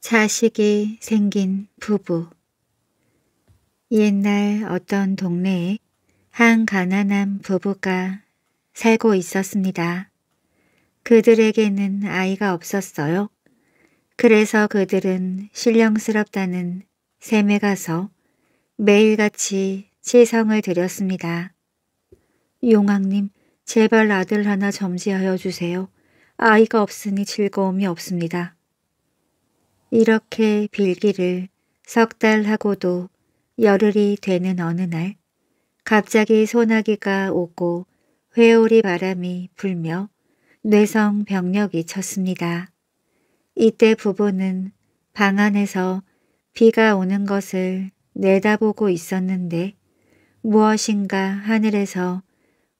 자식이 생긴 부부 옛날 어떤 동네에 한 가난한 부부가 살고 있었습니다. 그들에게는 아이가 없었어요. 그래서 그들은 신령스럽다는 샘에 가서 매일같이 치성을 드렸습니다. 용왕님, 제발 아들 하나 점지하여 주세요. 아이가 없으니 즐거움이 없습니다. 이렇게 빌기를 석달 하고도 열흘이 되는 어느 날 갑자기 소나기가 오고 회오리 바람이 불며 뇌성 병력이 쳤습니다. 이때 부부는 방 안에서 비가 오는 것을 내다보고 있었는데 무엇인가 하늘에서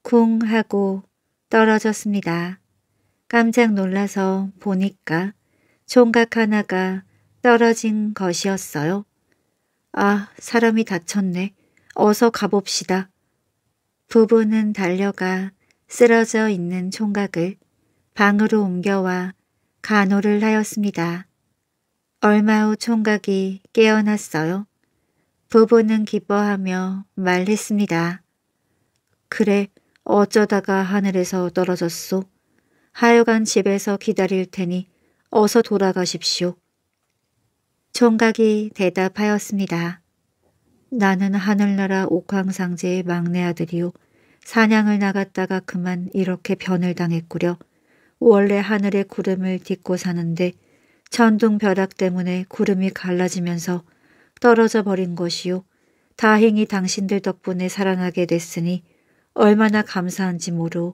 쿵 하고 떨어졌습니다. 깜짝 놀라서 보니까 총각 하나가 떨어진 것이었어요. 아, 사람이 다쳤네. 어서 가봅시다. 부부는 달려가 쓰러져 있는 총각을 방으로 옮겨와 간호를 하였습니다. 얼마 후 총각이 깨어났어요. 부부는 기뻐하며 말했습니다. 그래, 어쩌다가 하늘에서 떨어졌소. 하여간 집에서 기다릴 테니 어서 돌아가십시오. 총각이 대답하였습니다. 나는 하늘나라 옥황상제의 막내 아들이요. 사냥을 나갔다가 그만 이렇게 변을 당했구려. 원래 하늘의 구름을 딛고 사는데 천둥 벼락 때문에 구름이 갈라지면서 떨어져 버린 것이요. 다행히 당신들 덕분에 살아나게 됐으니 얼마나 감사한지 모르.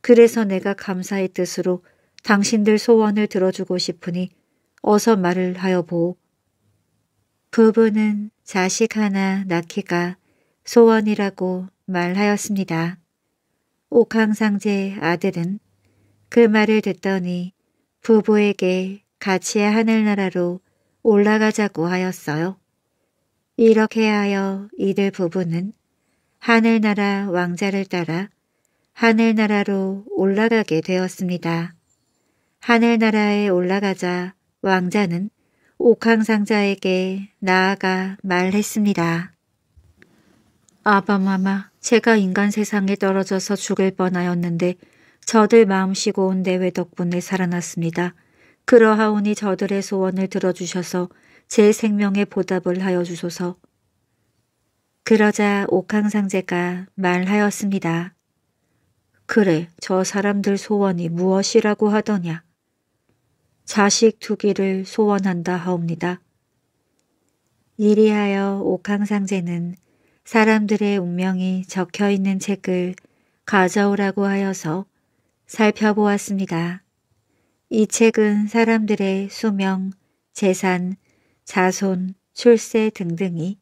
그래서 내가 감사의 뜻으로 당신들 소원을 들어주고 싶으니 어서 말을 하여 보오. 부부는 자식 하나 낳기가 소원이라고 말하였습니다. 옥황상제의 아들은 그 말을 듣더니 부부에게 같이 하늘나라로 올라가자고 하였어요. 이렇게 하여 이들 부부는 하늘나라 왕자를 따라 하늘나라로 올라가게 되었습니다. 하늘나라에 올라가자 왕자는 옥황상자에게 나아가 말했습니다. 아바마마, 제가 인간 세상에 떨어져서 죽을 뻔하였는데 저들 마음씨고 온 대회 덕분에 살아났습니다. 그러하오니 저들의 소원을 들어주셔서 제 생명에 보답을 하여 주소서. 그러자 옥황상제가 말하였습니다. 그래, 저 사람들 소원이 무엇이라고 하더냐? 자식 두기를 소원한다 하옵니다. 이리하여 옥황상제는 사람들의 운명이 적혀 있는 책을 가져오라고 하여서 살펴보았습니다. 이 책은 사람들의 수명, 재산, 자손, 출세 등등이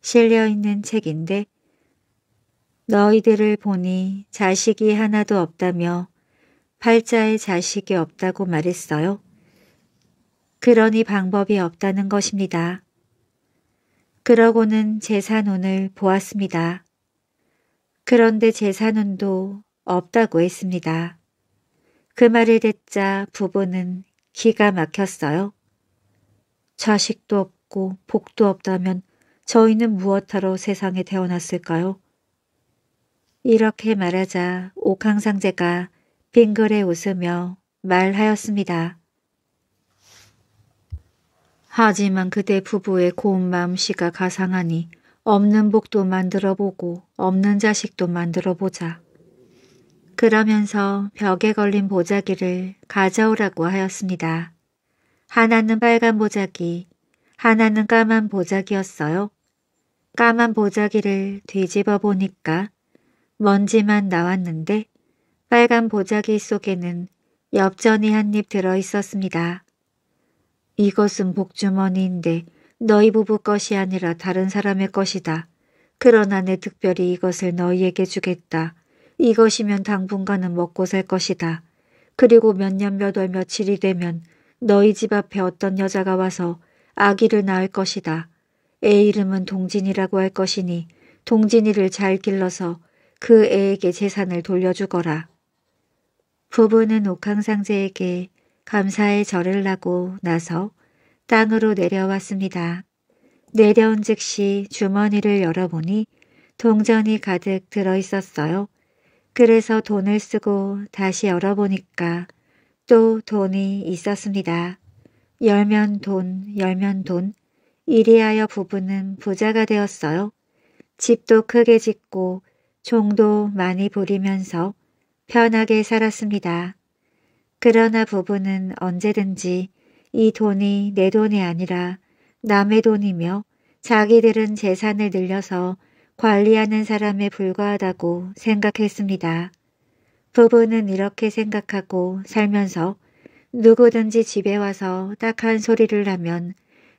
실려있는 책인데 너희들을 보니 자식이 하나도 없다며 팔자의 자식이 없다고 말했어요. 그러니 방법이 없다는 것입니다. 그러고는 재산운을 보았습니다. 그런데 재산운도 없다고 했습니다. 그 말을 듣자 부부는 기가 막혔어요. 자식도 없고 복도 없다면 저희는 무엇하러 세상에 태어났을까요? 이렇게 말하자 옥황상제가 빙그레 웃으며 말하였습니다. 하지만 그대 부부의 고운 마음씨가 가상하니 없는 복도 만들어 보고 없는 자식도 만들어 보자. 그러면서 벽에 걸린 보자기를 가져오라고 하였습니다. 하나는 빨간 보자기, 하나는 까만 보자기였어요. 까만 보자기를 뒤집어 보니까 먼지만 나왔는데 빨간 보자기 속에는 엽전이 한 입 들어 있었습니다. 이것은 복주머니인데 너희 부부 것이 아니라 다른 사람의 것이다. 그러나 내 특별히 이것을 너희에게 주겠다. 이것이면 당분간은 먹고 살 것이다. 그리고 몇 년 몇 월 며칠이 되면 너희 집 앞에 어떤 여자가 와서 아기를 낳을 것이다. 애 이름은 동진이라고 할 것이니 동진이를 잘 길러서 그 애에게 재산을 돌려주거라. 부부는 옥황상제에게 감사의 절을 하고 나서 땅으로 내려왔습니다. 내려온 즉시 주머니를 열어보니 동전이 가득 들어있었어요. 그래서 돈을 쓰고 다시 열어보니까 또 돈이 있었습니다. 열면 돈, 열면 돈, 이리하여 부부는 부자가 되었어요. 집도 크게 짓고 종도 많이 부리면서 편하게 살았습니다. 그러나 부부는 언제든지 이 돈이 내 돈이 아니라 남의 돈이며 자기들은 재산을 늘려서 관리하는 사람에 불과하다고 생각했습니다. 부부는 이렇게 생각하고 살면서 누구든지 집에 와서 딱한 소리를 하면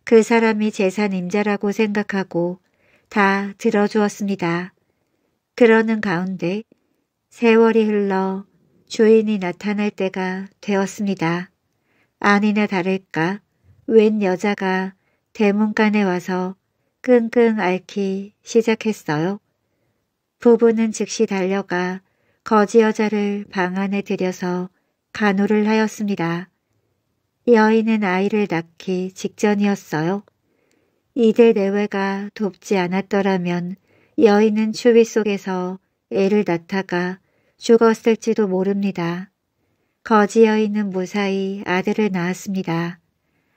그 사람이 재산 임자라고 생각하고 다 들어주었습니다. 그러는 가운데 세월이 흘러 주인이 나타날 때가 되었습니다. 아니나 다를까 웬 여자가 대문간에 와서 끙끙 앓기 시작했어요. 부부는 즉시 달려가 거지 여자를 방 안에 들여서 간호를 하였습니다. 여인은 아이를 낳기 직전이었어요. 이들 내외가 돕지 않았더라면 여인은 추위 속에서 애를 낳다가 죽었을지도 모릅니다. 거지 여인은 무사히 아들을 낳았습니다.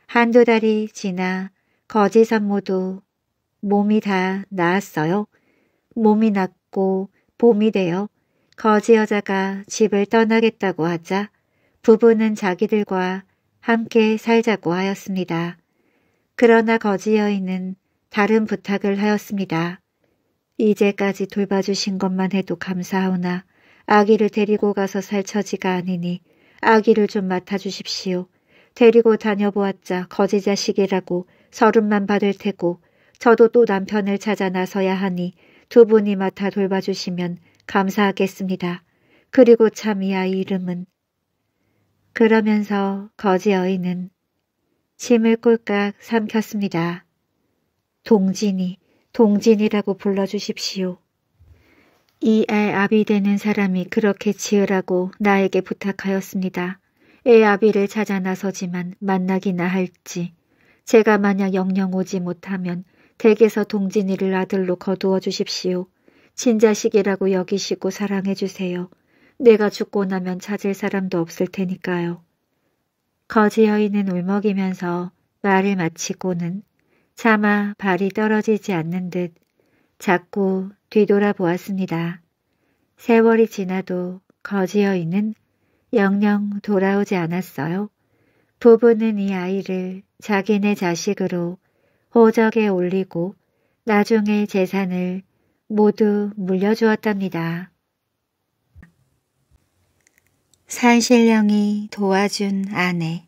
한두 달이 지나 거지 산모도 몸이 다 나았어요. 몸이 낫고 봄이 되어 거지 여자가 집을 떠나겠다고 하자 부부는 자기들과 함께 살자고 하였습니다. 그러나 거지 여인은 다른 부탁을 하였습니다. 이제까지 돌봐주신 것만 해도 감사하오나 아기를 데리고 가서 살 처지가 아니니 아기를 좀 맡아주십시오. 데리고 다녀보았자 거지 자식이라고 서른만 받을 테고 저도 또 남편을 찾아 나서야 하니 두 분이 맡아 돌봐주시면 감사하겠습니다. 그리고 참 이 아이 이름은 그러면서 거지 여인은 짐을 꼴깍 삼켰습니다. 동진이, 동진이라고 불러주십시오. 이알 아비 되는 사람이 그렇게 지으라고 나에게 부탁하였습니다. 애 아비를 찾아 나서지만 만나기나 할지 제가 만약 영영 오지 못하면 댁에서 동진이를 아들로 거두어 주십시오. 친자식이라고 여기시고 사랑해 주세요. 내가 죽고 나면 찾을 사람도 없을 테니까요. 거지 여인은 울먹이면서 말을 마치고는 차마 발이 떨어지지 않는 듯 자꾸 뒤돌아보았습니다. 세월이 지나도 거지여 있는 영영 돌아오지 않았어요. 부부는 이 아이를 자기네 자식으로 호적에 올리고 나중에 재산을 모두 물려주었답니다. 산신령이 도와준 아내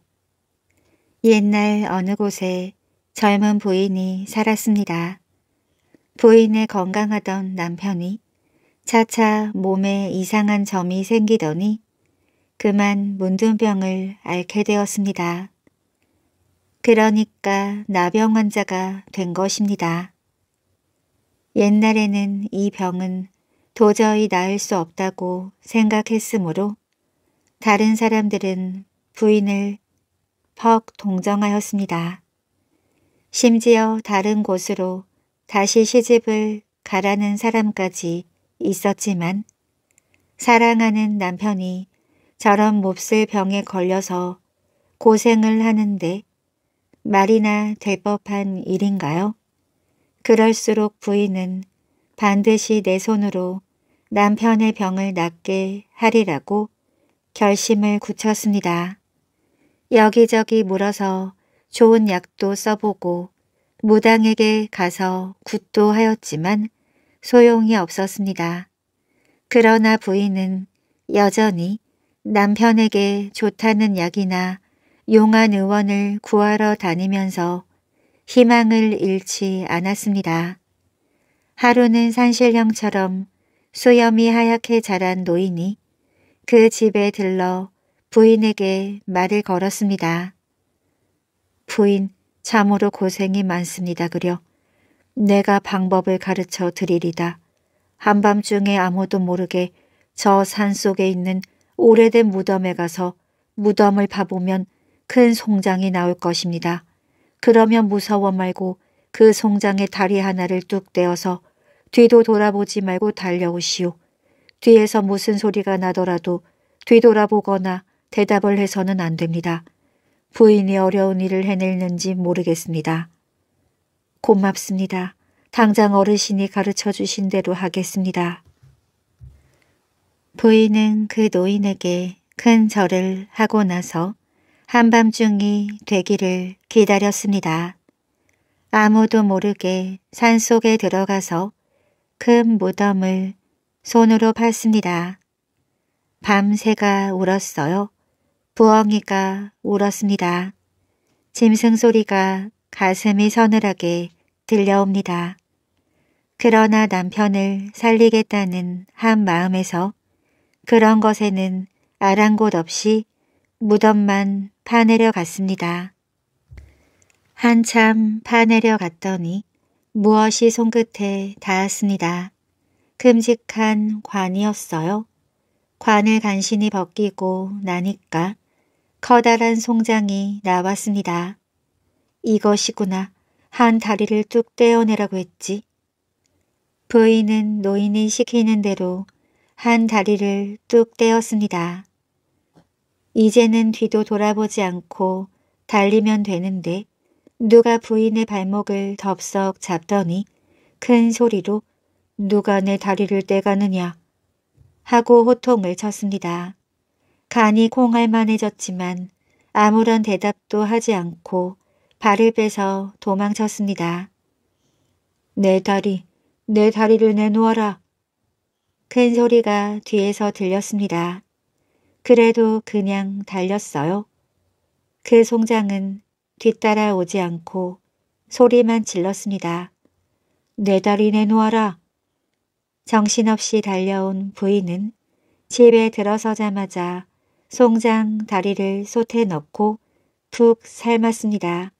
옛날 어느 곳에 젊은 부인이 살았습니다. 부인의 건강하던 남편이 차차 몸에 이상한 점이 생기더니 그만 문둥병을 앓게 되었습니다. 그러니까 나병 환자가 된 것입니다. 옛날에는 이 병은 도저히 나을 수 없다고 생각했으므로 다른 사람들은 부인을 퍽 동정하였습니다. 심지어 다른 곳으로 다시 시집을 가라는 사람까지 있었지만 사랑하는 남편이 저런 몹쓸 병에 걸려서 고생을 하는데 말이나 될 법한 일인가요? 그럴수록 부인은 반드시 내 손으로 남편의 병을 낫게 하리라고 결심을 굳혔습니다. 여기저기 물어서 좋은 약도 써보고 무당에게 가서 굿도 하였지만 소용이 없었습니다. 그러나 부인은 여전히 남편에게 좋다는 약이나 용한 의원을 구하러 다니면서 희망을 잃지 않았습니다. 하루는 산신령처럼 수염이 하얗게 자란 노인이 그 집에 들러 부인에게 말을 걸었습니다. 부인, 참으로 고생이 많습니다. 그려 내가 방법을 가르쳐 드리리다. 한밤중에 아무도 모르게 저 산속에 있는 오래된 무덤에 가서 무덤을 파보면 큰 송장이 나올 것입니다. 그러면 무서워 말고 그 송장의 다리 하나를 뚝 떼어서 뒤도 돌아보지 말고 달려오시오. 뒤에서 무슨 소리가 나더라도 뒤돌아보거나 대답을 해서는 안 됩니다. 부인이 어려운 일을 해낼는지 모르겠습니다. 고맙습니다. 당장 어르신이 가르쳐 주신 대로 하겠습니다. 부인은 그 노인에게 큰 절을 하고 나서 한밤중이 되기를 기다렸습니다. 아무도 모르게 산속에 들어가서 큰 무덤을 손으로 팠습니다. 밤새가 울었어요. 부엉이가 울었습니다. 짐승 소리가 가슴이 서늘하게 들려옵니다. 그러나 남편을 살리겠다는 한 마음에서 그런 것에는 아랑곳 없이 무덤만 파내려 갔습니다. 한참 파내려 갔더니 무엇이 손끝에 닿았습니다. 큼직한 관이었어요. 관을 간신히 벗기고 나니까 커다란 송장이 나왔습니다. 이것이구나. 한 다리를 뚝 떼어내라고 했지. 부인은 노인이 시키는 대로 한 다리를 뚝 떼었습니다. 이제는 뒤도 돌아보지 않고 달리면 되는데 누가 부인의 발목을 덥석 잡더니 큰 소리로 누가 내 다리를 떼가느냐 하고 호통을 쳤습니다. 간이 콩알만해졌지만 아무런 대답도 하지 않고 발을 빼서 도망쳤습니다. 내 다리, 내 다리를 내놓아라. 큰 소리가 뒤에서 들렸습니다. 그래도 그냥 달렸어요. 그 송장은 뒤따라 오지 않고 소리만 질렀습니다. 내 다리 내놓아라. 정신없이 달려온 부인은 집에 들어서자마자 송장 다리를 솥에 넣고 푹 삶았습니다.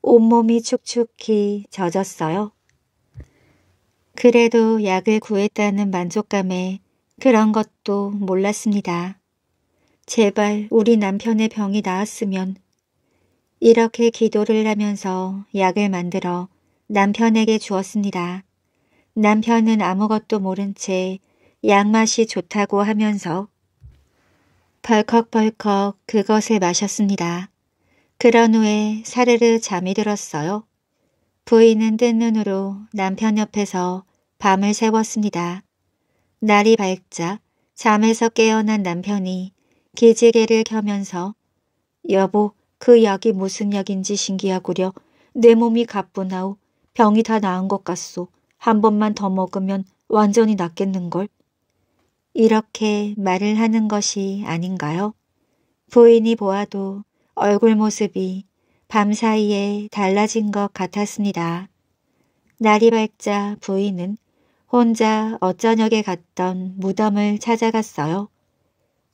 온몸이 축축히 젖었어요. 그래도 약을 구했다는 만족감에 그런 것도 몰랐습니다. 제발 우리 남편의 병이 나았으면 이렇게 기도를 하면서 약을 만들어 남편에게 주었습니다. 남편은 아무것도 모른 채 약맛이 좋다고 하면서 벌컥벌컥 그것을 마셨습니다. 그런 후에 사르르 잠이 들었어요. 부인은 뜬 눈으로 남편 옆에서 밤을 세웠습니다 날이 밝자 잠에서 깨어난 남편이 기지개를 켜면서 여보 그 약이 무슨 약인지 신기하구려 내 몸이 가뿐하오 병이 다 나은 것 같소 한 번만 더 먹으면 완전히 낫겠는걸 이렇게 말을 하는 것이 아닌가요? 부인이 보아도 얼굴 모습이 밤 사이에 달라진 것 같았습니다. 날이 밝자 부인은 혼자 어쩌녁에 갔던 무덤을 찾아갔어요.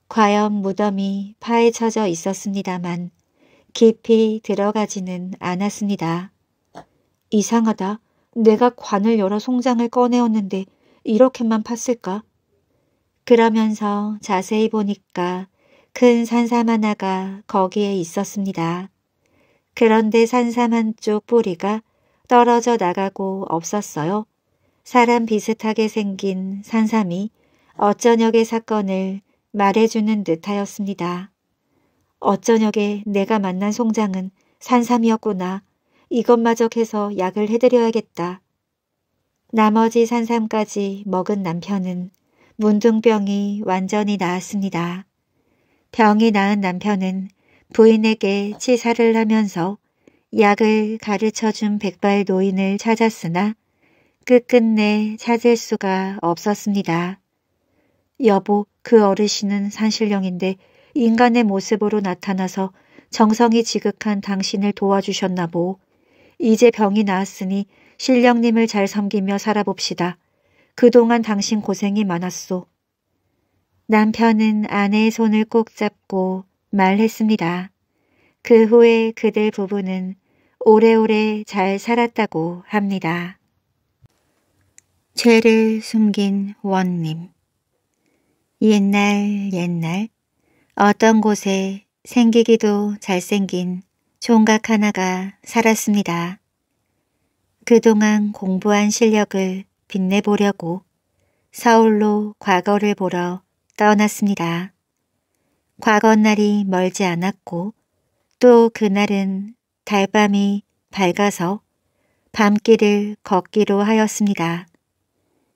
과연 무덤이 파헤쳐져 있었습니다만 깊이 들어가지는 않았습니다. 이상하다. 내가 관을 열어 송장을 꺼내었는데 이렇게만 팠을까? 그러면서 자세히 보니까 큰 산삼 하나가 거기에 있었습니다. 그런데 산삼 한쪽 뿌리가 떨어져 나가고 없었어요. 사람 비슷하게 생긴 산삼이 어쩌녁의 사건을 말해주는 듯하였습니다. 어쩌녁에 내가 만난 송장은 산삼이었구나. 이것마저 해서 약을 해드려야겠다. 나머지 산삼까지 먹은 남편은 문둥병이 완전히 나았습니다. 병이 나은 남편은 부인에게 치사를 하면서 약을 가르쳐준 백발 노인을 찾았으나 끝끝내 찾을 수가 없었습니다. 여보, 그 어르신은 산신령인데 인간의 모습으로 나타나서 정성이 지극한 당신을 도와주셨나보. 이제 병이 나았으니 신령님을 잘 섬기며 살아봅시다. 그동안 당신 고생이 많았소. 남편은 아내의 손을 꼭 잡고 말했습니다. 그 후에 그들 부부는 오래오래 잘 살았다고 합니다. 죄를 숨긴 원님 옛날 옛날 어떤 곳에 생기기도 잘생긴 총각 하나가 살았습니다. 그동안 공부한 실력을 빛내보려고 서울로 과거를 보러 떠났습니다. 과거날이 멀지 않았고 또 그날은 달밤이 밝아서 밤길을 걷기로 하였습니다.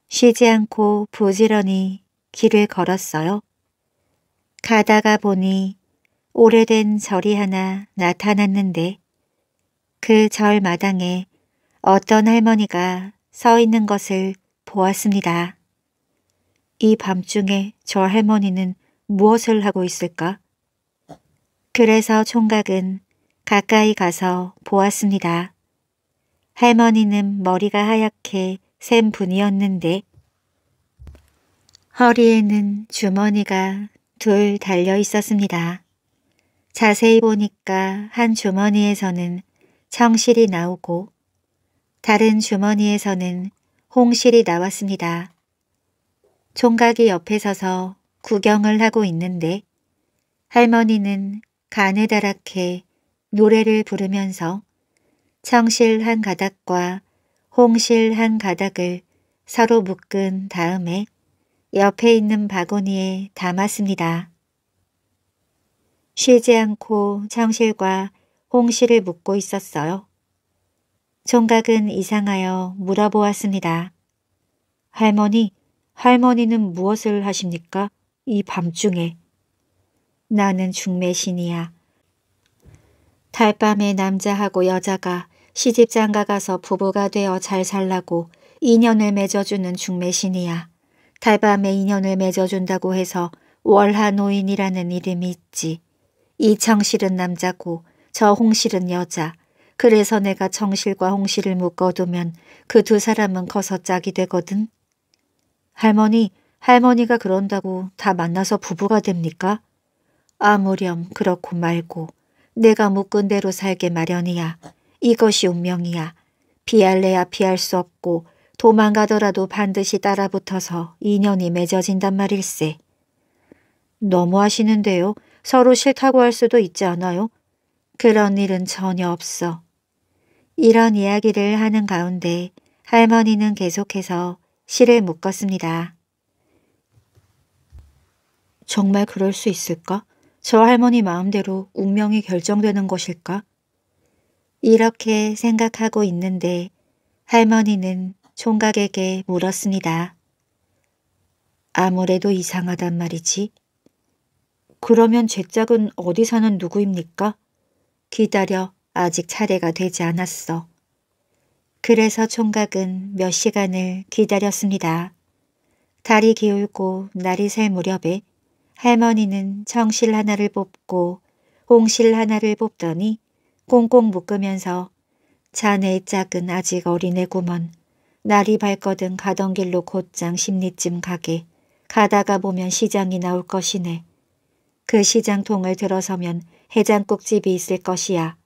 쉬지 않고 부지런히 길을 걸었어요. 가다가 보니 오래된 절이 하나 나타났는데 그 절 마당에 어떤 할머니가 서 있는 것을 보았습니다. 이 밤중에 저 할머니는 무엇을 하고 있을까? 그래서 총각은 가까이 가서 보았습니다. 할머니는 머리가 하얗게 샘 분이었는데 허리에는 주머니가 둘 달려 있었습니다. 자세히 보니까 한 주머니에서는 청실이 나오고 다른 주머니에서는 홍실이 나왔습니다. 총각이 옆에 서서 구경을 하고 있는데 할머니는 가느다랗게 노래를 부르면서 청실 한 가닥과 홍실 한 가닥을 서로 묶은 다음에 옆에 있는 바구니에 담았습니다. 쉬지 않고 청실과 홍실을 묶고 있었어요. 총각은 이상하여 물어보았습니다. 할머니, 할머니는 무엇을 하십니까? 이 밤중에. 나는 중매신이야. 달밤에 남자하고 여자가 시집장가 가서 부부가 되어 잘 살라고 인연을 맺어주는 중매신이야. 달밤에 인연을 맺어준다고 해서 월하노인이라는 이름이 있지. 이 청실은 남자고 저 홍실은 여자. 그래서 내가 정실과 홍실을 묶어두면 그 두 사람은 커서 짝이 되거든. 할머니, 할머니가 그런다고 다 만나서 부부가 됩니까? 아무렴 그렇고 말고 내가 묶은 대로 살게 마련이야. 이것이 운명이야. 피할래야 피할 수 없고 도망가더라도 반드시 따라붙어서 인연이 맺어진단 말일세. 너무하시는데요. 서로 싫다고 할 수도 있지 않아요? 그런 일은 전혀 없어. 이런 이야기를 하는 가운데 할머니는 계속해서 시를 묶었습니다. 정말 그럴 수 있을까? 저 할머니 마음대로 운명이 결정되는 것일까? 이렇게 생각하고 있는데 할머니는 총각에게 물었습니다. 아무래도 이상하단 말이지. 그러면 죄짝은 어디 사는 누구입니까? 기다려 아직 차례가 되지 않았어. 그래서 총각은 몇 시간을 기다렸습니다. 달이 기울고 날이 셀 무렵에 할머니는 청실 하나를 뽑고 홍실 하나를 뽑더니 꽁꽁 묶으면서 자네 의 짝은 아직 어린애구먼. 날이 밝거든 가던 길로 곧장 십리쯤 가게. 가다가 보면 시장이 나올 것이네. 그 시장통을 들어서면 해장국집이 있을 것이야.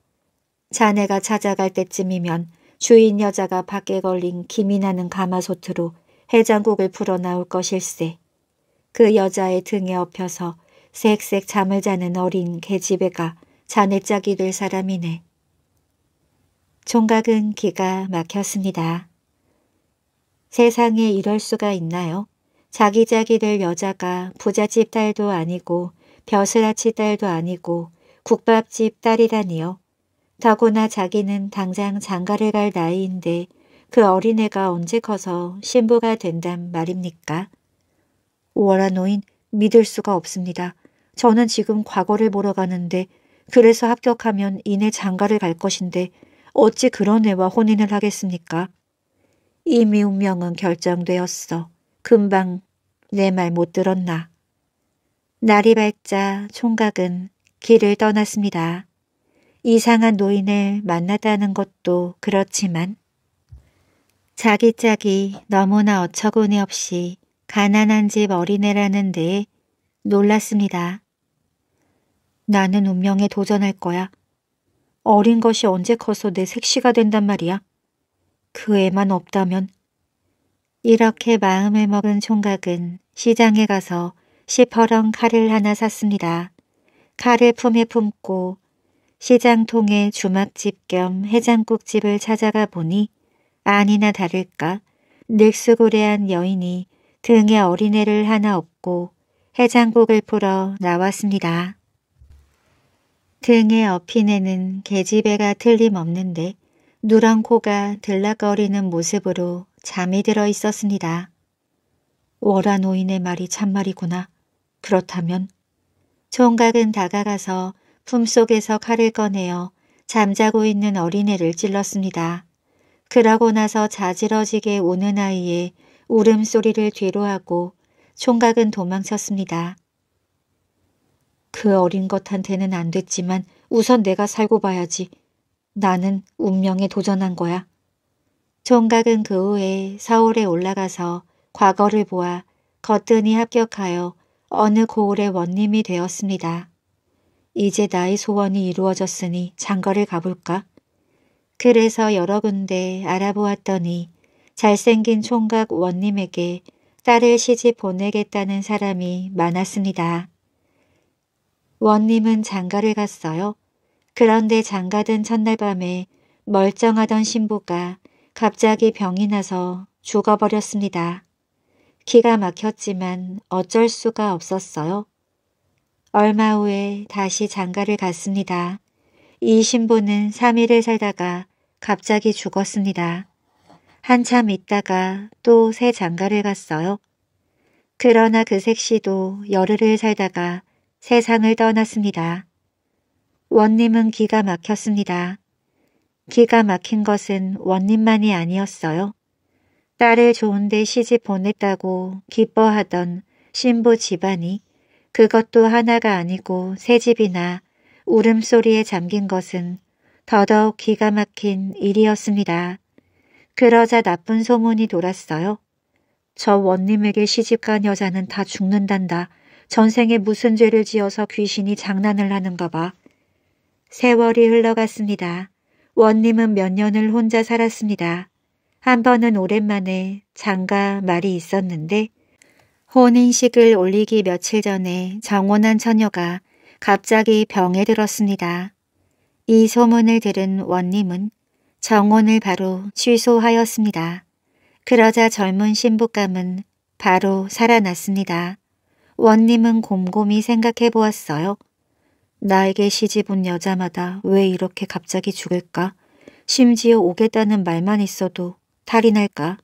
자네가 찾아갈 때쯤이면 주인 여자가 밖에 걸린 김이 나는 가마솥으로 해장국을 풀어나올 것일세. 그 여자의 등에 업혀서 색색 잠을 자는 어린 개집애가 자네 짝이 될 사람이네. 총각은 기가 막혔습니다. 세상에 이럴 수가 있나요? 자기 자기 될 여자가 부잣집 딸도 아니고 벼슬아치 딸도 아니고 국밥집 딸이라니요. 더구나 자기는 당장 장가를 갈 나이인데 그 어린애가 언제 커서 신부가 된단 말입니까? 오월한 노인 믿을 수가 없습니다. 저는 지금 과거를 보러 가는데 그래서 합격하면 이내 장가를 갈 것인데 어찌 그런 애와 혼인을 하겠습니까? 이미 운명은 결정되었어. 금방 내 말 못 들었나. 날이 밝자 총각은 길을 떠났습니다. 이상한 노인을 만났다는 것도 그렇지만 자기 짝이 너무나 어처구니 없이 가난한 집 어린애라는 데 놀랐습니다. 나는 운명에 도전할 거야. 어린 것이 언제 커서 내 색시가 된단 말이야. 그 애만 없다면. 이렇게 마음을 먹은 총각은 시장에 가서 시퍼런 칼을 하나 샀습니다. 칼을 품에 품고 시장 통해 주막집 겸 해장국집을 찾아가 보니 아니나 다를까 늙수고래한 여인이 등에 어린애를 하나 업고 해장국을 풀어 나왔습니다. 등에 업힌 애는 계집애가 틀림없는데 누런 코가 들락거리는 모습으로 잠이 들어 있었습니다. 월화 노인의 말이 참말이구나. 그렇다면 총각은 다가가서 품속에서 칼을 꺼내어 잠자고 있는 어린애를 찔렀습니다. 그러고 나서 자지러지게 우는 아이의 울음소리를 뒤로 하고 총각은 도망쳤습니다. 그 어린 것한테는 안 됐지만 우선 내가 살고 봐야지. 나는 운명에 도전한 거야. 총각은 그 후에 서울에 올라가서 과거를 보아 거뜬히 합격하여 어느 고을의 원님이 되었습니다. 이제 나의 소원이 이루어졌으니 장거를 가볼까? 그래서 여러 군데 알아보았더니 잘생긴 총각 원님에게 딸을 시집 보내겠다는 사람이 많았습니다. 원님은 장가를 갔어요. 그런데 장가든 첫날 밤에 멀쩡하던 신부가 갑자기 병이 나서 죽어버렸습니다. 기가 막혔지만 어쩔 수가 없었어요. 얼마 후에 다시 장가를 갔습니다. 이 신부는 3일을 살다가 갑자기 죽었습니다. 한참 있다가 또 새 장가를 갔어요. 그러나 그 색시도 열흘을 살다가 세상을 떠났습니다. 원님은 기가 막혔습니다. 기가 막힌 것은 원님만이 아니었어요. 딸을 좋은데 시집 보냈다고 기뻐하던 신부 집안이 그것도 하나가 아니고 새 집이나 울음소리에 잠긴 것은 더더욱 기가 막힌 일이었습니다. 그러자 나쁜 소문이 돌았어요. 저 원님에게 시집간 여자는 다 죽는단다. 전생에 무슨 죄를 지어서 귀신이 장난을 하는가 봐. 세월이 흘러갔습니다. 원님은 몇 년을 혼자 살았습니다. 한 번은 오랜만에 장가 말이 있었는데 혼인식을 올리기 며칠 전에 정혼한 처녀가 갑자기 병에 들었습니다. 이 소문을 들은 원님은 정혼을 바로 취소하였습니다. 그러자 젊은 신부감은 바로 살아났습니다. 원님은 곰곰이 생각해 보았어요. 나에게 시집 온 여자마다 왜 이렇게 갑자기 죽을까? 심지어 오겠다는 말만 있어도 탈이 날까?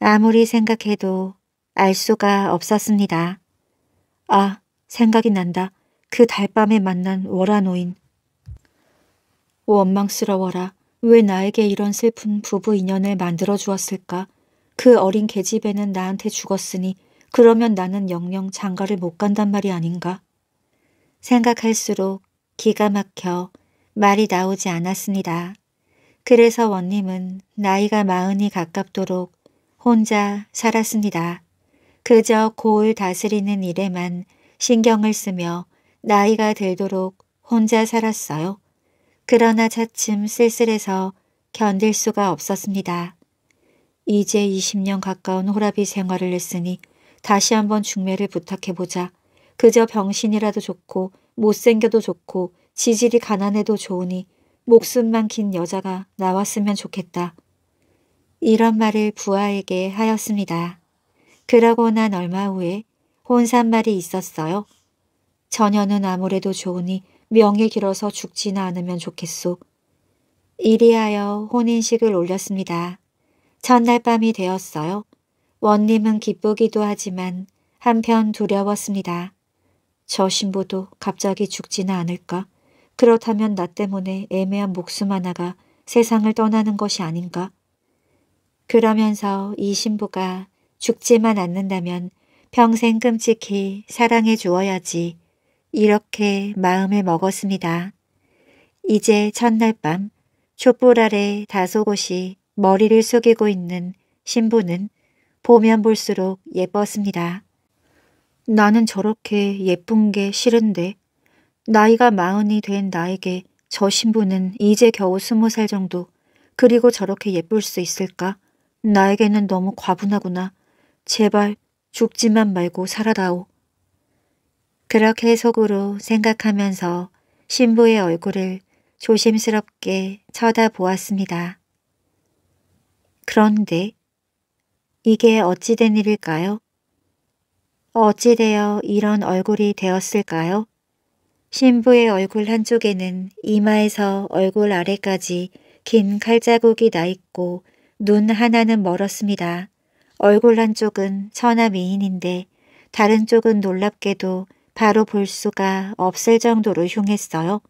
아무리 생각해도 알 수가 없었습니다. 아, 생각이 난다. 그 달밤에 만난 월아노인. 원망스러워라. 왜 나에게 이런 슬픈 부부 인연을 만들어 주었을까? 그 어린 계집애는 나한테 죽었으니 그러면 나는 영영 장가를 못 간단 말이 아닌가? 생각할수록 기가 막혀 말이 나오지 않았습니다. 그래서 원님은 나이가 마흔이 가깝도록 혼자 살았습니다. 그저 골 다스리는 일에만 신경을 쓰며 나이가 들도록 혼자 살았어요. 그러나 차츰 쓸쓸해서 견딜 수가 없었습니다. 이제 20년 가까운 호라비 생활을 했으니 다시 한번 중매를 부탁해보자. 그저 병신이라도 좋고 못생겨도 좋고 지질이 가난해도 좋으니 목숨만 긴 여자가 나왔으면 좋겠다. 이런 말을 부하에게 하였습니다. 그러고 난 얼마 후에 혼산말이 있었어요. 전혀는 아무래도 좋으니 명예 길어서 죽지는 않으면 좋겠소. 이리하여 혼인식을 올렸습니다. 첫날 밤이 되었어요. 원님은 기쁘기도 하지만 한편 두려웠습니다. 저 신부도 갑자기 죽지는 않을까? 그렇다면 나 때문에 애매한 목숨 하나가 세상을 떠나는 것이 아닌가? 그러면서 이 신부가 죽지만 않는다면 평생 끔찍히 사랑해 주어야지 이렇게 마음을 먹었습니다. 이제 첫날 밤 촛불 아래 다소곳이 머리를 숙이고 있는 신부는 보면 볼수록 예뻤습니다. 나는 저렇게 예쁜 게 싫은데 나이가 마흔이 된 나에게 저 신부는 이제 겨우 스무 살 정도 그리고 저렇게 예쁠 수 있을까? 나에게는 너무 과분하구나. 제발 죽지만 말고 살아다오. 그렇게 속으로 생각하면서 신부의 얼굴을 조심스럽게 쳐다보았습니다. 그런데 이게 어찌된 일일까요? 어찌되어 이런 얼굴이 되었을까요? 신부의 얼굴 한쪽에는 이마에서 얼굴 아래까지 긴 칼자국이 나 있고 눈 하나는 멀었습니다. 얼굴 한쪽은 천하미인인데 다른 쪽은 놀랍게도 바로 볼 수가 없을 정도로 흉했어요.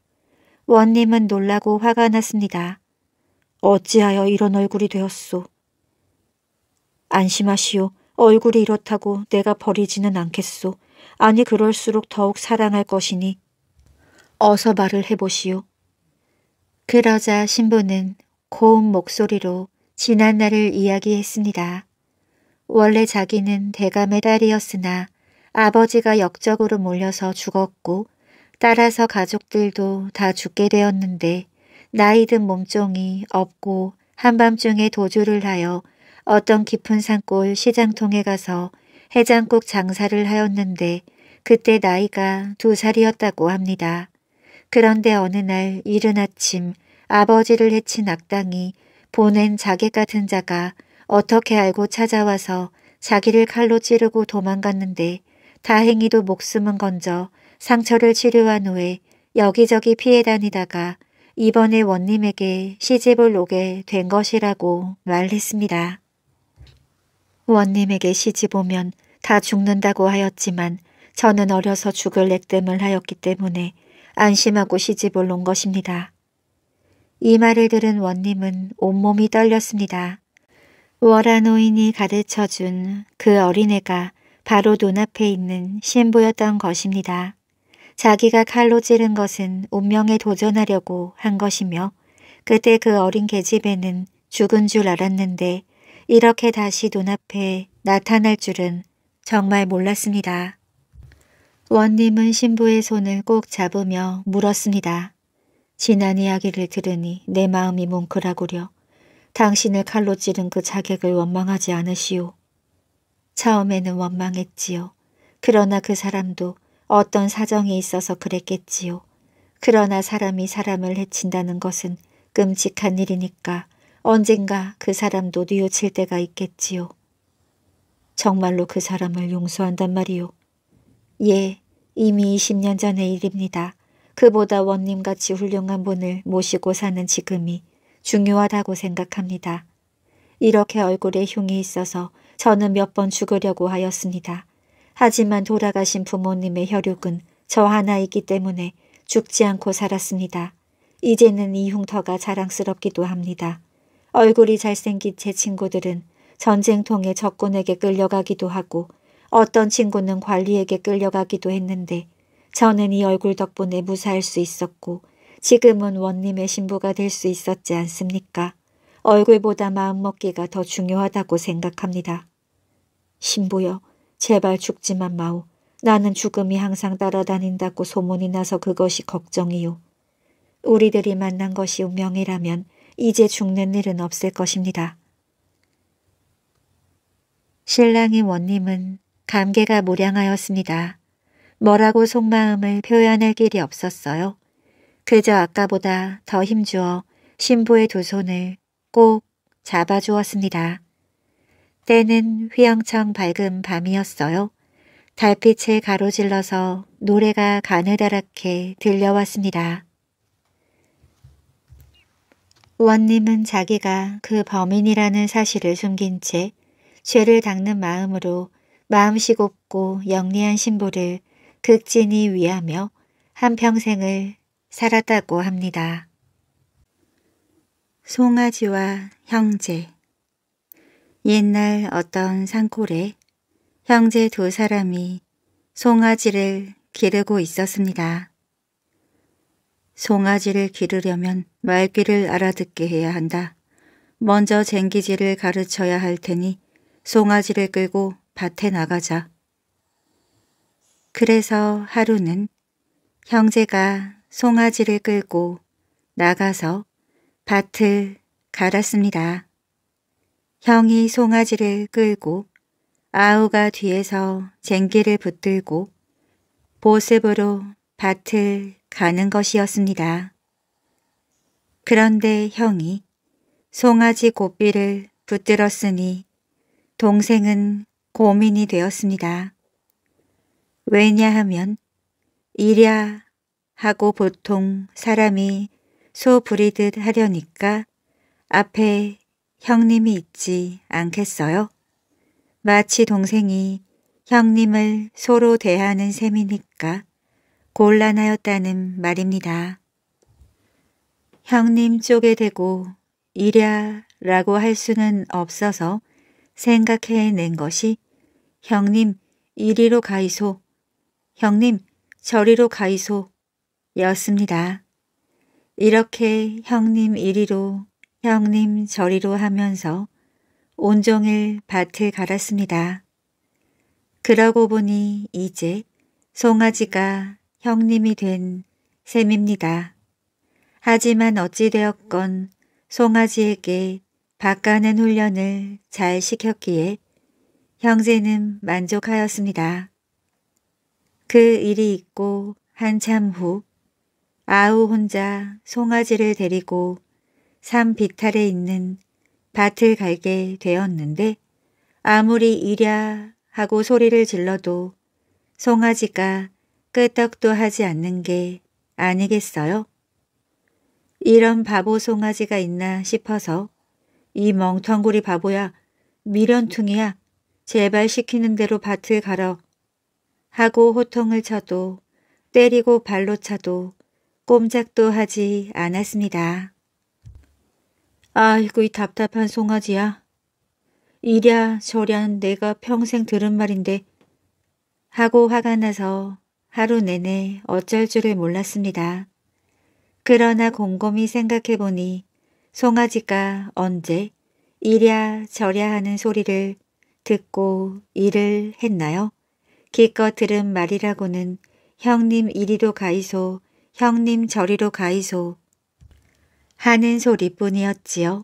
원님은 놀라고 화가 났습니다. 어찌하여 이런 얼굴이 되었소. 안심하시오. 얼굴이 이렇다고 내가 버리지는 않겠소. 아니 그럴수록 더욱 사랑할 것이니. 어서 말을 해보시오. 그러자 신부는 고운 목소리로 지난 날을 이야기했습니다. 원래 자기는 대감의 딸이었으나 아버지가 역적으로 몰려서 죽었고 따라서 가족들도 다 죽게 되었는데 나이든 몸종이 없고 한밤중에 도주를 하여 어떤 깊은 산골 시장통에 가서 해장국 장사를 하였는데 그때 나이가 두 살이었다고 합니다. 그런데 어느 날 이른 아침 아버지를 해친 악당이 보낸 자객 같은 자가 어떻게 알고 찾아와서 자기를 칼로 찌르고 도망갔는데 다행히도 목숨은 건져 상처를 치료한 후에 여기저기 피해 다니다가 이번에 원님에게 시집을 오게 된 것이라고 말했습니다. 원님에게 시집 오면 다 죽는다고 하였지만 저는 어려서 죽을 액땜을 하였기 때문에 안심하고 시집을 온 것입니다. 이 말을 들은 원님은 온몸이 떨렸습니다. 워라 노인이 가르쳐 준 그 어린애가 바로 눈앞에 있는 신부였던 것입니다. 자기가 칼로 찌른 것은 운명에 도전하려고 한 것이며 그때 그 어린 계집애는 죽은 줄 알았는데 이렇게 다시 눈앞에 나타날 줄은 정말 몰랐습니다. 원님은 신부의 손을 꼭 잡으며 물었습니다. 지난 이야기를 들으니 내 마음이 뭉클하구려. 당신을 칼로 찌른 그 자객을 원망하지 않으시오. 처음에는 원망했지요. 그러나 그 사람도 어떤 사정이 있어서 그랬겠지요. 그러나 사람이 사람을 해친다는 것은 끔찍한 일이니까 언젠가 그 사람도 뉘우칠 때가 있겠지요. 정말로 그 사람을 용서한단 말이오 예, 이미 20년 전의 일입니다. 그보다 원님같이 훌륭한 분을 모시고 사는 지금이 중요하다고 생각합니다. 이렇게 얼굴에 흉이 있어서 저는 몇 번 죽으려고 하였습니다. 하지만 돌아가신 부모님의 혈육은 저 하나이기 때문에 죽지 않고 살았습니다. 이제는 이 흉터가 자랑스럽기도 합니다. 얼굴이 잘생긴 제 친구들은 전쟁통에 적군에게 끌려가기도 하고 어떤 친구는 관리에게 끌려가기도 했는데 저는 이 얼굴 덕분에 무사할 수 있었고 지금은 원님의 신부가 될 수 있었지 않습니까? 얼굴보다 마음먹기가 더 중요하다고 생각합니다. 신부여, 제발 죽지만 마오. 나는 죽음이 항상 따라다닌다고 소문이 나서 그것이 걱정이요. 우리들이 만난 것이 운명이라면 이제 죽는 일은 없을 것입니다. 신랑인 원님은 감개가 모량하였습니다. 뭐라고 속마음을 표현할 길이 없었어요. 그저 아까보다 더 힘주어 신부의 두 손을 꼭 잡아주었습니다. 때는 휘황청 밝은 밤이었어요. 달빛에 가로질러서 노래가 가느다랗게 들려왔습니다. 원님은 자기가 그 범인이라는 사실을 숨긴 채 죄를 닦는 마음으로 마음씨 곱고 영리한 신부를 극진히 위하며 한평생을 살았다고 합니다. 송아지와 형제 옛날 어떤 산골에 형제 두 사람이 송아지를 기르고 있었습니다. 송아지를 기르려면 말귀를 알아듣게 해야 한다. 먼저 쟁기질을 가르쳐야 할 테니 송아지를 끌고 밭에 나가자. 그래서 하루는 형제가 송아지를 끌고 나가서 밭을 갈았습니다. 형이 송아지를 끌고 아우가 뒤에서 쟁기를 붙들고 보습으로 밭을 가는 것이었습니다. 그런데 형이 송아지 고삐를 붙들었으니 동생은 고민이 되었습니다. 왜냐하면 이랴 하고 보통 사람이 소 부리듯 하려니까 앞에 형님이 있지 않겠어요? 마치 동생이 형님을 소로 대하는 셈이니까 곤란하였다는 말입니다. 형님 쪽에 대고 이랴 라고 할 수는 없어서 생각해낸 것이 형님 이리로 가이소, 형님 저리로 가이소 였습니다. 이렇게 형님 이리로 형님 저리로 하면서 온종일 밭을 갈았습니다. 그러고 보니 이제 송아지가 형님이 된 셈입니다. 하지만 어찌되었건 송아지에게 바가는 훈련을 잘 시켰기에 형제는 만족하였습니다. 그 일이 있고 한참 후 아우 혼자 송아지를 데리고 산 비탈에 있는 밭을 갈게 되었는데 아무리 이랴 하고 소리를 질러도 송아지가 끄떡도 하지 않는 게 아니겠어요? 이런 바보 송아지가 있나 싶어서 이 멍텅구리 바보야 미련퉁이야 제발 시키는 대로 밭을 갈어 하고 호통을 쳐도 때리고 발로 차도 꼼짝도 하지 않았습니다. 아이고 이 답답한 송아지야. 이랴 저랴 내가 평생 들은 말인데 하고 화가 나서 하루 내내 어쩔 줄을 몰랐습니다. 그러나 곰곰이 생각해보니 송아지가 언제 이랴 저랴 하는 소리를 듣고 일을 했나요? 기껏 들은 말이라고는 형님 이리로 가이소 형님 저리로 가이소 하는 소리뿐이었지요.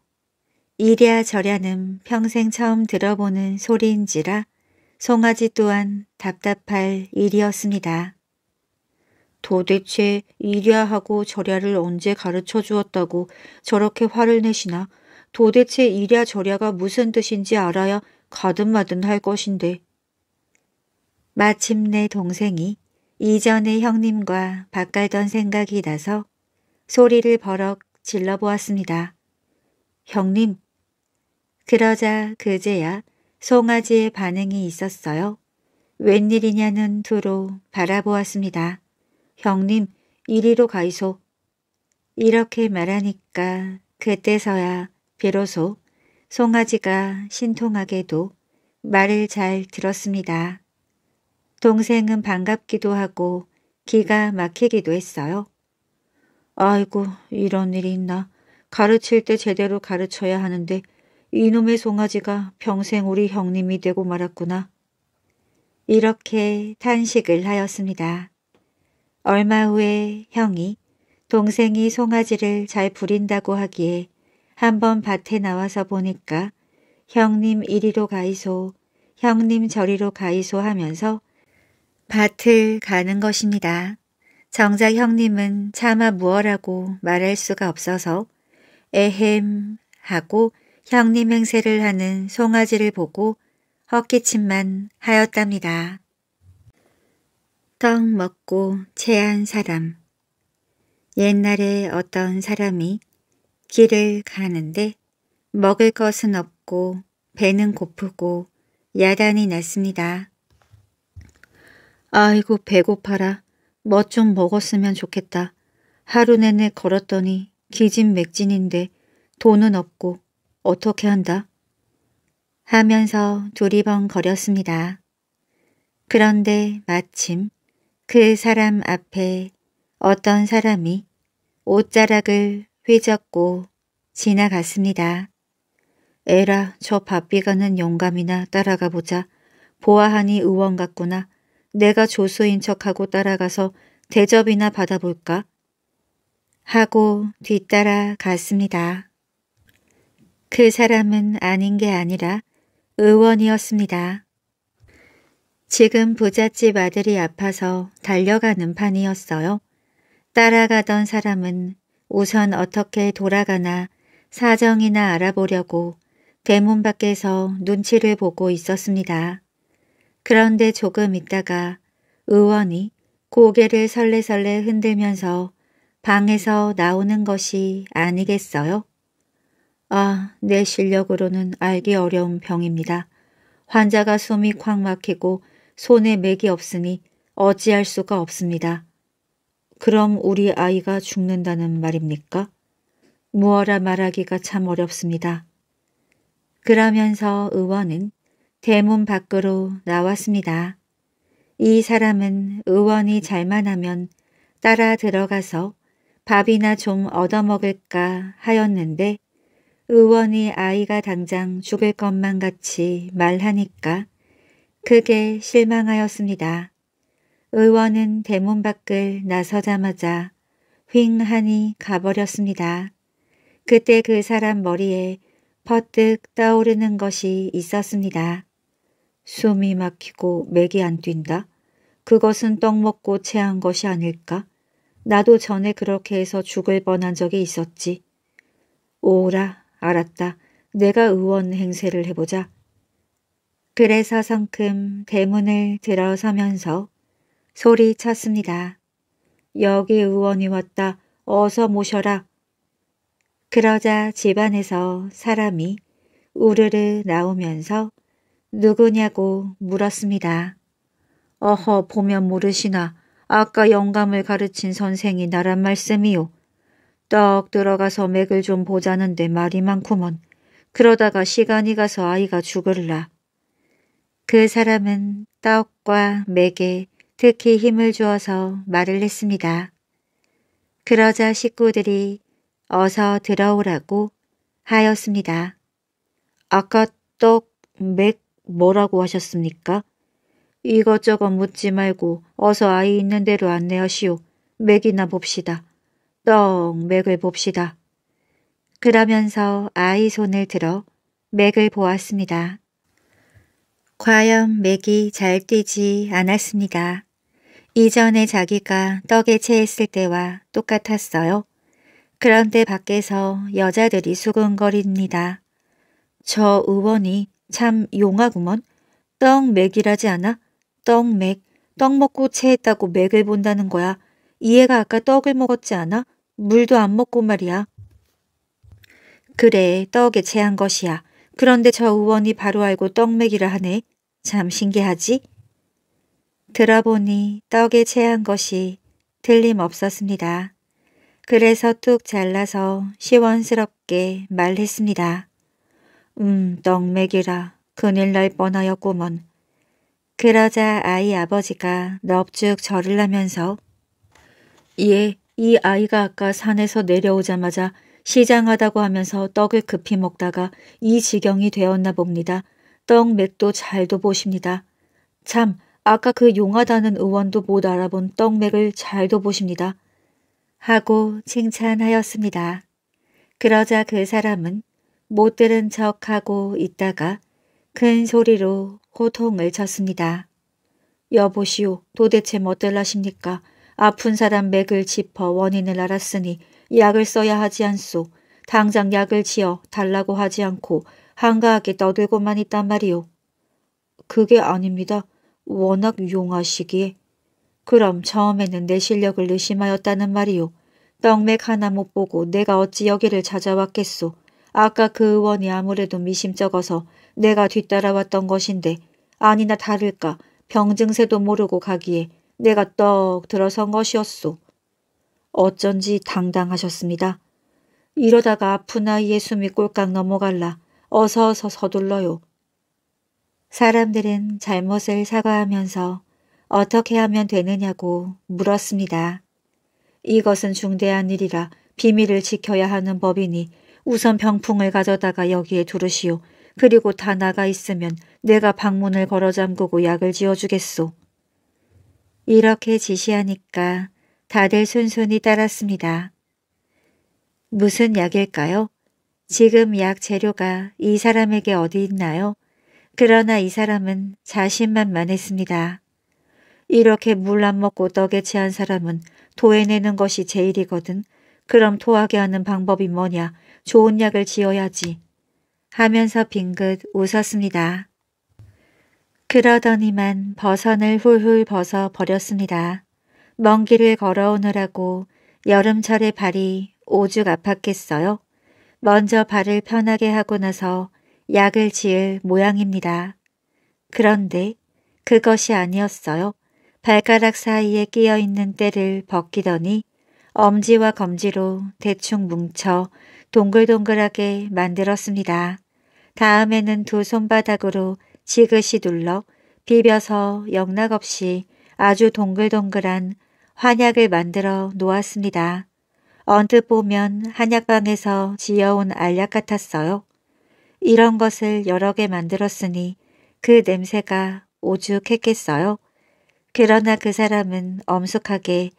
이랴 저랴는 평생 처음 들어보는 소리인지라 송아지 또한 답답할 일이었습니다. 도대체 이랴 하고 저랴를 언제 가르쳐 주었다고 저렇게 화를 내시나 도대체 이랴 저랴가 무슨 뜻인지 알아야 가든 마든 할 것인데. 마침내 동생이 이전의 형님과 바깔던 생각이 나서 소리를 버럭 질러보았습니다. 형님. 그러자 그제야 송아지의 반응이 있었어요. 웬일이냐는 두로 바라보았습니다. 형님, 이리로 가이소. 이렇게 말하니까 그때서야 비로소 송아지가 신통하게도 말을 잘 들었습니다. 동생은 반갑기도 하고 기가 막히기도 했어요. 아이고 이런 일이 있나. 가르칠 때 제대로 가르쳐야 하는데 이놈의 송아지가 평생 우리 형님이 되고 말았구나. 이렇게 탄식을 하였습니다. 얼마 후에 형이 동생이 송아지를 잘 부린다고 하기에 한번 밭에 나와서 보니까 형님 이리로 가이소, 형님 저리로 가이소 하면서 밭을 가는 것입니다. 정작 형님은 차마 무어라고 말할 수가 없어서 에헴 하고 형님 행세를 하는 송아지를 보고 헛기침만 하였답니다. 떡 먹고 체한 사람 옛날에 어떤 사람이 길을 가는데 먹을 것은 없고 배는 고프고 야단이 났습니다. 아이고 배고파라. 뭐 좀 먹었으면 좋겠다. 하루 내내 걸었더니 기진맥진인데 돈은 없고 어떻게 한다? 하면서 두리번거렸습니다. 그런데 마침 그 사람 앞에 어떤 사람이 옷자락을 휘젓고 지나갔습니다. 에라 저 바삐가는 영감이나 따라가 보자. 보아하니 의원 같구나. 내가 조수인 척하고 따라가서 대접이나 받아볼까? 하고 뒤따라 갔습니다. 그 사람은 아닌 게 아니라 의원이었습니다. 지금 부잣집 아들이 아파서 달려가는 판이었어요. 따라가던 사람은 우선 어떻게 돌아가나 사정이나 알아보려고 대문 밖에서 눈치를 보고 있었습니다. 그런데 조금 있다가 의원이 고개를 설레설레 흔들면서 방에서 나오는 것이 아니겠어요? 아, 내 실력으로는 알기 어려운 병입니다. 환자가 숨이 콱 막히고 손에 맥이 없으니 어찌할 수가 없습니다. 그럼 우리 아이가 죽는다는 말입니까? 무어라 말하기가 참 어렵습니다. 그러면서 의원은 대문 밖으로 나왔습니다. 이 사람은 의원이 잘만 하면 따라 들어가서 밥이나 좀 얻어먹을까 하였는데 의원이 아이가 당장 죽을 것만 같이 말하니까 크게 실망하였습니다. 의원은 대문 밖을 나서자마자 휑하니 가버렸습니다. 그때 그 사람 머리에 퍼뜩 떠오르는 것이 있었습니다. 숨이 막히고 맥이 안 뛴다. 그것은 떡 먹고 체한 것이 아닐까? 나도 전에 그렇게 해서 죽을 뻔한 적이 있었지. 오라, 알았다. 내가 의원 행세를 해보자. 그래서 성큼 대문을 들어서면서 소리쳤습니다. 여기 의원이 왔다. 어서 모셔라. 그러자 집안에서 사람이 우르르 나오면서 누구냐고 물었습니다. 어허 보면 모르시나 아까 영감을 가르친 선생이 나란 말씀이요. 떡 들어가서 맥을 좀 보자는데 말이 많구먼. 그러다가 시간이 가서 아이가 죽을라. 그 사람은 떡과 맥에 특히 힘을 주어서 말을 했습니다. 그러자 식구들이 어서 들어오라고 하였습니다. 아까 떡, 맥 뭐라고 하셨습니까? 이것저것 묻지 말고 어서 아이 있는 대로 안내하시오. 맥이나 봅시다. 떡 맥을 봅시다. 그러면서 아이 손을 들어 맥을 보았습니다. 과연 맥이 잘 뛰지 않았습니다. 이전에 자기가 떡에 채했을 때와 똑같았어요. 그런데 밖에서 여자들이 수근거립니다. 저 의원이 참 용하구먼. 떡맥이라지 않아? 떡맥. 떡 먹고 체했다고 맥을 본다는 거야. 이해가 아까 떡을 먹었지 않아? 물도 안 먹고 말이야. 그래, 떡에 체한 것이야. 그런데 저 의원이 바로 알고 떡맥이라 하네. 참 신기하지? 들어보니 떡에 체한 것이 틀림없었습니다. 그래서 뚝 잘라서 시원스럽게 말했습니다. 음, 떡맥이라 큰일 날 뻔하였구먼. 그러자 아이 아버지가 넙죽 절을 하면서 예, 이 아이가 아까 산에서 내려오자마자 시장하다고 하면서 떡을 급히 먹다가 이 지경이 되었나 봅니다. 떡 맥도 잘도 보십니다. 참, 아까 그 용하다는 의원도 못 알아본 떡맥을 잘도 보십니다. 하고 칭찬하였습니다. 그러자 그 사람은 못 들은 척하고 있다가 큰 소리로 호통을 쳤습니다. 여보시오 도대체 멋들라십니까? 뭐 아픈 사람 맥을 짚어 원인을 알았으니 약을 써야 하지 않소. 당장 약을 지어 달라고 하지 않고 한가하게 떠들고만 있단 말이오. 그게 아닙니다. 워낙 용하시기에. 그럼 처음에는 내 실력을 의심하였다는 말이오. 떡맥 하나 못 보고 내가 어찌 여기를 찾아왔겠소. 아까 그 의원이 아무래도 미심쩍어서 내가 뒤따라왔던 것인데 아니나 다를까 병증세도 모르고 가기에 내가 떡 들어선 것이었소. 어쩐지 당당하셨습니다. 이러다가 아픈 아이의 숨이 꼴깍 넘어갈라 어서 어서 서둘러요. 사람들은 잘못을 사과하면서 어떻게 하면 되느냐고 물었습니다. 이것은 중대한 일이라 비밀을 지켜야 하는 법이니 우선 병풍을 가져다가 여기에 두르시오. 그리고 다 나가 있으면 내가 방문을 걸어 잠그고 약을 지어주겠소. 이렇게 지시하니까 다들 순순히 따랐습니다. 무슨 약일까요? 지금 약 재료가 이 사람에게 어디 있나요? 그러나 이 사람은 자신만만했습니다. 이렇게 물 안 먹고 떡에 취한 사람은 도해내는 것이 제일이거든 그럼 토하게 하는 방법이 뭐냐. 좋은 약을 지어야지. 하면서 빙긋 웃었습니다. 그러더니만 버선을 훌훌 벗어 버렸습니다. 먼 길을 걸어오느라고 여름철에 발이 오죽 아팠겠어요. 먼저 발을 편하게 하고 나서 약을 지을 모양입니다. 그런데 그것이 아니었어요. 발가락 사이에 끼어있는 때를 벗기더니 엄지와 검지로 대충 뭉쳐 동글동글하게 만들었습니다. 다음에는 두 손바닥으로 지그시 눌러 비벼서 영락없이 아주 동글동글한 환약을 만들어 놓았습니다. 언뜻 보면 한약방에서 지어온 알약 같았어요. 이런 것을 여러 개 만들었으니 그 냄새가 오죽했겠어요. 그러나 그 사람은 엄숙하게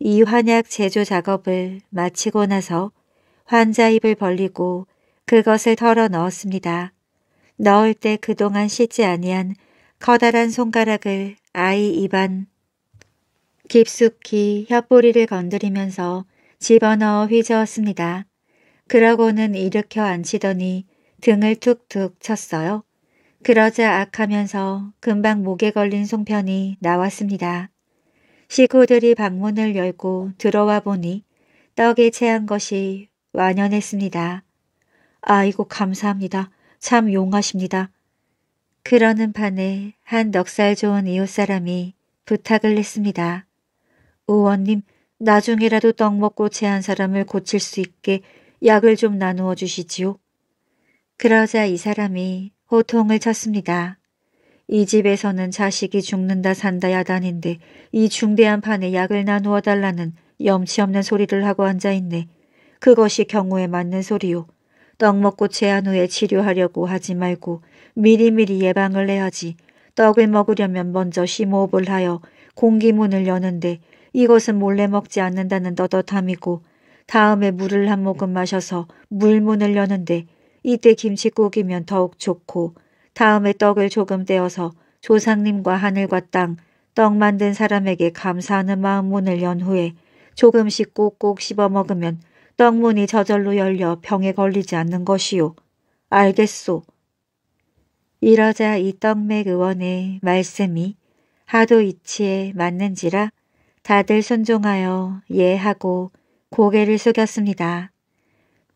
이 환약 제조 작업을 마치고 나서 환자 입을 벌리고 그것을 털어 넣었습니다. 넣을 때 그동안 씻지 아니한 커다란 손가락을 아이 입안 깊숙이 혀뿌리를 건드리면서 집어넣어 휘저었습니다. 그러고는 일으켜 앉히더니 등을 툭툭 쳤어요. 그러자 악하면서 금방 목에 걸린 송편이 나왔습니다. 식구들이 방문을 열고 들어와 보니 떡이 체한 것이 완연했습니다. 아이고 감사합니다. 참 용하십니다. 그러는 반에한 넉살 좋은 이웃사람이 부탁을 했습니다. 의원님 나중에라도 떡 먹고 체한 사람을 고칠 수 있게 약을 좀 나누어 주시지요. 그러자 이 사람이 호통을 쳤습니다. 이 집에서는 자식이 죽는다 산다 야단인데 이 중대한 판에 약을 나누어 달라는 염치없는 소리를 하고 앉아있네. 그것이 경우에 맞는 소리요. 떡 먹고 제한 후에 치료하려고 하지 말고 미리미리 예방을 해야지. 떡을 먹으려면 먼저 심호흡을 하여 공기문을 여는데 이것은 몰래 먹지 않는다는 떳떳함이고 다음에 물을 한 모금 마셔서 물문을 여는데 이때 김치국이면 더욱 좋고 다음에 떡을 조금 떼어서 조상님과 하늘과 땅, 떡 만든 사람에게 감사하는 마음 문을 연 후에 조금씩 꼭꼭 씹어 먹으면 떡문이 저절로 열려 병에 걸리지 않는 것이요. 알겠소. 이러자 이떡맥 의원의 말씀이 하도 이치에 맞는지라 다들 순종하여 예하고 고개를 숙였습니다.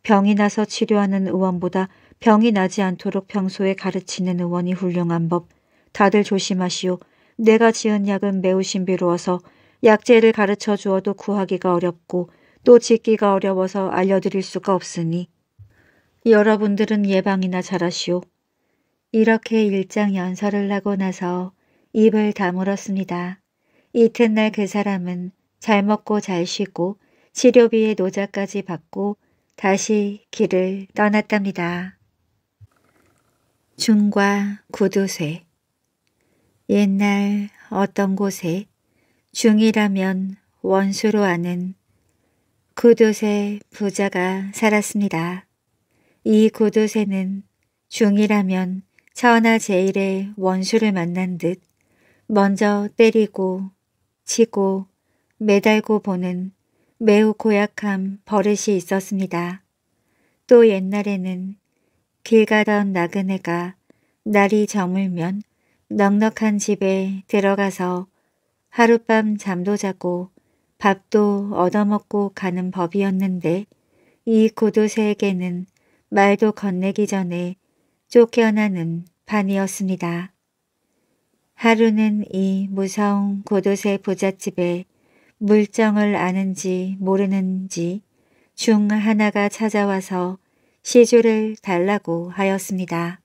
병이 나서 치료하는 의원보다 병이 나지 않도록 평소에 가르치는 의원이 훌륭한 법. 다들 조심하시오. 내가 지은 약은 매우 신비로워서 약재를 가르쳐 주어도 구하기가 어렵고 또 짓기가 어려워서 알려드릴 수가 없으니 여러분들은 예방이나 잘하시오. 이렇게 일장 연설을 하고 나서 입을 다물었습니다. 이튿날 그 사람은 잘 먹고 잘 쉬고 치료비에 노자까지 받고 다시 길을 떠났답니다. 중과 구두쇠 옛날 어떤 곳에 중이라면 원수로 아는 구두쇠 부자가 살았습니다. 이 구두쇠는 중이라면 천하 제일의 원수를 만난 듯 먼저 때리고 치고 매달고 보는 매우 고약한 버릇이 있었습니다. 또 옛날에는 길 가던 나그네가 날이 저물면 넉넉한 집에 들어가서 하룻밤 잠도 자고 밥도 얻어먹고 가는 법이었는데 이 고도새에게는 말도 건네기 전에 쫓겨나는 반이었습니다 하루는 이 무서운 고도새 부잣집에 물정을 아는지 모르는지 중 하나가 찾아와서 시주를 달라고 하였습니다.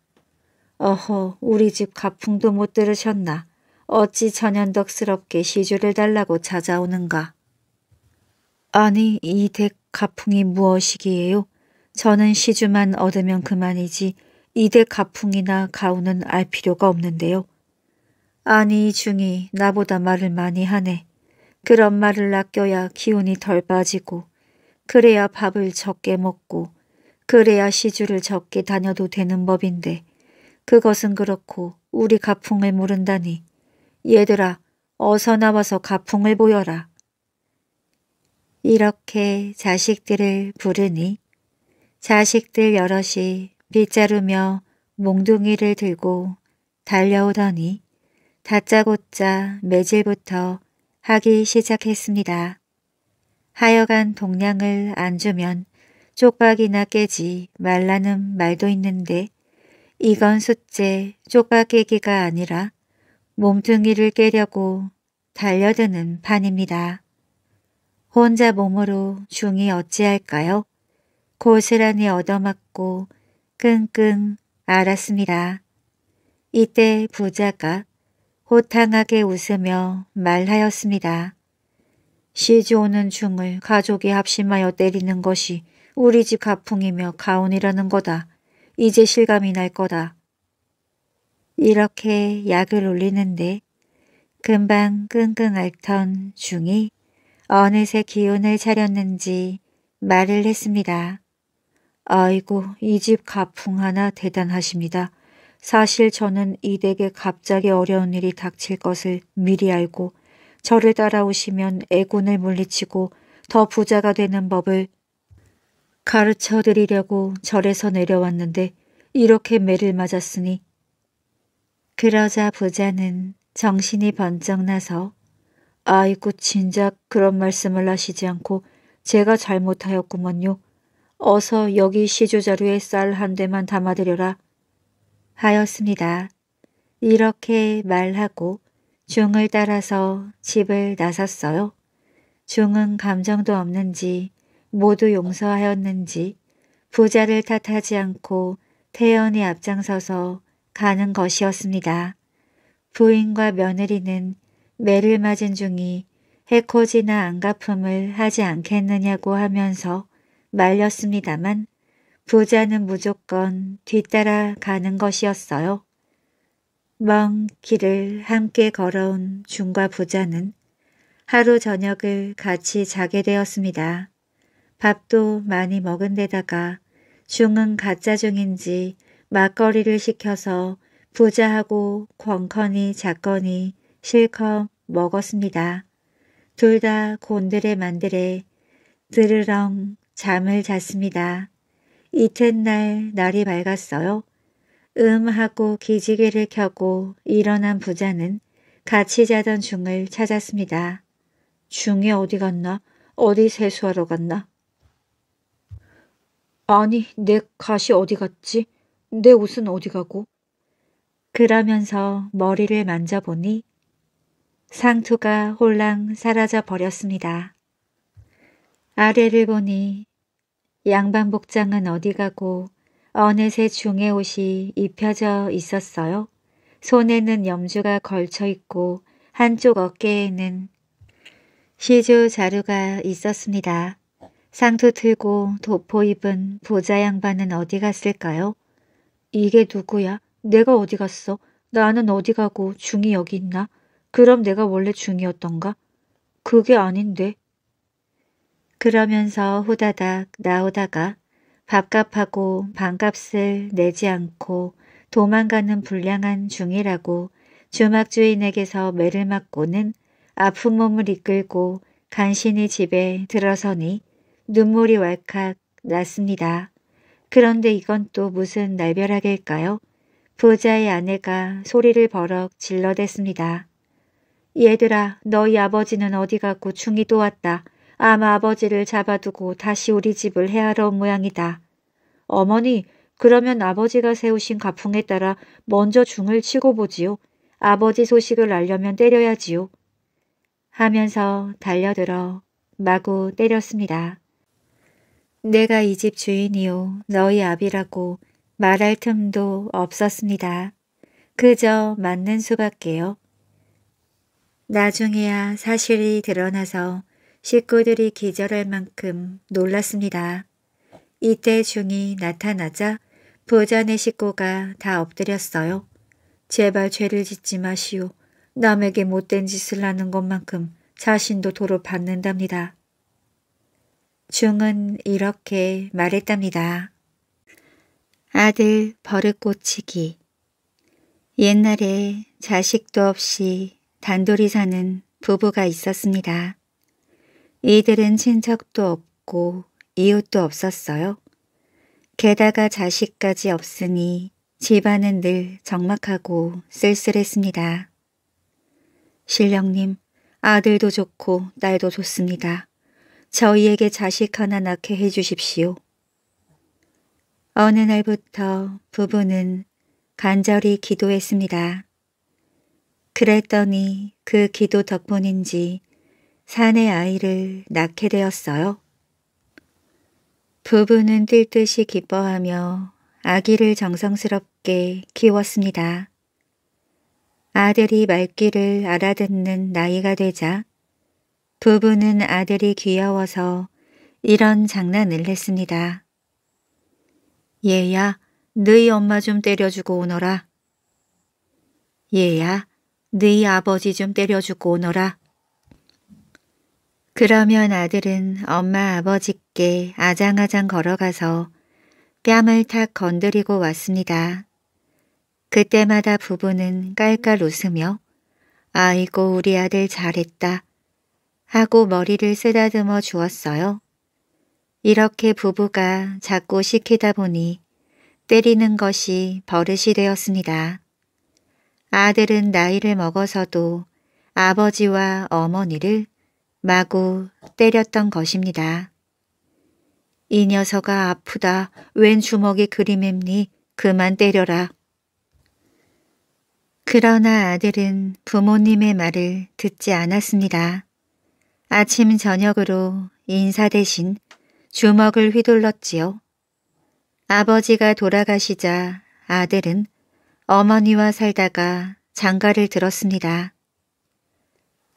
어허 우리 집 가풍도 못 들으셨나 어찌 천연덕스럽게 시주를 달라고 찾아오는가. 아니 이 댁가풍이 무엇이기에요? 저는 시주만 얻으면 그만이지 이 댁 가풍이나 가우는 알 필요가 없는데요. 아니 중이 나보다 말을 많이 하네. 그런 말을 아껴야 기운이 덜 빠지고 그래야 밥을 적게 먹고 그래야 시주를 적게 다녀도 되는 법인데 그것은 그렇고 우리 가풍을 모른다니 얘들아 어서 나와서 가풍을 보여라. 이렇게 자식들을 부르니 자식들 여럿이 빗자루며 몽둥이를 들고 달려오더니 다짜고짜 매질부터 하기 시작했습니다. 하여간 동량을 안 주면 쪽박이나 깨지 말라는 말도 있는데 이건 숫제 쪽박깨기가 아니라 몸뚱이를 깨려고 달려드는 판입니다. 혼자 몸으로 중이 어찌할까요? 고스란히 얻어맞고 끙끙 알았습니다. 이때 부자가 호탕하게 웃으며 말하였습니다. 시즈오는 중을 가족이 합심하여 때리는 것이 우리 집 가풍이며 가온이라는 거다. 이제 실감이 날 거다. 이렇게 약을 올리는데 금방 끙끙 앓던 중이 어느새 기운을 차렸는지 말을 했습니다. 아이고 이 집 가풍 하나 대단하십니다. 사실 저는 이 댁에 갑자기 어려운 일이 닥칠 것을 미리 알고 저를 따라오시면 애군을 물리치고 더 부자가 되는 법을 가르쳐 드리려고 절에서 내려왔는데 이렇게 매를 맞았으니 그러자 부자는 정신이 번쩍 나서 아이고 진작 그런 말씀을 하시지 않고 제가 잘못하였구먼요. 어서 여기 시조자루에 쌀 한 대만 담아드려라 하였습니다. 이렇게 말하고 중을 따라서 집을 나섰어요. 중은 감정도 없는지 모두 용서하였는지 부자를 탓하지 않고 태연이 앞장서서 가는 것이었습니다. 부인과 며느리는 매를 맞은 중이 해코지나 안가품을 하지 않겠느냐고 하면서 말렸습니다만 부자는 무조건 뒤따라 가는 것이었어요. 먼 길을 함께 걸어온 중과 부자는 하루 저녁을 같이 자게 되었습니다. 밥도 많이 먹은 데다가 중은 가짜 중인지 막걸리를 시켜서 부자하고 권커니 작거니 실컷 먹었습니다. 둘 다 곤드레 만드레 드르렁 잠을 잤습니다. 이튿날 날이 밝았어요. 음 하고 기지개를 켜고 일어난 부자는 같이 자던 중을 찾았습니다. 중이 어디 갔나? 어디 세수하러 갔나? 아니, 내 가시 어디 갔지? 내 옷은 어디 가고? 그러면서 머리를 만져보니 상투가 홀랑 사라져 버렸습니다. 아래를 보니 양반 복장은 어디 가고 어느새 중의 옷이 입혀져 있었어요. 손에는 염주가 걸쳐 있고 한쪽 어깨에는 시주 자루가 있었습니다. 상투 틀고 도포 입은 보자 양반은 어디 갔을까요? 이게 누구야? 내가 어디 갔어? 나는 어디 가고 중이 여기 있나? 그럼 내가 원래 중이었던가? 그게 아닌데. 그러면서 후다닥 나오다가 밥값하고 반값을 내지 않고 도망가는 불량한 중이라고 주막 주인에게서 매를 맞고는 아픈 몸을 이끌고 간신히 집에 들어서니 눈물이 왈칵 났습니다. 그런데 이건 또 무슨 날벼락일까요? 부자의 아내가 소리를 버럭 질러댔습니다. 얘들아 너희 아버지는 어디 갔고 충이 또 왔다. 아마 아버지를 잡아두고 다시 우리 집을 헤아러 온 모양이다. 어머니 그러면 아버지가 세우신 가풍에 따라 먼저 중을 치고 보지요. 아버지 소식을 알려면 때려야지요. 하면서 달려들어 마구 때렸습니다. 내가 이 집 주인이요 너희 아비라고 말할 틈도 없었습니다. 그저 맞는 수밖에요. 나중에야 사실이 드러나서 식구들이 기절할 만큼 놀랐습니다. 이때 중이 나타나자 부자네 식구가 다 엎드렸어요. 제발 죄를 짓지 마시오. 남에게 못된 짓을 하는 것만큼 자신도 도로 받는답니다. 중은 이렇게 말했답니다. 아들 버릇 고치기 옛날에 자식도 없이 단둘이 사는 부부가 있었습니다. 이들은 친척도 없고 이웃도 없었어요. 게다가 자식까지 없으니 집안은 늘 적막하고 쓸쓸했습니다. 신령님, 아들도 좋고 딸도 좋습니다. 저희에게 자식 하나 낳게 해주십시오. 어느 날부터 부부는 간절히 기도했습니다. 그랬더니 그 기도 덕분인지 산의 아이를 낳게 되었어요. 부부는 뛸 듯이 기뻐하며 아기를 정성스럽게 키웠습니다. 아들이 말귀를 알아듣는 나이가 되자 부부는 아들이 귀여워서 이런 장난을 했습니다. 얘야, 너희 엄마 좀 때려주고 오너라. 얘야, 너희 아버지 좀 때려주고 오너라. 그러면 아들은 엄마 아버지께 아장아장 걸어가서 뺨을 탁 건드리고 왔습니다. 그때마다 부부는 깔깔 웃으며 아이고 우리 아들 잘했다. 하고 머리를 쓰다듬어 주었어요. 이렇게 부부가 자꾸 시키다 보니 때리는 것이 버릇이 되었습니다. 아들은 나이를 먹어서도 아버지와 어머니를 마구 때렸던 것입니다. 이 녀석아 아프다. 웬 주먹이 그리 맵니? 그만 때려라. 그러나 아들은 부모님의 말을 듣지 않았습니다. 아침 저녁으로 인사 대신 주먹을 휘둘렀지요. 아버지가 돌아가시자 아들은 어머니와 살다가 장가를 들었습니다.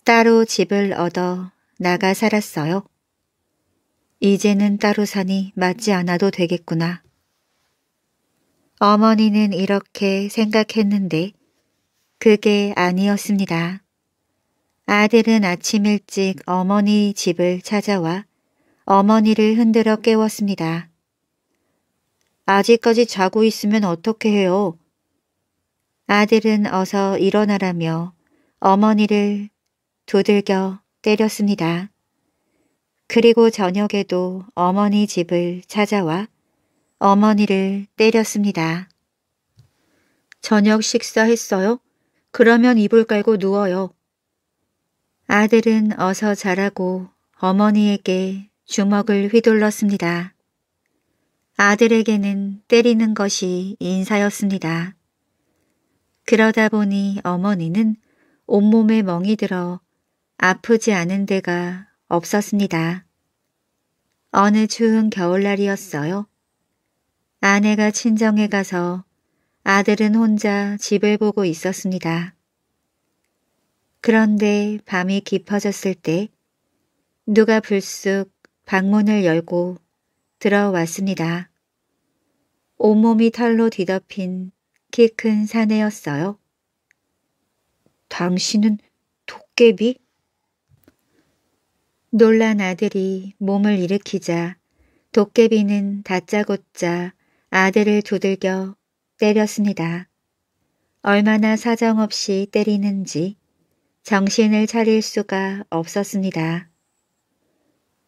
따로 집을 얻어 나가 살았어요. 이제는 따로 사니 맞지 않아도 되겠구나. 어머니는 이렇게 생각했는데 그게 아니었습니다. 아들은 아침 일찍 어머니 집을 찾아와 어머니를 흔들어 깨웠습니다. 아직까지 자고 있으면 어떻게 해요? 아들은 어서 일어나라며 어머니를 두들겨 때렸습니다. 그리고 저녁에도 어머니 집을 찾아와 어머니를 때렸습니다. 저녁 식사했어요? 그러면 이불 깔고 누워요. 아들은 어서 자라고 어머니에게 주먹을 휘둘렀습니다. 아들에게는 때리는 것이 인사였습니다. 그러다 보니 어머니는 온몸에 멍이 들어 아프지 않은 데가 없었습니다. 어느 추운 겨울날이었어요. 아내가 친정에 가서 아들은 혼자 집을 보고 있었습니다. 그런데 밤이 깊어졌을 때 누가 불쑥 방문을 열고 들어왔습니다. 온몸이 털로 뒤덮인 키 큰 사내였어요. 당신은 도깨비? 놀란 아들이 몸을 일으키자 도깨비는 다짜고짜 아들을 두들겨 때렸습니다. 얼마나 사정없이 때리는지 정신을 차릴 수가 없었습니다.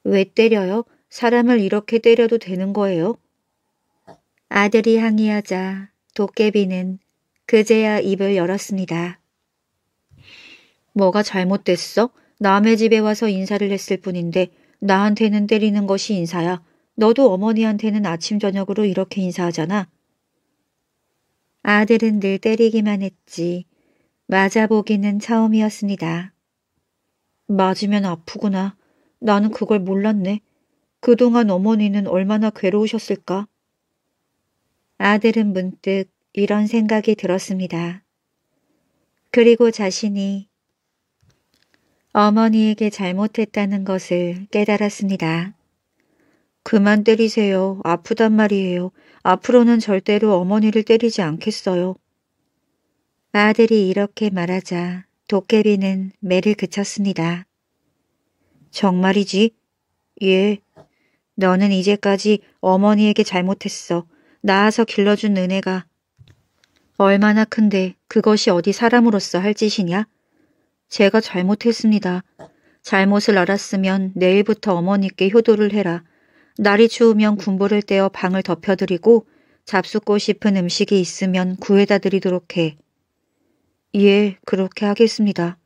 왜 때려요? 사람을 이렇게 때려도 되는 거예요? 아들이 항의하자 도깨비는 그제야 입을 열었습니다. 뭐가 잘못됐어? 남의 집에 와서 인사를 했을 뿐인데 나한테는 때리는 것이 인사야. 너도 어머니한테는 아침 저녁으로 이렇게 인사하잖아. 아들은 늘 때리기만 했지 맞아보기는 처음이었습니다. 맞으면 아프구나. 나는 그걸 몰랐네. 그동안 어머니는 얼마나 괴로우셨을까? 아들은 문득 이런 생각이 들었습니다. 그리고 자신이 어머니에게 잘못했다는 것을 깨달았습니다. 그만 때리세요. 아프단 말이에요. 앞으로는 절대로 어머니를 때리지 않겠어요. 아들이 이렇게 말하자 도깨비는 매를 그쳤습니다. 정말이지? 예. 너는 이제까지 어머니에게 잘못했어. 나아서 길러준 은혜가 얼마나 큰데 그것이 어디 사람으로서 할 짓이냐? 제가 잘못했습니다. 잘못을 알았으면 내일부터 어머니께 효도를 해라. 날이 추우면 군부를 떼어 방을 덮여드리고 잡숫고 싶은 음식이 있으면 구해다 드리도록 해. 예, 그렇게 하겠습니다.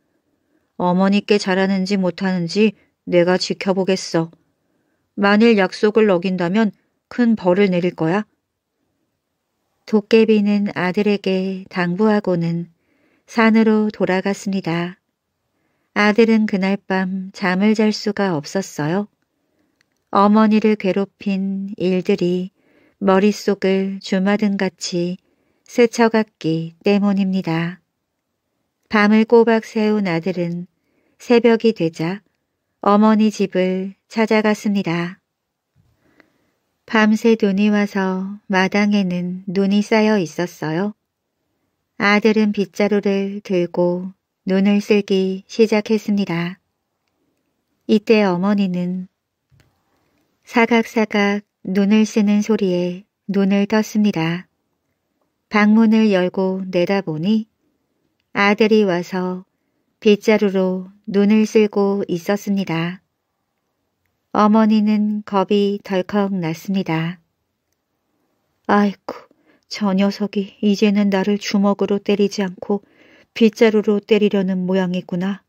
어머니께 잘하는지 못하는지 내가 지켜보겠어. 만일 약속을 어긴다면 큰 벌을 내릴 거야. 도깨비는 아들에게 당부하고는 산으로 돌아갔습니다. 아들은 그날 밤 잠을 잘 수가 없었어요. 어머니를 괴롭힌 일들이 머릿속을 주마등같이 스쳐갔기 때문입니다. 밤을 꼬박 새운 아들은 새벽이 되자 어머니 집을 찾아갔습니다. 밤새 눈이 와서 마당에는 눈이 쌓여 있었어요. 아들은 빗자루를 들고 눈을 쓸기 시작했습니다. 이때 어머니는 사각사각 눈을 쓰는 소리에 눈을 떴습니다. 방문을 열고 내다보니 아들이 와서 빗자루로 눈을 쓸고 있었습니다. 어머니는 겁이 덜컥 났습니다. 아이쿠, 저 녀석이 이제는 나를 주먹으로 때리지 않고 빗자루로 때리려는 모양이구나.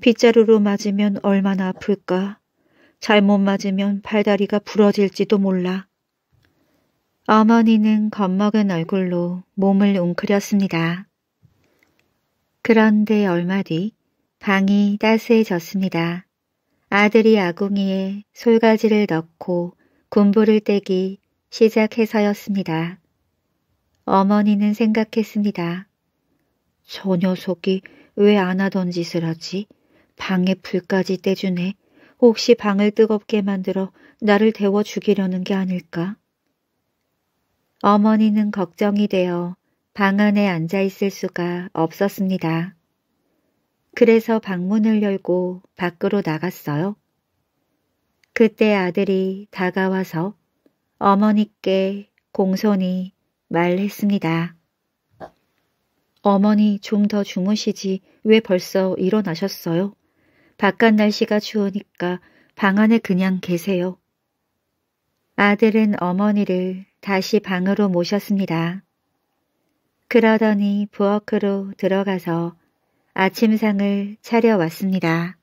빗자루로 맞으면 얼마나 아플까. 잘못 맞으면 팔다리가 부러질지도 몰라. 어머니는 겁먹은 얼굴로 몸을 웅크렸습니다. 그런데 얼마 뒤 방이 따스해졌습니다. 아들이 아궁이에 솔가지를 넣고 군부를 떼기 시작해서였습니다. 어머니는 생각했습니다. 저 녀석이 왜 안 하던 짓을 하지? 방에 불까지 떼주네. 혹시 방을 뜨겁게 만들어 나를 데워 죽이려는 게 아닐까? 어머니는 걱정이 되어 방 안에 앉아 있을 수가 없었습니다. 그래서 방문을 열고 밖으로 나갔어요. 그때 아들이 다가와서 어머니께 공손히 말했습니다. 어머니 좀 더 주무시지 왜 벌써 일어나셨어요? 바깥 날씨가 추우니까 방 안에 그냥 계세요. 아들은 어머니를 다시 방으로 모셨습니다. 그러더니 부엌으로 들어가서 아침상을 차려왔습니다.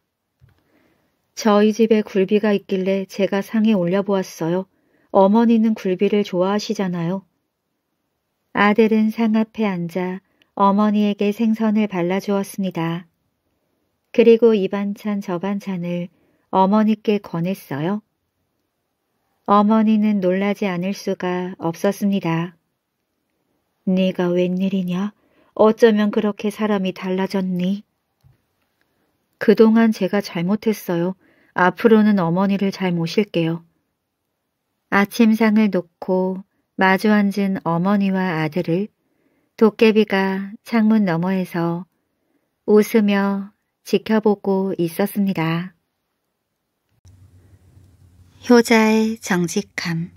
저희 집에 굴비가 있길래 제가 상에 올려보았어요. 어머니는 굴비를 좋아하시잖아요. 아들은 상 앞에 앉아 어머니에게 생선을 발라주었습니다. 그리고 이 반찬 저 반찬을 어머니께 권했어요. 어머니는 놀라지 않을 수가 없었습니다. 네가 웬일이냐? 어쩌면 그렇게 사람이 달라졌니? 그동안 제가 잘못했어요. 앞으로는 어머니를 잘 모실게요. 아침상을 놓고 마주 앉은 어머니와 아들을 도깨비가 창문 너머에서 웃으며 지켜보고 있었습니다. 효자의 정직함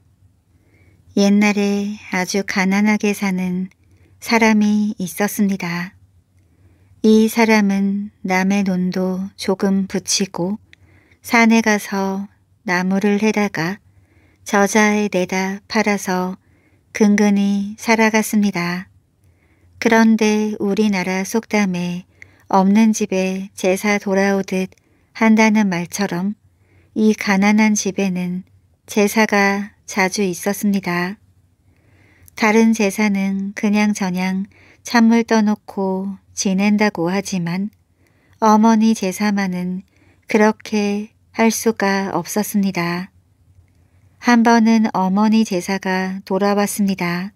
옛날에 아주 가난하게 사는 사람이 있었습니다. 이 사람은 남의 논도 조금 붙이고 산에 가서 나무를 해다가 저자에 내다 팔아서 근근히 살아갔습니다. 그런데 우리나라 속담에 없는 집에 제사 돌아오듯 한다는 말처럼 이 가난한 집에는 제사가 자주 있었습니다. 다른 제사는 그냥저냥 찬물 떠놓고 지낸다고 하지만 어머니 제사만은 그렇게 할 수가 없었습니다. 한 번은 어머니 제사가 돌아왔습니다.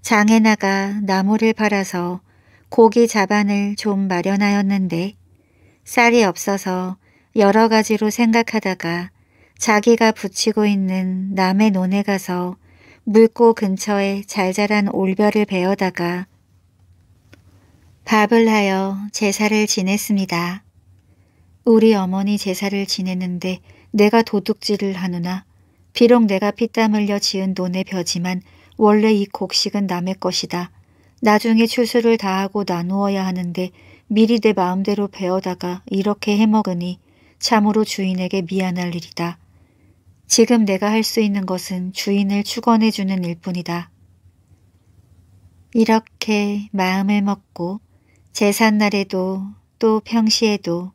장에나가 나무를 팔아서 고기 자반을 좀 마련하였는데 쌀이 없어서 여러 가지로 생각하다가 자기가 붙이고 있는 남의 논에 가서 물고 근처에 잘 자란 올벼를 베어다가 밥을 하여 제사를 지냈습니다. 우리 어머니 제사를 지내는데 내가 도둑질을 하누나 비록 내가 피땀 흘려 지은 논의 벼지만 원래 이 곡식은 남의 것이다. 나중에 추수를 다하고 나누어야 하는데 미리 내 마음대로 베어다가 이렇게 해먹으니 참으로 주인에게 미안할 일이다. 지금 내가 할 수 있는 것은 주인을 축원해주는 일뿐이다. 이렇게 마음을 먹고 재산날에도 또 평시에도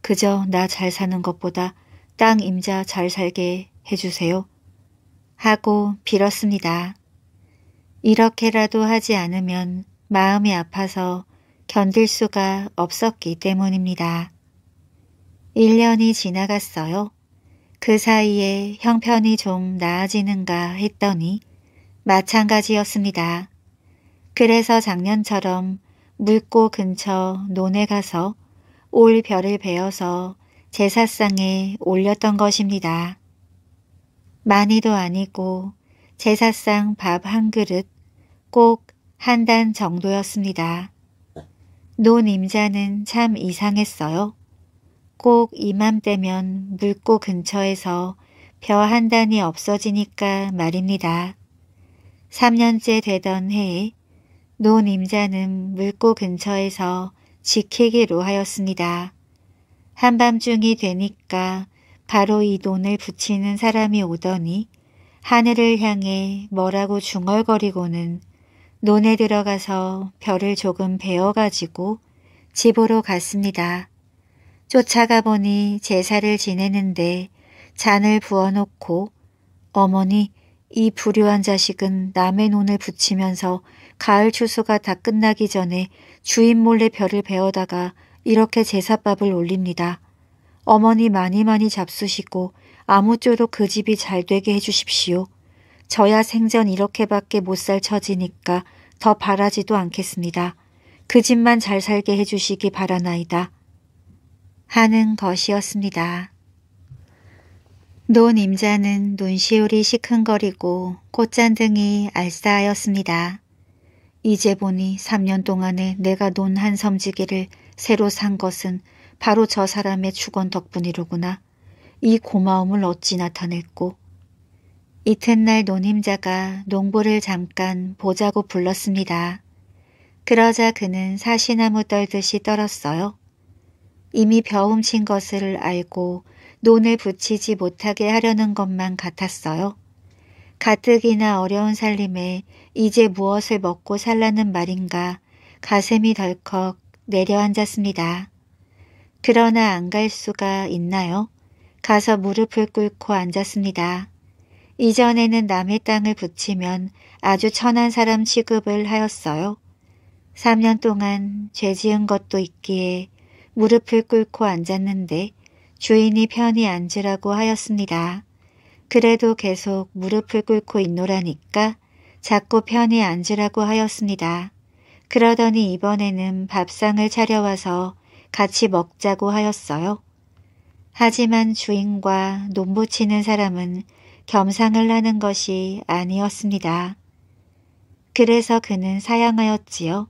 그저 나 잘 사는 것보다 땅 임자 잘 살게 해주세요. 하고 빌었습니다. 이렇게라도 하지 않으면 마음이 아파서 견딜 수가 없었기 때문입니다. 1년이 지나갔어요. 그 사이에 형편이 좀 나아지는가 했더니 마찬가지였습니다. 그래서 작년처럼 물고 근처 논에 가서 올 별을 베어서 제사상에 올렸던 것입니다. 많이도 아니고 제사상 밥 한 그릇 꼭 한 단 정도였습니다. 논 임자는 참 이상했어요. 꼭 이맘때면 물고 근처에서 벼 한 단이 없어지니까 말입니다. 3년째 되던 해에 논 임자는 물고 근처에서 지키기로 하였습니다. 한밤중이 되니까 바로 이 논을 붙이는 사람이 오더니 하늘을 향해 뭐라고 중얼거리고는 논에 들어가서 별을 조금 베어가지고 집으로 갔습니다. 쫓아가 보니 제사를 지내는데 잔을 부어놓고 어머니 이 불효한 자식은 남의 논을 붙이면서 가을 추수가 다 끝나기 전에 주인 몰래 별을 베어다가 이렇게 제사밥을 올립니다. 어머니 많이 많이 잡수시고 아무쪼록 그 집이 잘 되게 해주십시오. 저야 생전 이렇게밖에 못 살 처지니까 더 바라지도 않겠습니다. 그 집만 잘 살게 해주시기 바라나이다. 하는 것이었습니다. 논 임자는 눈시울이 시큰거리고 꽃잔등이 알싸하였습니다. 이제 보니 3년 동안에 내가 논 한 섬지기를 새로 산 것은 바로 저 사람의 축원 덕분이로구나. 이 고마움을 어찌 나타냈고. 이튿날 논임자가 농부를 잠깐 보자고 불렀습니다. 그러자 그는 사시나무 떨듯이 떨었어요. 이미 벼움친 것을 알고 논을 붙이지 못하게 하려는 것만 같았어요. 가뜩이나 어려운 살림에 이제 무엇을 먹고 살라는 말인가 가슴이 덜컥 내려앉았습니다. 그러나 안 갈 수가 있나요? 가서 무릎을 꿇고 앉았습니다. 이전에는 남의 땅을 붙이면 아주 천한 사람 취급을 하였어요. 3년 동안 죄 지은 것도 있기에 무릎을 꿇고 앉았는데 주인이 편히 앉으라고 하였습니다. 그래도 계속 무릎을 꿇고 있노라니까 자꾸 편히 앉으라고 하였습니다. 그러더니 이번에는 밥상을 차려와서 같이 먹자고 하였어요. 하지만 주인과 논부치는 사람은 겸상을 하는 것이 아니었습니다. 그래서 그는 사양하였지요.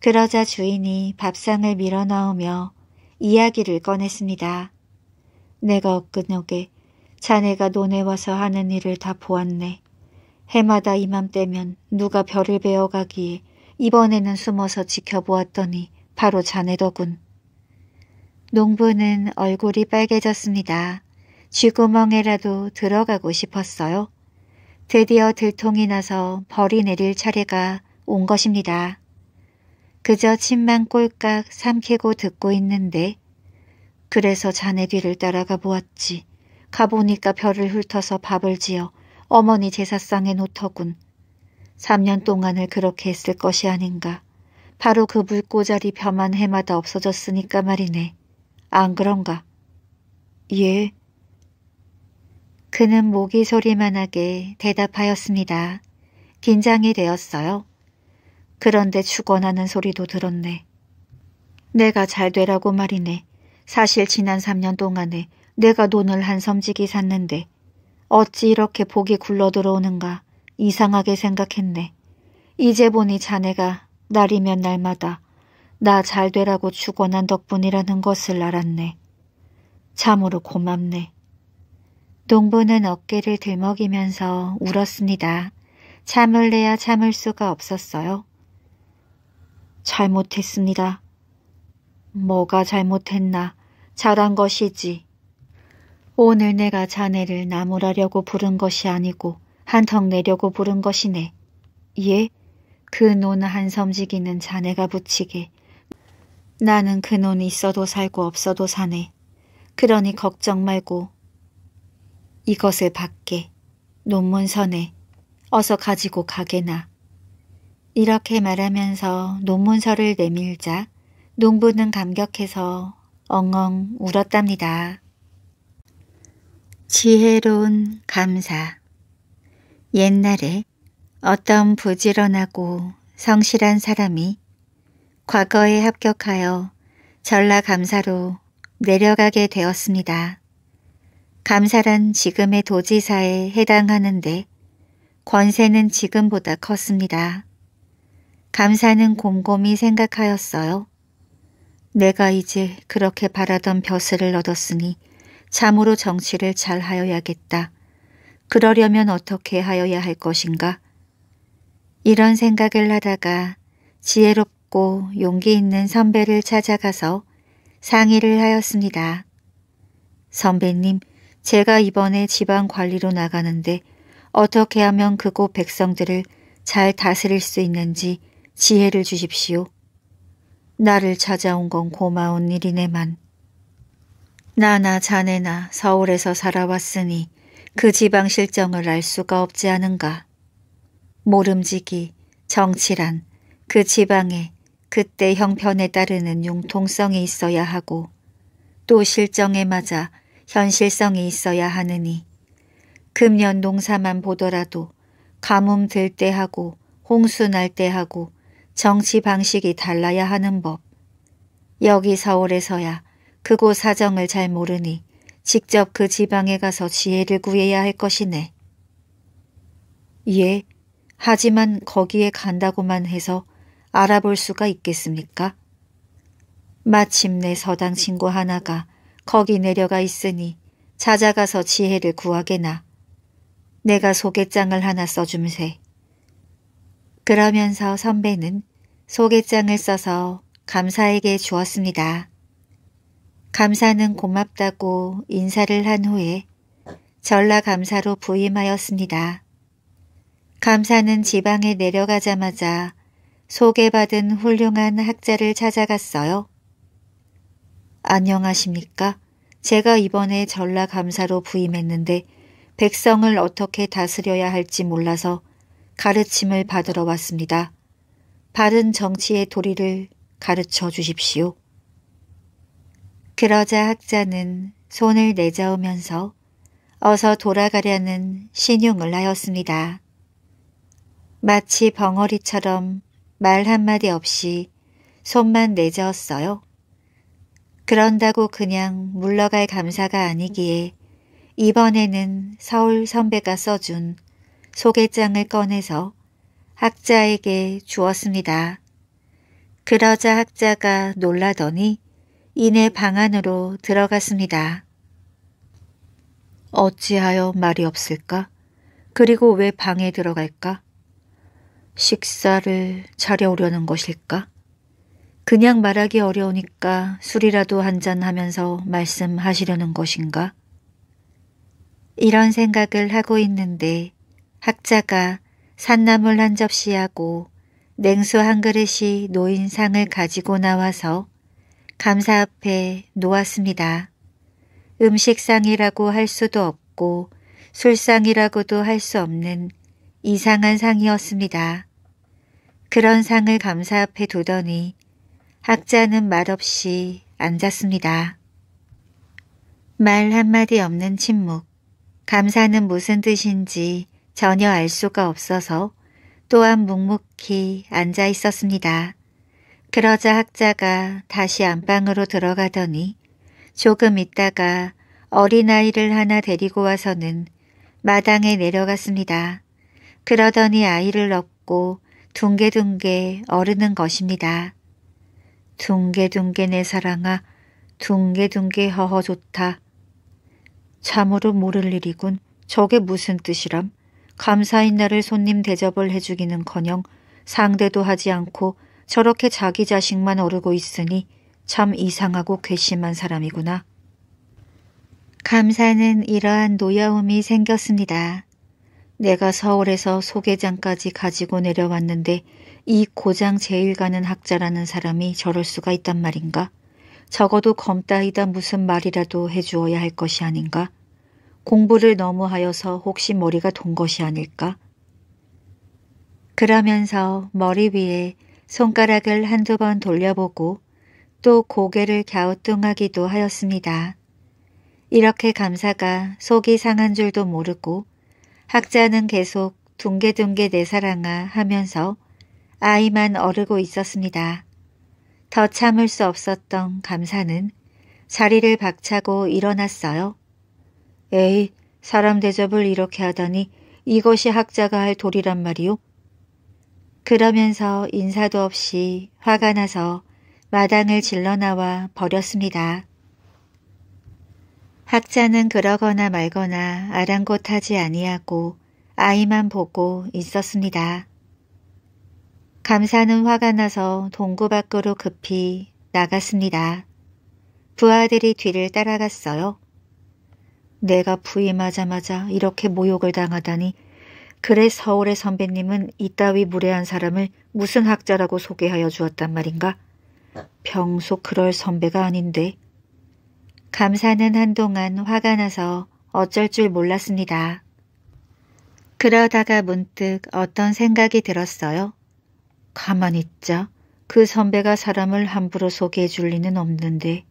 그러자 주인이 밥상을 밀어넣으며 이야기를 꺼냈습니다. 내가 엊그녁에 자네가 논에 와서 하는 일을 다 보았네. 해마다 이맘때면 누가 별을 베어가기에 이번에는 숨어서 지켜보았더니 바로 자네더군. 농부는 얼굴이 빨개졌습니다. 쥐구멍에라도 들어가고 싶었어요. 드디어 들통이 나서 벌이 내릴 차례가 온 것입니다. 그저 침만 꼴깍 삼키고 듣고 있는데 그래서 자네 뒤를 따라가 보았지. 가보니까 별을 훑어서 밥을 지어 어머니 제사상에 놓더군. 3년 동안을 그렇게 했을 것이 아닌가. 바로 그 물고자리 벼만 해마다 없어졌으니까 말이네. 안 그런가? 예. 그는 모기 소리만하게 대답하였습니다. 긴장이 되었어요. 그런데 죽어나는 소리도 들었네. 내가 잘 되라고 말이네. 사실 지난 3년 동안에 내가 돈을 한 섬지기 샀는데 어찌 이렇게 복이 굴러 들어오는가 이상하게 생각했네. 이제 보니 자네가 날이면 날마다 나 잘 되라고 죽어난 덕분이라는 것을 알았네. 참으로 고맙네. 농부는 어깨를 들먹이면서 울었습니다. 참을 래야 참을 수가 없었어요. 잘못했습니다. 뭐가 잘못했나? 잘한 것이지. 오늘 내가 자네를 나무라려고 부른 것이 아니고 한턱 내려고 부른 것이네. 예? 그 논 한 섬지기는 자네가 붙이게. 나는 그 논 있어도 살고 없어도 사네. 그러니 걱정 말고 이것을 받게. 논문 선에 어서 가지고 가게나. 이렇게 말하면서 논문서를 내밀자 농부는 감격해서 엉엉 울었답니다. 지혜로운 감사 옛날에 어떤 부지런하고 성실한 사람이 과거에 합격하여 전라감사로 내려가게 되었습니다. 감사란 지금의 도지사에 해당하는데 권세는 지금보다 컸습니다. 감사는 곰곰이 생각하였어요. 내가 이제 그렇게 바라던 벼슬을 얻었으니 참으로 정치를 잘 하여야겠다. 그러려면 어떻게 하여야 할 것인가? 이런 생각을 하다가 지혜롭고 용기 있는 선배를 찾아가서 상의를 하였습니다. 선배님, 제가 이번에 지방관리로 나가는데 어떻게 하면 그곳 백성들을 잘 다스릴 수 있는지 지혜를 주십시오. 나를 찾아온 건 고마운 일이네만. 나나 자네나 서울에서 살아왔으니 그 지방 실정을 알 수가 없지 않은가. 모름지기, 정치란 그 지방에 그때 형편에 따르는 융통성이 있어야 하고 또 실정에 맞아 현실성이 있어야 하느니 금년 농사만 보더라도 가뭄 들 때하고 홍수 날 때하고 정치 방식이 달라야 하는 법. 여기 서울에서야 그곳 사정을 잘 모르니 직접 그 지방에 가서 지혜를 구해야 할 것이네. 예, 하지만 거기에 간다고만 해서 알아볼 수가 있겠습니까? 마침내 서당 친구 하나가 거기 내려가 있으니 찾아가서 지혜를 구하게나. 내가 소개장을 하나 써줌세. 그러면서 선배는 소개장을 써서 감사에게 주었습니다. 감사는 고맙다고 인사를 한 후에 전라감사로 부임하였습니다. 감사는 지방에 내려가자마자 소개받은 훌륭한 학자를 찾아갔어요. 안녕하십니까? 제가 이번에 전라감사로 부임했는데 백성을 어떻게 다스려야 할지 몰라서 가르침을 받으러 왔습니다. 바른 정치의 도리를 가르쳐 주십시오. 그러자 학자는 손을 내저으면서 어서 돌아가려는 신용을 하였습니다. 마치 벙어리처럼 말 한마디 없이 손만 내저었어요. 그런다고 그냥 물러갈 감사가 아니기에 이번에는 서울 선배가 써준 소개장을 꺼내서 학자에게 주었습니다. 그러자 학자가 놀라더니 이내 방 안으로 들어갔습니다. 어찌하여 말이 없을까? 그리고 왜 방에 들어갈까? 식사를 차려오려는 것일까? 그냥 말하기 어려우니까 술이라도 한잔 하면서 말씀하시려는 것인가? 이런 생각을 하고 있는데 학자가 산나물 한 접시하고 냉수 한 그릇이 놓인 상을 가지고 나와서 감사 앞에 놓았습니다. 음식상이라고 할 수도 없고 술상이라고도 할 수 없는 이상한 상이었습니다. 그런 상을 감사 앞에 두더니 학자는 말없이 앉았습니다. 말 한마디 없는 침묵. 감사는 무슨 뜻인지 전혀 알 수가 없어서 또한 묵묵히 앉아 있었습니다. 그러자 학자가 다시 안방으로 들어가더니 조금 있다가 어린아이를 하나 데리고 와서는 마당에 내려갔습니다. 그러더니 아이를 업고 둥게둥게 어르는 것입니다. 둥게둥게 내 사랑아 둥게둥게 허허 좋다. 참으로 모를 일이군. 저게 무슨 뜻이람? 감사인 날을 손님 대접을 해주기는커녕 상대도 하지 않고 저렇게 자기 자식만 어르고 있으니 참 이상하고 괘씸한 사람이구나. 감사는 이러한 노여움이 생겼습니다. 내가 서울에서 소개장까지 가지고 내려왔는데 이 고장 제일 가는 학자라는 사람이 저럴 수가 있단 말인가? 적어도 검따이다 무슨 말이라도 해주어야 할 것이 아닌가? 공부를 너무 하여서 혹시 머리가 돈 것이 아닐까? 그러면서 머리 위에 손가락을 한두 번 돌려보고 또 고개를 갸우뚱하기도 하였습니다. 이렇게 감사가 속이 상한 줄도 모르고 학자는 계속 둥게둥게 내 사랑아 하면서 아이만 어르고 있었습니다. 더 참을 수 없었던 감사는 자리를 박차고 일어났어요. 에이, 사람 대접을 이렇게 하다니 이것이 학자가 할 도리란 말이오. 그러면서 인사도 없이 화가 나서 마당을 질러나와 버렸습니다. 학자는 그러거나 말거나 아랑곳하지 아니하고 아이만 보고 있었습니다. 감사는 화가 나서 동구 밖으로 급히 나갔습니다. 부하들이 뒤를 따라갔어요. 내가 부임하자마자 이렇게 모욕을 당하다니 그래 서울의 선배님은 이따위 무례한 사람을 무슨 학자라고 소개하여 주었단 말인가? 평소 그럴 선배가 아닌데. 감사는 한동안 화가 나서 어쩔 줄 몰랐습니다. 그러다가 문득 어떤 생각이 들었어요. 가만히 있자. 그 선배가 사람을 함부로 소개해 줄 리는 없는데.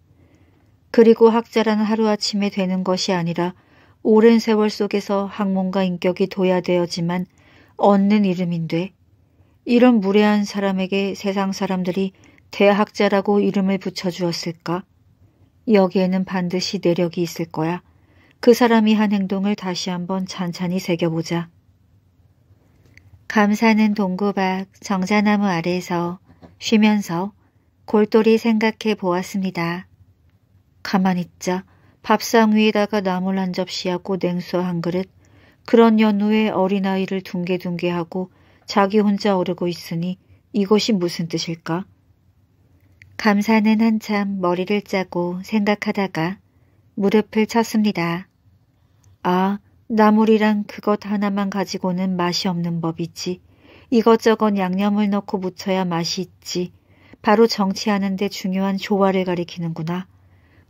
그리고 학자라는 하루아침에 되는 것이 아니라 오랜 세월 속에서 학문과 인격이 도야되어지만 얻는 이름인데 이런 무례한 사람에게 세상 사람들이 대학자라고 이름을 붙여주었을까? 여기에는 반드시 내력이 있을 거야. 그 사람이 한 행동을 다시 한번 찬찬히 새겨보자. 감사는 동구박 정자나무 아래에서 쉬면서 골똘히 생각해 보았습니다. 가만 있자 밥상 위에다가 나물 한 접시하고 냉수 한 그릇 그런 연후에 어린아이를 둥개둥개하고 자기 혼자 오르고 있으니 이것이 무슨 뜻일까? 감사는 한참 머리를 짜고 생각하다가 무릎을 쳤습니다. 아, 나물이란 그것 하나만 가지고는 맛이 없는 법이지. 이것저것 양념을 넣고 무쳐야 맛이 있지. 바로 정치하는데 중요한 조화를 가리키는구나.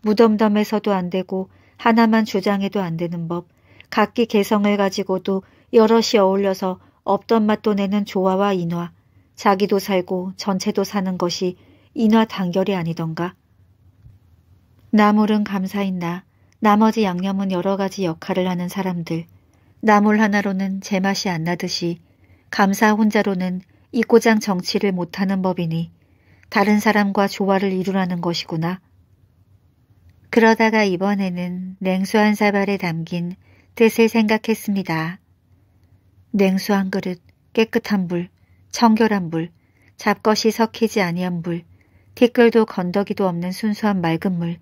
무덤덤해서도 안 되고 하나만 주장해도 안 되는 법, 각기 개성을 가지고도 여럿이 어울려서 없던 맛도 내는 조화와 인화, 자기도 살고 전체도 사는 것이 인화 단결이 아니던가. 나물은 감사인 나, 나머지 양념은 여러 가지 역할을 하는 사람들. 나물 하나로는 제맛이 안 나듯이 감사 혼자로는 이고장 정치를 못하는 법이니 다른 사람과 조화를 이루라는 것이구나. 그러다가 이번에는 냉수 한 사발에 담긴 뜻을 생각했습니다. 냉수 한 그릇, 깨끗한 물, 청결한 물, 잡것이 섞이지 아니한 물, 티끌도 건더기도 없는 순수한 맑은 물,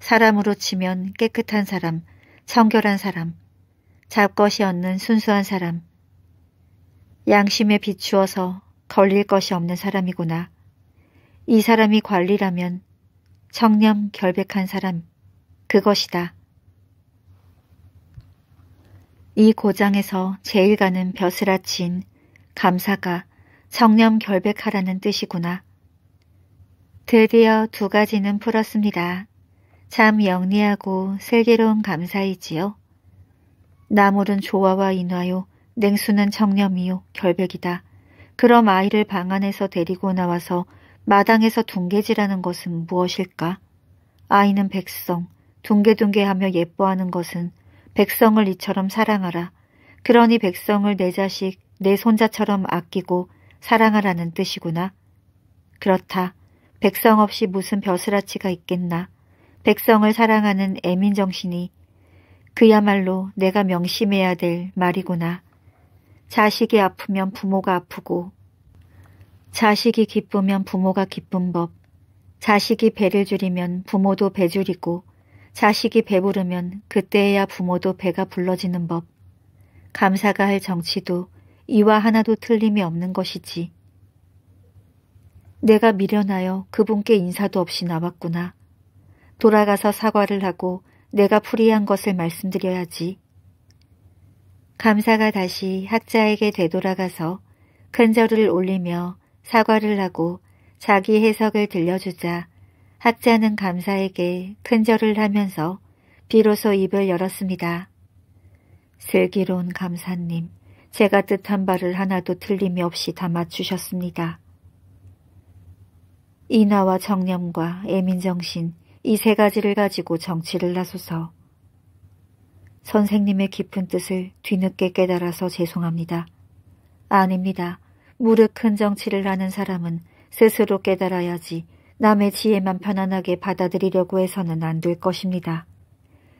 사람으로 치면 깨끗한 사람, 청결한 사람, 잡것이 없는 순수한 사람, 양심에 비추어서 걸릴 것이 없는 사람이구나. 이 사람이 관리라면 청렴 결백한 사람, 그것이다. 이 고장에서 제일 가는 벼슬아친 감사가 청렴 결백하라는 뜻이구나. 드디어 두 가지는 풀었습니다. 참 영리하고 슬기로운 감사이지요. 나물은 조화와 인화요, 냉수는 청렴이요, 결백이다. 그럼 아이를 방 안에서 데리고 나와서 마당에서 둥개질하는 것은 무엇일까? 아이는 백성, 둥개둥개하며 예뻐하는 것은 백성을 이처럼 사랑하라. 그러니 백성을 내 자식, 내 손자처럼 아끼고 사랑하라는 뜻이구나. 그렇다. 백성 없이 무슨 벼슬아치가 있겠나. 백성을 사랑하는 애민정신이 그야말로 내가 명심해야 될 말이구나. 자식이 아프면 부모가 아프고 자식이 기쁘면 부모가 기쁜 법, 자식이 배를 줄이면 부모도 배 줄이고, 자식이 배부르면 그때에야 부모도 배가 불러지는 법, 감사가 할 정치도 이와 하나도 틀림이 없는 것이지. 내가 미련하여 그분께 인사도 없이 나왔구나. 돌아가서 사과를 하고 내가 풀이한 것을 말씀드려야지. 감사가 다시 학자에게 되돌아가서 큰절을 올리며 사과를 하고 자기 해석을 들려주자 학자는 감사에게 큰절을 하면서 비로소 입을 열었습니다. 슬기로운 감사님, 제가 뜻한 바를 하나도 틀림이 없이 다 맞추셨습니다. 인화와 정념과 애민정신, 이 세 가지를 가지고 정치를 나소서 선생님의 깊은 뜻을 뒤늦게 깨달아서 죄송합니다. 아닙니다. 무릎 큰 정치를 하는 사람은 스스로 깨달아야지 남의 지혜만 편안하게 받아들이려고 해서는 안 될 것입니다.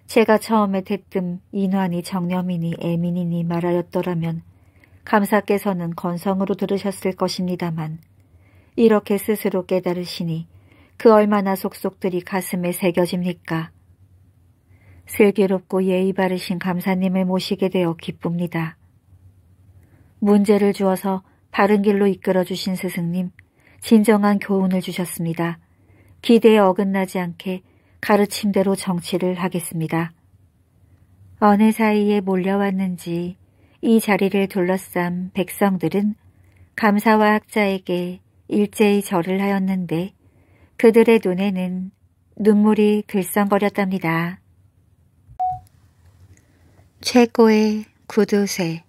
제가 처음에 대뜸 인환이 정념이니 애민이니 말하였더라면 감사께서는 건성으로 들으셨을 것입니다만 이렇게 스스로 깨달으시니 그 얼마나 속속들이 가슴에 새겨집니까? 슬기롭고 예의 바르신 감사님을 모시게 되어 기쁩니다. 문제를 주어서 바른 길로 이끌어 주신 스승님, 진정한 교훈을 주셨습니다. 기대에 어긋나지 않게 가르침대로 정치를 하겠습니다. 어느 사이에 몰려왔는지 이 자리를 둘러싼 백성들은 감사와 학자에게 일제히 절을 하였는데 그들의 눈에는 눈물이 글썽거렸답니다. 최고의 구두쇠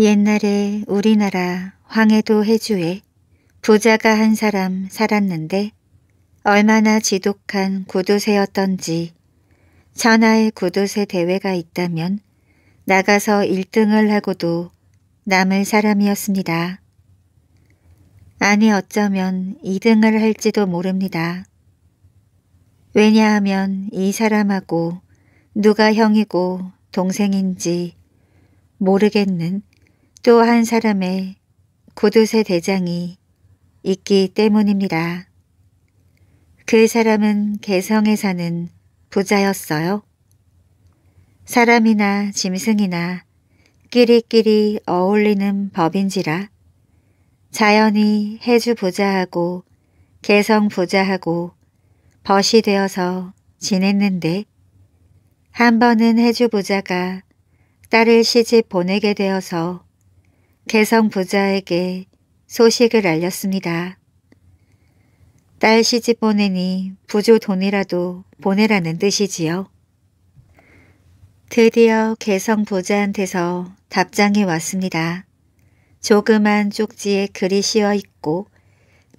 옛날에 우리나라 황해도 해주에 부자가 한 사람 살았는데 얼마나 지독한 구두쇠였던지 천하의 구두쇠 대회가 있다면 나가서 1등을 하고도 남을 사람이었습니다. 아니 어쩌면 2등을 할지도 모릅니다. 왜냐하면 이 사람하고 누가 형이고 동생인지 모르겠는 또한 사람의 고두세 대장이 있기 때문입니다. 그 사람은 개성에 사는 부자였어요. 사람이나 짐승이나 끼리끼리 어울리는 법인지라 자연히 해주 부자하고 개성 부자하고 벗이 되어서 지냈는데 한 번은 해주 부자가 딸을 시집 보내게 되어서 개성 부자에게 소식을 알렸습니다. 딸 시집 보내니 부조 돈이라도 보내라는 뜻이지요. 드디어 개성 부자한테서 답장이 왔습니다. 조그만 쪽지에 글이 씌어 있고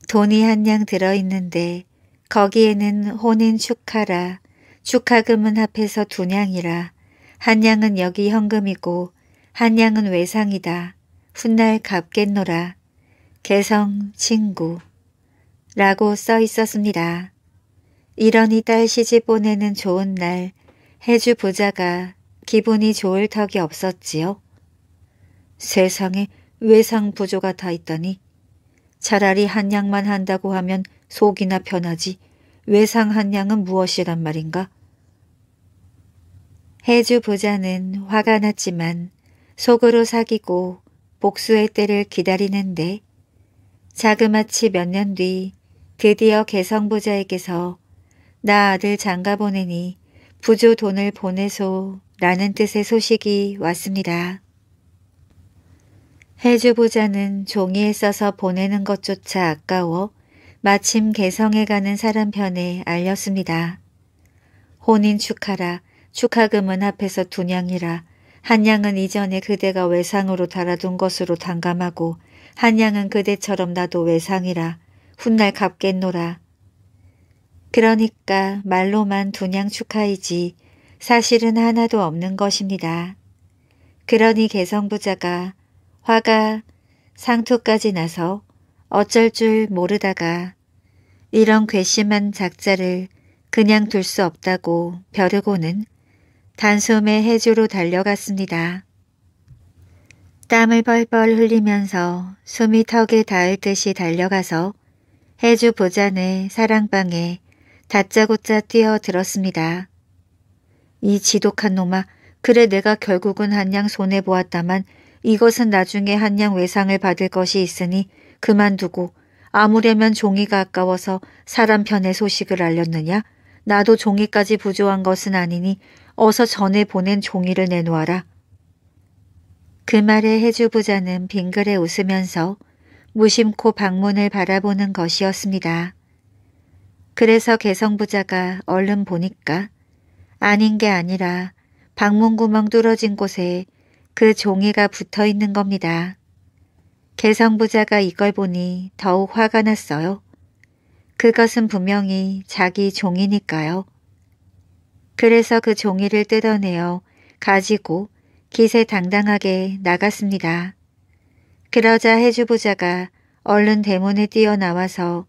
돈이 한 양 들어있는데 거기에는 혼인 축하라 축하금은 합해서 두 냥이라 한 양은 여기 현금이고 한 양은 외상이다. 훗날 갚겠노라. 개성 친구 라고 써 있었습니다. 이러니 딸 시집 보내는 좋은 날 해주 부자가 기분이 좋을 턱이 없었지요. 세상에 외상 부조가 다 있다니 차라리 한양만 한다고 하면 속이나 편하지 외상 한양은 무엇이란 말인가? 해주 부자는 화가 났지만 속으로 사귀고 복수의 때를 기다리는데 자그마치 몇 년 뒤 드디어 개성부자에게서 나 아들 장가 보내니 부조 돈을 보내소 라는 뜻의 소식이 왔습니다. 해주부자는 종이에 써서 보내는 것조차 아까워 마침 개성에 가는 사람 편에 알렸습니다. 혼인 축하라 축하금은 앞에서 두냥이라 한양은 이전에 그대가 외상으로 달아둔 것으로 당감하고 한양은 그대처럼 나도 외상이라 훗날 갚겠노라. 그러니까 말로만 두냥 축하이지 사실은 하나도 없는 것입니다. 그러니 개성부자가 화가 상투까지 나서 어쩔 줄 모르다가 이런 괘씸한 작자를 그냥 둘 수 없다고 벼르고는 단숨에 해주로 달려갔습니다. 땀을 벌벌 흘리면서 숨이 턱에 닿을 듯이 달려가서 해주 보잔의 사랑방에 다짜고짜 뛰어들었습니다. 이 지독한 놈아 그래 내가 결국은 한양 손해보았다만 이것은 나중에 한양 외상을 받을 것이 있으니 그만두고 아무래면 종이가 아까워서 사람 편의 소식을 알렸느냐? 나도 종이까지 부조한 것은 아니니 어서 전에 보낸 종이를 내놓아라. 그 말에 해주 부자는 빙그레 웃으면서 무심코 방문을 바라보는 것이었습니다. 그래서 개성 부자가 얼른 보니까 아닌 게 아니라 방문구멍 뚫어진 곳에 그 종이가 붙어 있는 겁니다. 개성 부자가 이걸 보니 더욱 화가 났어요. 그것은 분명히 자기 종이니까요. 그래서 그 종이를 뜯어내어 가지고 기세 당당하게 나갔습니다. 그러자 해주부자가 얼른 대문에 뛰어나와서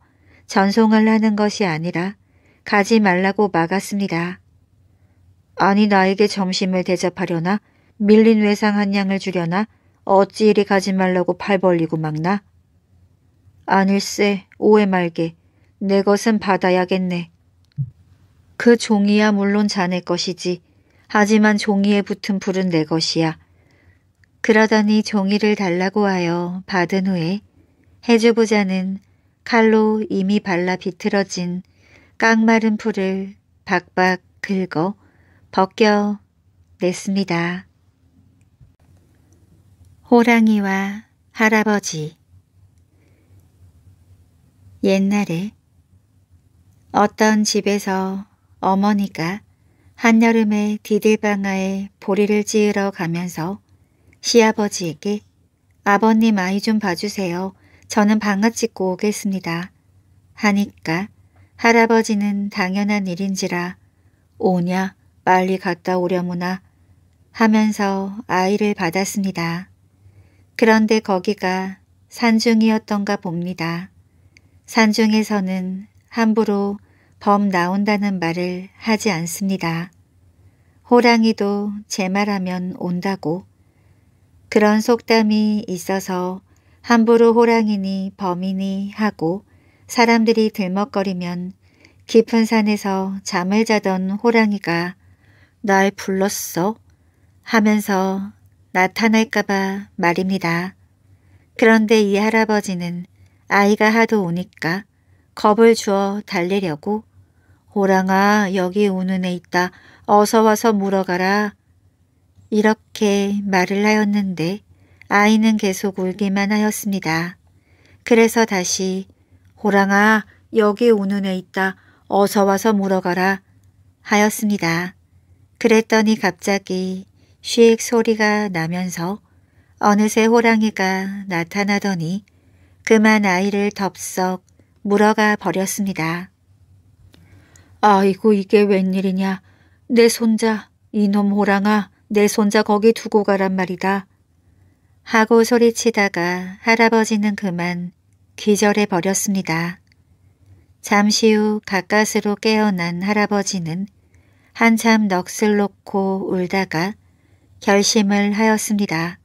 전송을 하는 것이 아니라 가지 말라고 막았습니다. 아니 나에게 점심을 대접하려나 밀린 외상 한 양을 주려나 어찌 이리 가지 말라고 팔 벌리고 막나? 아닐세 오해 말게 내 것은 받아야겠네. 그 종이야 물론 자네 것이지. 하지만 종이에 붙은 불은 내 것이야. 그러더니 종이를 달라고 하여 받은 후에 해주부자는 칼로 이미 발라 비틀어진 깡마른 풀을 박박 긁어 벗겨 냈습니다. 호랑이와 할아버지 옛날에 어떤 집에서 어머니가 한여름에 디딜방아에 보리를 지으러 가면서 시아버지에게 아버님 아이 좀 봐주세요. 저는 방아 찍고 오겠습니다. 하니까 할아버지는 당연한 일인지라 오냐 빨리 갔다 오려무나 하면서 아이를 받았습니다. 그런데 거기가 산중이었던가 봅니다. 산중에서는 함부로 범 나온다는 말을 하지 않습니다. 호랑이도 제 말하면 온다고. 그런 속담이 있어서 함부로 호랑이니 범이니 하고 사람들이 들먹거리면 깊은 산에서 잠을 자던 호랑이가 날 불렀어? 하면서 나타날까봐 말입니다. 그런데 이 할아버지는 아이가 하도 오니까 겁을 주어 달래려고 호랑아 여기 우는 애 있다. 어서 와서 물어가라. 이렇게 말을 하였는데 아이는 계속 울기만 하였습니다. 그래서 다시 호랑아 여기 우는 애 있다. 어서 와서 물어가라 하였습니다. 그랬더니 갑자기 쉐익 소리가 나면서 어느새 호랑이가 나타나더니 그만 아이를 덥석 물어가 버렸습니다. 아이고 이게 웬일이냐. 내 손자, 이놈 호랑아, 내 손자 거기 두고 가란 말이다. 하고 소리치다가 할아버지는 그만 기절해 버렸습니다. 잠시 후 가까스로 깨어난 할아버지는 한참 넋을 놓고 울다가 결심을 하였습니다.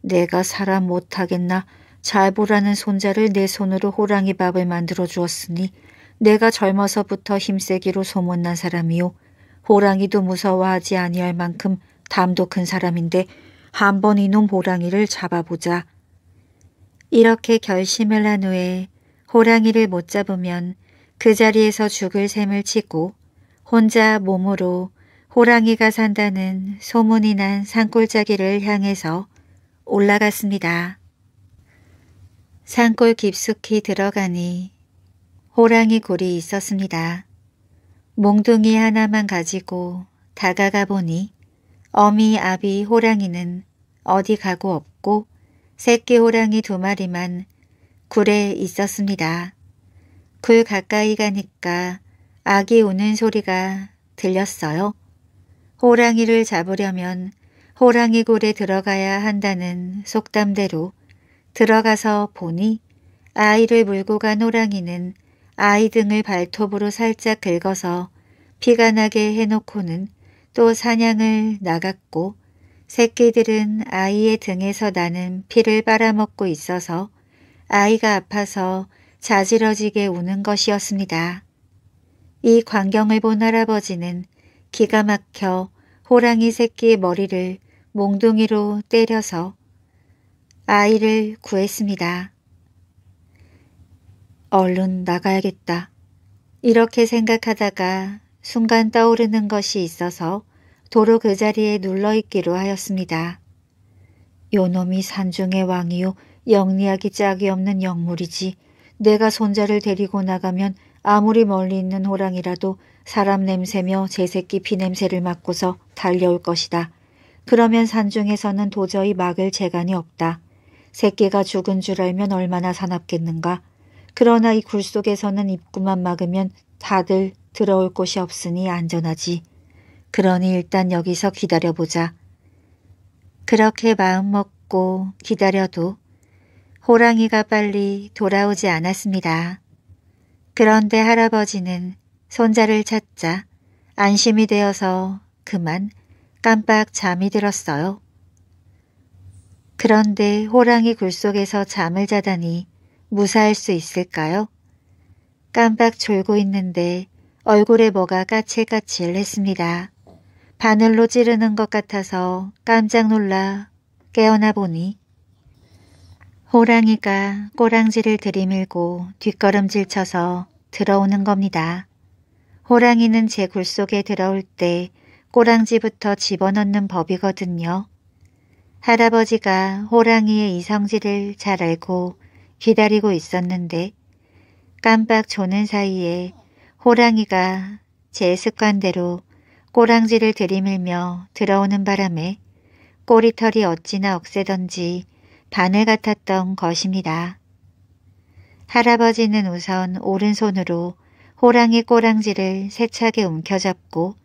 내가 사람 못하겠나 잘 보라는 손자를 내 손으로 호랑이 밥을 만들어 주었으니 내가 젊어서부터 힘세기로 소문난 사람이요. 호랑이도 무서워하지 아니할 만큼 담도 큰 사람인데 한번 이놈 호랑이를 잡아보자. 이렇게 결심을 한 후에 호랑이를 못 잡으면 그 자리에서 죽을 셈을 치고 혼자 몸으로 호랑이가 산다는 소문이 난 산골짜기를 향해서 올라갔습니다. 산골 깊숙이 들어가니 호랑이 굴이 있었습니다. 몽둥이 하나만 가지고 다가가 보니 어미 아비 호랑이는 어디 가고 없고 새끼 호랑이 두 마리만 굴에 있었습니다. 굴 가까이 가니까 아기 우는 소리가 들렸어요. 호랑이를 잡으려면 호랑이 굴에 들어가야 한다는 속담대로 들어가서 보니 아이를 물고 간 호랑이는 아이 등을 발톱으로 살짝 긁어서 피가 나게 해놓고는 또 사냥을 나갔고 새끼들은 아이의 등에서 나는 피를 빨아먹고 있어서 아이가 아파서 자지러지게 우는 것이었습니다. 이 광경을 본 할아버지는 기가 막혀 호랑이 새끼의 머리를 몽둥이로 때려서 아이를 구했습니다. 얼른 나가야겠다. 이렇게 생각하다가 순간 떠오르는 것이 있어서 도로 그 자리에 눌러있기로 하였습니다. 요놈이 산중의 왕이요 영리하기 짝이 없는 영물이지 내가 손자를 데리고 나가면 아무리 멀리 있는 호랑이라도 사람 냄새며 제 새끼 피냄새를 맡고서 달려올 것이다. 그러면 산중에서는 도저히 막을 재간이 없다. 새끼가 죽은 줄 알면 얼마나 사납겠는가. 그러나 이 굴 속에서는 입구만 막으면 다들 들어올 곳이 없으니 안전하지. 그러니 일단 여기서 기다려보자. 그렇게 마음먹고 기다려도 호랑이가 빨리 돌아오지 않았습니다. 그런데 할아버지는 손자를 찾자 안심이 되어서 그만 깜빡 잠이 들었어요. 그런데 호랑이 굴 속에서 잠을 자다니 무사할 수 있을까요? 깜빡 졸고 있는데 얼굴에 뭐가 까칠까칠 했습니다. 바늘로 찌르는 것 같아서 깜짝 놀라 깨어나 보니 호랑이가 꼬랑지를 들이밀고 뒷걸음질 쳐서 들어오는 겁니다. 호랑이는 제 굴 속에 들어올 때 꼬랑지부터 집어넣는 법이거든요. 할아버지가 호랑이의 이성질을 잘 알고 기다리고 있었는데 깜빡 조는 사이에 호랑이가 제 습관대로 꼬랑지를 들이밀며 들어오는 바람에 꼬리털이 어찌나 억세던지 바늘 같았던 것입니다. 할아버지는 우선 오른손으로 호랑이 꼬랑지를 세차게 움켜잡고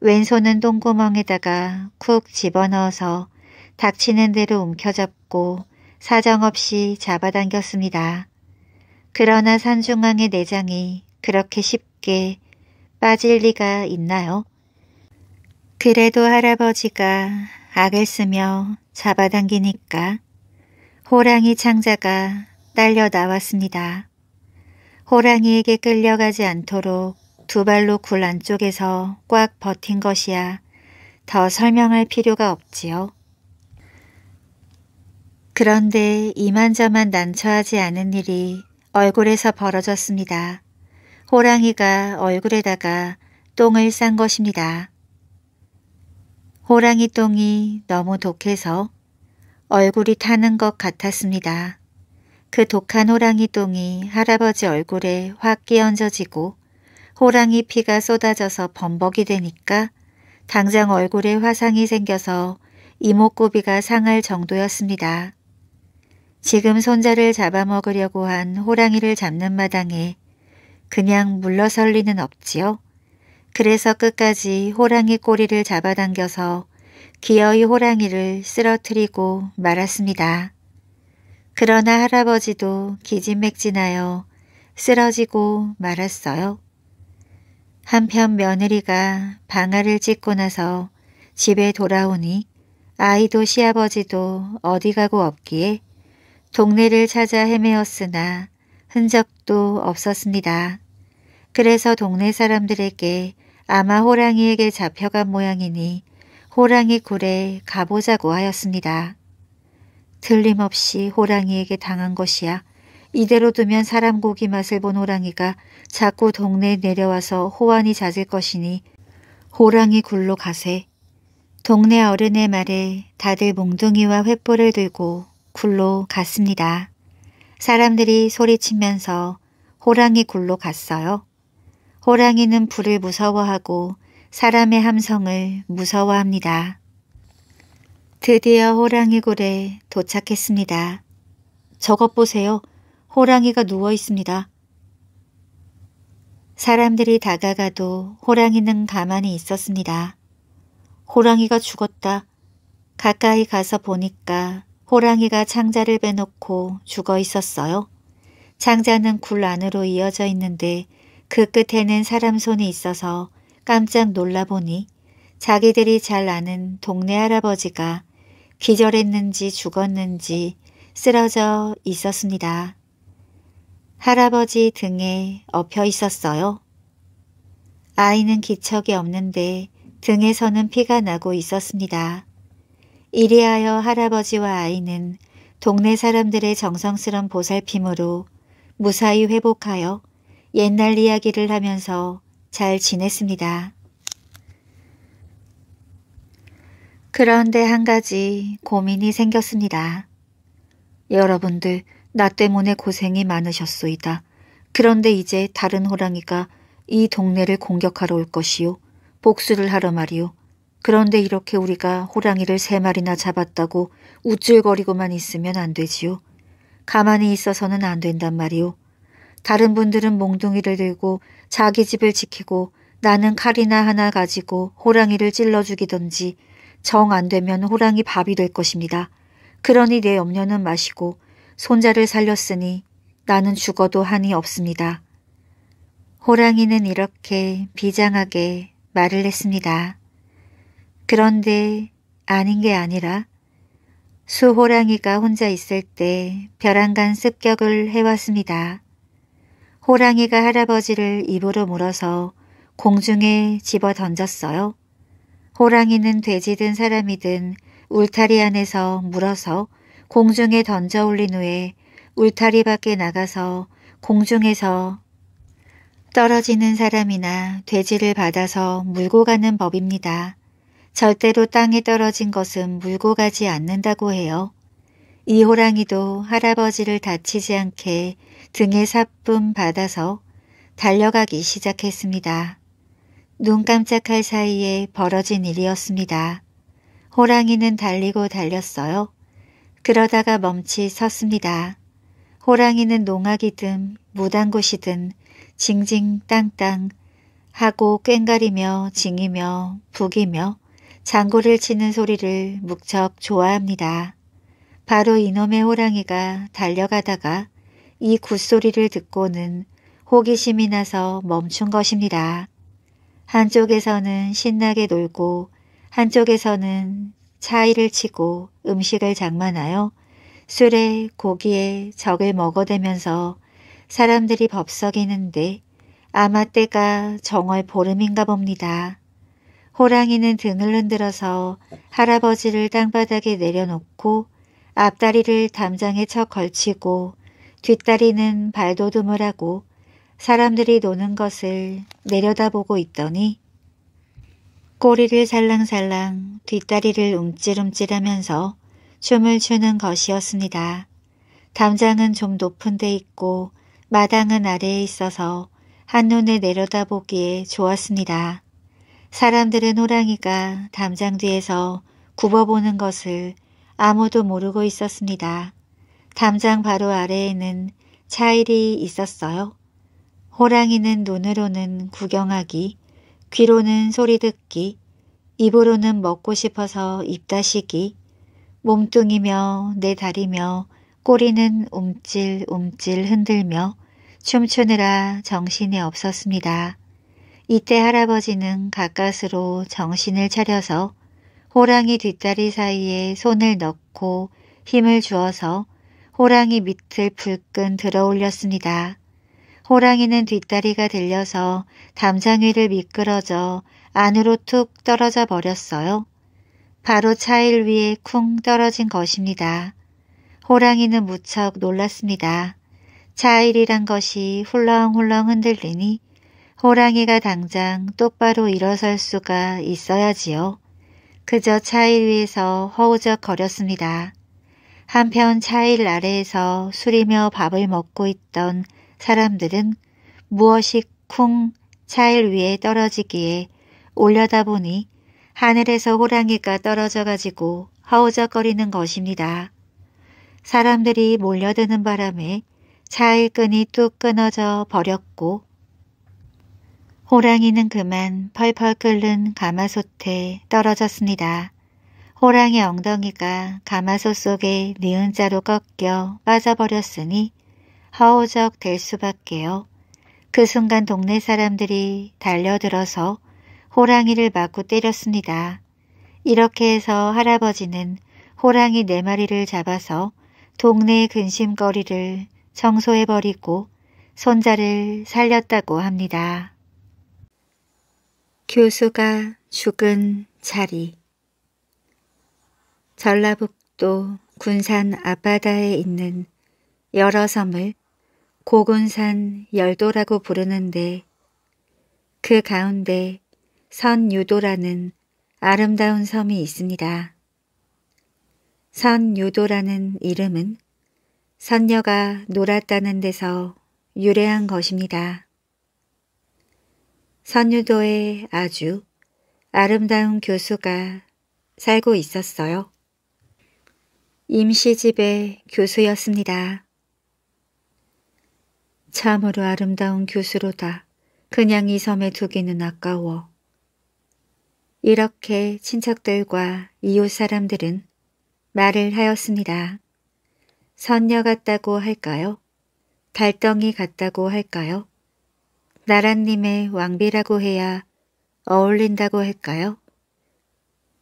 왼손은 똥구멍에다가 쿡 집어넣어서 닥치는 대로 움켜잡고 사정없이 잡아당겼습니다. 그러나 산중앙의 내장이 그렇게 쉽게 빠질 리가 있나요? 그래도 할아버지가 악을 쓰며 잡아당기니까 호랑이 창자가 딸려 나왔습니다. 호랑이에게 끌려가지 않도록 두 발로 굴 안쪽에서 꽉 버틴 것이야 더 설명할 필요가 없지요. 그런데 이만저만 난처하지 않은 일이 얼굴에서 벌어졌습니다. 호랑이가 얼굴에다가 똥을 싼 것입니다. 호랑이 똥이 너무 독해서 얼굴이 타는 것 같았습니다. 그 독한 호랑이 똥이 할아버지 얼굴에 확 끼얹어지고 호랑이 피가 쏟아져서 범벅이 되니까 당장 얼굴에 화상이 생겨서 이목구비가 상할 정도였습니다. 지금 손자를 잡아먹으려고 한 호랑이를 잡는 마당에 그냥 물러설 리는 없지요. 그래서 끝까지 호랑이 꼬리를 잡아당겨서 기어이 호랑이를 쓰러뜨리고 말았습니다. 그러나 할아버지도 기진맥진하여 쓰러지고 말았어요. 한편 며느리가 방아를 찢고 나서 집에 돌아오니 아이도 시아버지도 어디 가고 없기에 동네를 찾아 헤매었으나 흔적도 없었습니다. 그래서 동네 사람들에게 아마 호랑이에게 잡혀간 모양이니 호랑이 굴에 가보자고 하였습니다. 틀림없이 호랑이에게 당한 것이야. 이대로 두면 사람 고기 맛을 본 호랑이가 자꾸 동네에 내려와서 호환이 잦을 것이니 호랑이 굴로 가세. 동네 어른의 말에 다들 몽둥이와 횃불을 들고 굴로 갔습니다. 사람들이 소리치면서 호랑이 굴로 갔어요. 호랑이는 불을 무서워하고 사람의 함성을 무서워합니다. 드디어 호랑이 굴에 도착했습니다. 저것 보세요. 호랑이가 누워 있습니다. 사람들이 다가가도 호랑이는 가만히 있었습니다. 호랑이가 죽었다. 가까이 가서 보니까 호랑이가 창자를 빼놓고 죽어 있었어요. 창자는굴 안으로 이어져 있는데 그 끝에는 사람 손이 있어서 깜짝 놀라보니 자기들이 잘 아는 동네 할아버지가 기절했는지 죽었는지 쓰러져 있었습니다. 할아버지 등에 엎혀 있었어요. 아이는 기척이 없는데 등에서는 피가 나고 있었습니다. 이리하여 할아버지와 아이는 동네 사람들의 정성스런 보살핌으로 무사히 회복하여 옛날 이야기를 하면서 잘 지냈습니다. 그런데 한 가지 고민이 생겼습니다. 여러분들 나 때문에 고생이 많으셨소이다. 그런데 이제 다른 호랑이가 이 동네를 공격하러 올 것이요. 복수를 하러 말이요. 그런데 이렇게 우리가 호랑이를 세 마리나 잡았다고 우쭐거리고만 있으면 안 되지요. 가만히 있어서는 안 된단 말이오. 다른 분들은 몽둥이를 들고 자기 집을 지키고 나는 칼이나 하나 가지고 호랑이를 찔러 죽이던지 정 안 되면 호랑이 밥이 될 것입니다. 그러니 내 염려는 마시고 손자를 살렸으니 나는 죽어도 한이 없습니다. 호랑이는 이렇게 비장하게 말을 했습니다. 그런데 아닌 게 아니라 수호랑이가 혼자 있을 때 벼랑간 습격을 해왔습니다. 호랑이가 할아버지를 입으로 물어서 공중에 집어 던졌어요. 호랑이는 돼지든 사람이든 울타리 안에서 물어서 공중에 던져 올린 후에 울타리 밖에 나가서 공중에서 떨어지는 사람이나 돼지를 받아서 물고 가는 법입니다. 절대로 땅에 떨어진 것은 물고 가지 않는다고 해요. 이 호랑이도 할아버지를 다치지 않게 등에 사쁨 받아서 달려가기 시작했습니다. 눈 깜짝할 사이에 벌어진 일이었습니다. 호랑이는 달리고 달렸어요. 그러다가 멈칫 섰습니다. 호랑이는 농악이든 무당곳이든 징징땅땅 하고 꽹가리며 징이며 북이며 장구를 치는 소리를 무척 좋아합니다. 바로 이놈의 호랑이가 달려가다가 이 굿소리를 듣고는 호기심이 나서 멈춘 것입니다. 한쪽에서는 신나게 놀고 한쪽에서는 차이를 치고 음식을 장만하여 술에 고기에 적을 먹어대면서 사람들이 법석이는데 아마 때가 정월 보름인가 봅니다. 호랑이는 등을 흔들어서 할아버지를 땅바닥에 내려놓고 앞다리를 담장에 쳐 걸치고 뒷다리는 발도듬을 하고 사람들이 노는 것을 내려다보고 있더니 꼬리를 살랑살랑 뒷다리를 움찔움찔하면서 춤을 추는 것이었습니다. 담장은 좀 높은 데 있고 마당은 아래에 있어서 한눈에 내려다보기에 좋았습니다. 사람들은 호랑이가 담장 뒤에서 굽어보는 것을 아무도 모르고 있었습니다. 담장 바로 아래에는 차일이 있었어요. 호랑이는 눈으로는 구경하기, 귀로는 소리 듣기, 입으로는 먹고 싶어서 입다시기, 몸뚱이며 내 다리며 꼬리는 움찔움찔 흔들며 춤추느라 정신이 없었습니다. 이때 할아버지는 가까스로 정신을 차려서 호랑이 뒷다리 사이에 손을 넣고 힘을 주어서 호랑이 밑을 불끈 들어 올렸습니다. 호랑이는 뒷다리가 들려서 담장위를 미끄러져 안으로 툭 떨어져 버렸어요. 바로 차일 위에 쿵 떨어진 것입니다. 호랑이는 무척 놀랐습니다. 차일이란 것이 훌렁훌렁 흔들리니 호랑이가 당장 똑바로 일어설 수가 있어야지요. 그저 차일 위에서 허우적거렸습니다. 한편 차일 아래에서 술이며 밥을 먹고 있던 사람들은 무엇이 쿵 차일 위에 떨어지기에 올려다보니 하늘에서 호랑이가 떨어져가지고 허우적거리는 것입니다. 사람들이 몰려드는 바람에 차일끈이 뚝 끊어져 버렸고 호랑이는 그만 펄펄 끓는 가마솥에 떨어졌습니다. 호랑이 엉덩이가 가마솥 속에 니은자로 꺾여 빠져버렸으니 허우적 될 수밖에요. 그 순간 동네 사람들이 달려들어서 호랑이를 맞고 때렸습니다. 이렇게 해서 할아버지는 호랑이 네 마리를 잡아서 동네의 근심거리를 청소해버리고 손자를 살렸다고 합니다. 교수가 죽은 자리 전라북도 군산 앞바다에 있는 여러 섬을 고군산 열도라고 부르는데 그 가운데 선유도라는 아름다운 섬이 있습니다. 선유도라는 이름은 선녀가 놀았다는 데서 유래한 것입니다. 선유도에 아주 아름다운 교수가 살고 있었어요. 임시집의 교수였습니다. 참으로 아름다운 교수로다. 그냥 이 섬에 두기는 아까워. 이렇게 친척들과 이웃 사람들은 말을 하였습니다. 선녀 같다고 할까요? 달덩이 같다고 할까요? 나란님의 왕비라고 해야 어울린다고 할까요?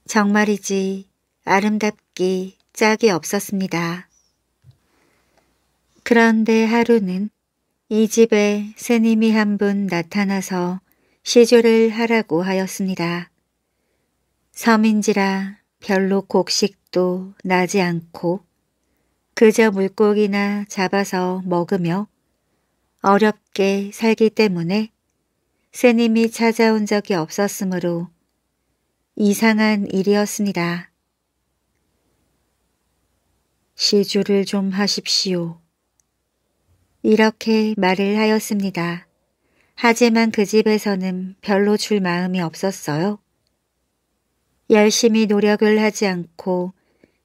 정말이지 아름답기 짝이 없었습니다. 그런데 하루는 이 집에 새님이한 분 나타나서 시조를 하라고 하였습니다. 섬인지라 별로 곡식도 나지 않고 그저 물고기나 잡아서 먹으며 어렵게 살기 때문에 스님이 찾아온 적이 없었으므로 이상한 일이었습니다. 시주를 좀 하십시오. 이렇게 말을 하였습니다. 하지만 그 집에서는 별로 줄 마음이 없었어요. 열심히 노력을 하지 않고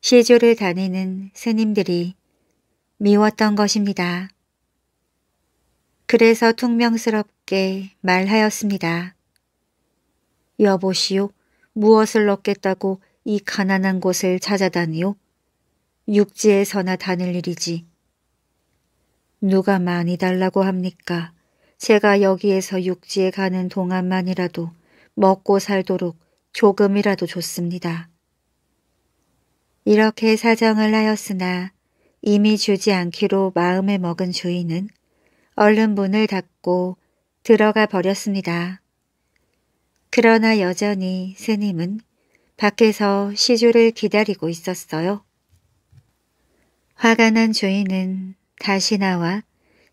시주를 다니는 스님들이 미웠던 것입니다. 그래서 퉁명스럽게 말하였습니다. 여보시오, 무엇을 얻겠다고이 가난한 곳을 찾아다니오? 육지에서나 다닐 일이지. 누가 많이 달라고 합니까? 제가 여기에서 육지에 가는 동안만이라도 먹고 살도록 조금이라도 좋습니다 이렇게 사정을 하였으나 이미 주지 않기로 마음을 먹은 주인은 얼른 문을 닫고 들어가 버렸습니다. 그러나 여전히 스님은 밖에서 시주를 기다리고 있었어요. 화가 난 주인은 다시 나와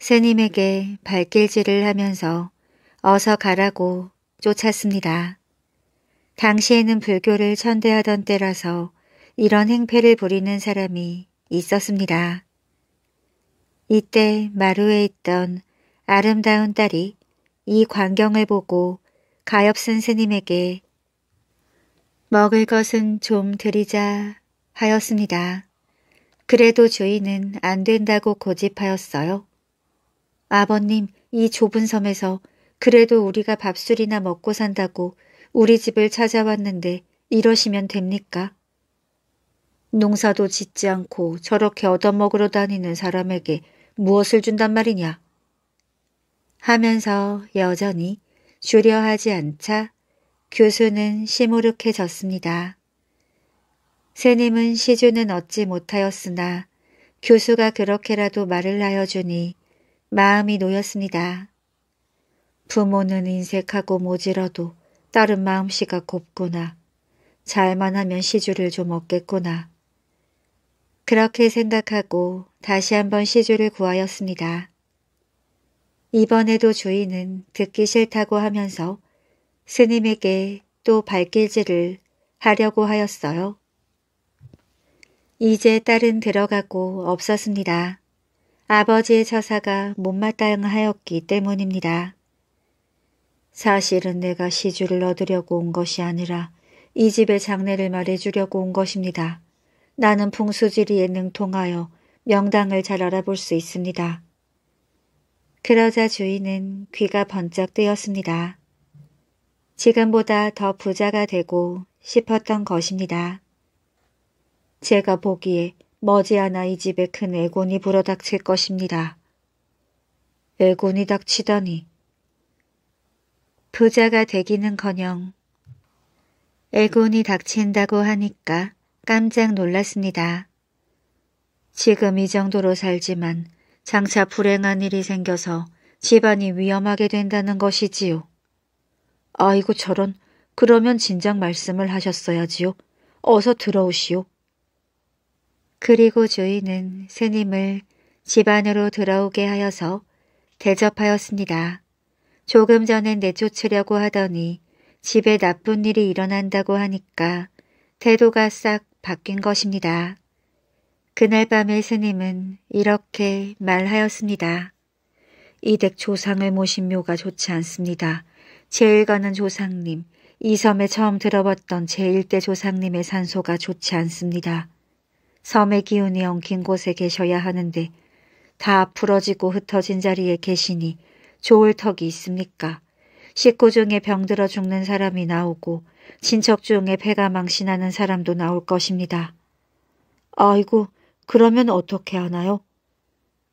스님에게 발길질을 하면서 어서 가라고 쫓았습니다. 당시에는 불교를 천대하던 때라서 이런 행패를 부리는 사람이 있었습니다. 이때 마루에 있던 아름다운 딸이 이 광경을 보고 가엾은 스님에게 먹을 것은 좀 드리자 하였습니다. 그래도 주인은 안 된다고 고집하였어요. 아버님, 이 좁은 섬에서 그래도 우리가 밥술이나 먹고 산다고 우리 집을 찾아왔는데 이러시면 됩니까? 농사도 짓지 않고 저렇게 얻어먹으러 다니는 사람에게 무엇을 준단 말이냐 하면서 여전히 주려하지 않자 교수는 시무룩해졌습니다. 스님은 시주는 얻지 못하였으나 교수가 그렇게라도 말을 하여주니 마음이 놓였습니다. 부모는 인색하고 모질어도 딸은 마음씨가 곱구나. 잘만 하면 시주를 좀 얻겠구나. 그렇게 생각하고 다시 한번 시주를 구하였습니다. 이번에도 주인은 듣기 싫다고 하면서 스님에게 또 발길질을 하려고 하였어요. 이제 딸은 들어가고 없었습니다. 아버지의 처사가 못마땅하였기 때문입니다. 사실은 내가 시주를 얻으려고 온 것이 아니라 이 집의 장례를 말해주려고 온 것입니다. 나는 풍수지리에 능통하여 명당을 잘 알아볼 수 있습니다. 그러자 주인은 귀가 번쩍 뜨였습니다. 지금보다 더 부자가 되고 싶었던 것입니다. 제가 보기에 머지않아 이 집에 큰 애곤이 불어닥칠 것입니다. 애곤이 닥치다니. 부자가 되기는커녕 애곤이 닥친다고 하니까 깜짝 놀랐습니다. 지금 이 정도로 살지만 장차 불행한 일이 생겨서 집안이 위험하게 된다는 것이지요. 아이고 저런 그러면 진작 말씀을 하셨어야지요. 어서 들어오시오. 그리고 주인은 스님을 집 안으로 들어오게 하여서 대접하였습니다. 조금 전에 내쫓으려고 하더니 집에 나쁜 일이 일어난다고 하니까 태도가 싹 바뀐 것입니다. 그날 밤에 스님은 이렇게 말하였습니다. 이댁 조상을 모신 묘가 좋지 않습니다. 제일가는 조상님, 이 섬에 처음 들어봤던 제1대 조상님의 산소가 좋지 않습니다. 섬의 기운이 엉킨 곳에 계셔야 하는데 다 풀어지고 흩어진 자리에 계시니 좋을 턱이 있습니까? 식구 중에 병들어 죽는 사람이 나오고 친척 중에 폐가 망신하는 사람도 나올 것입니다. 아이고, 그러면 어떻게 하나요?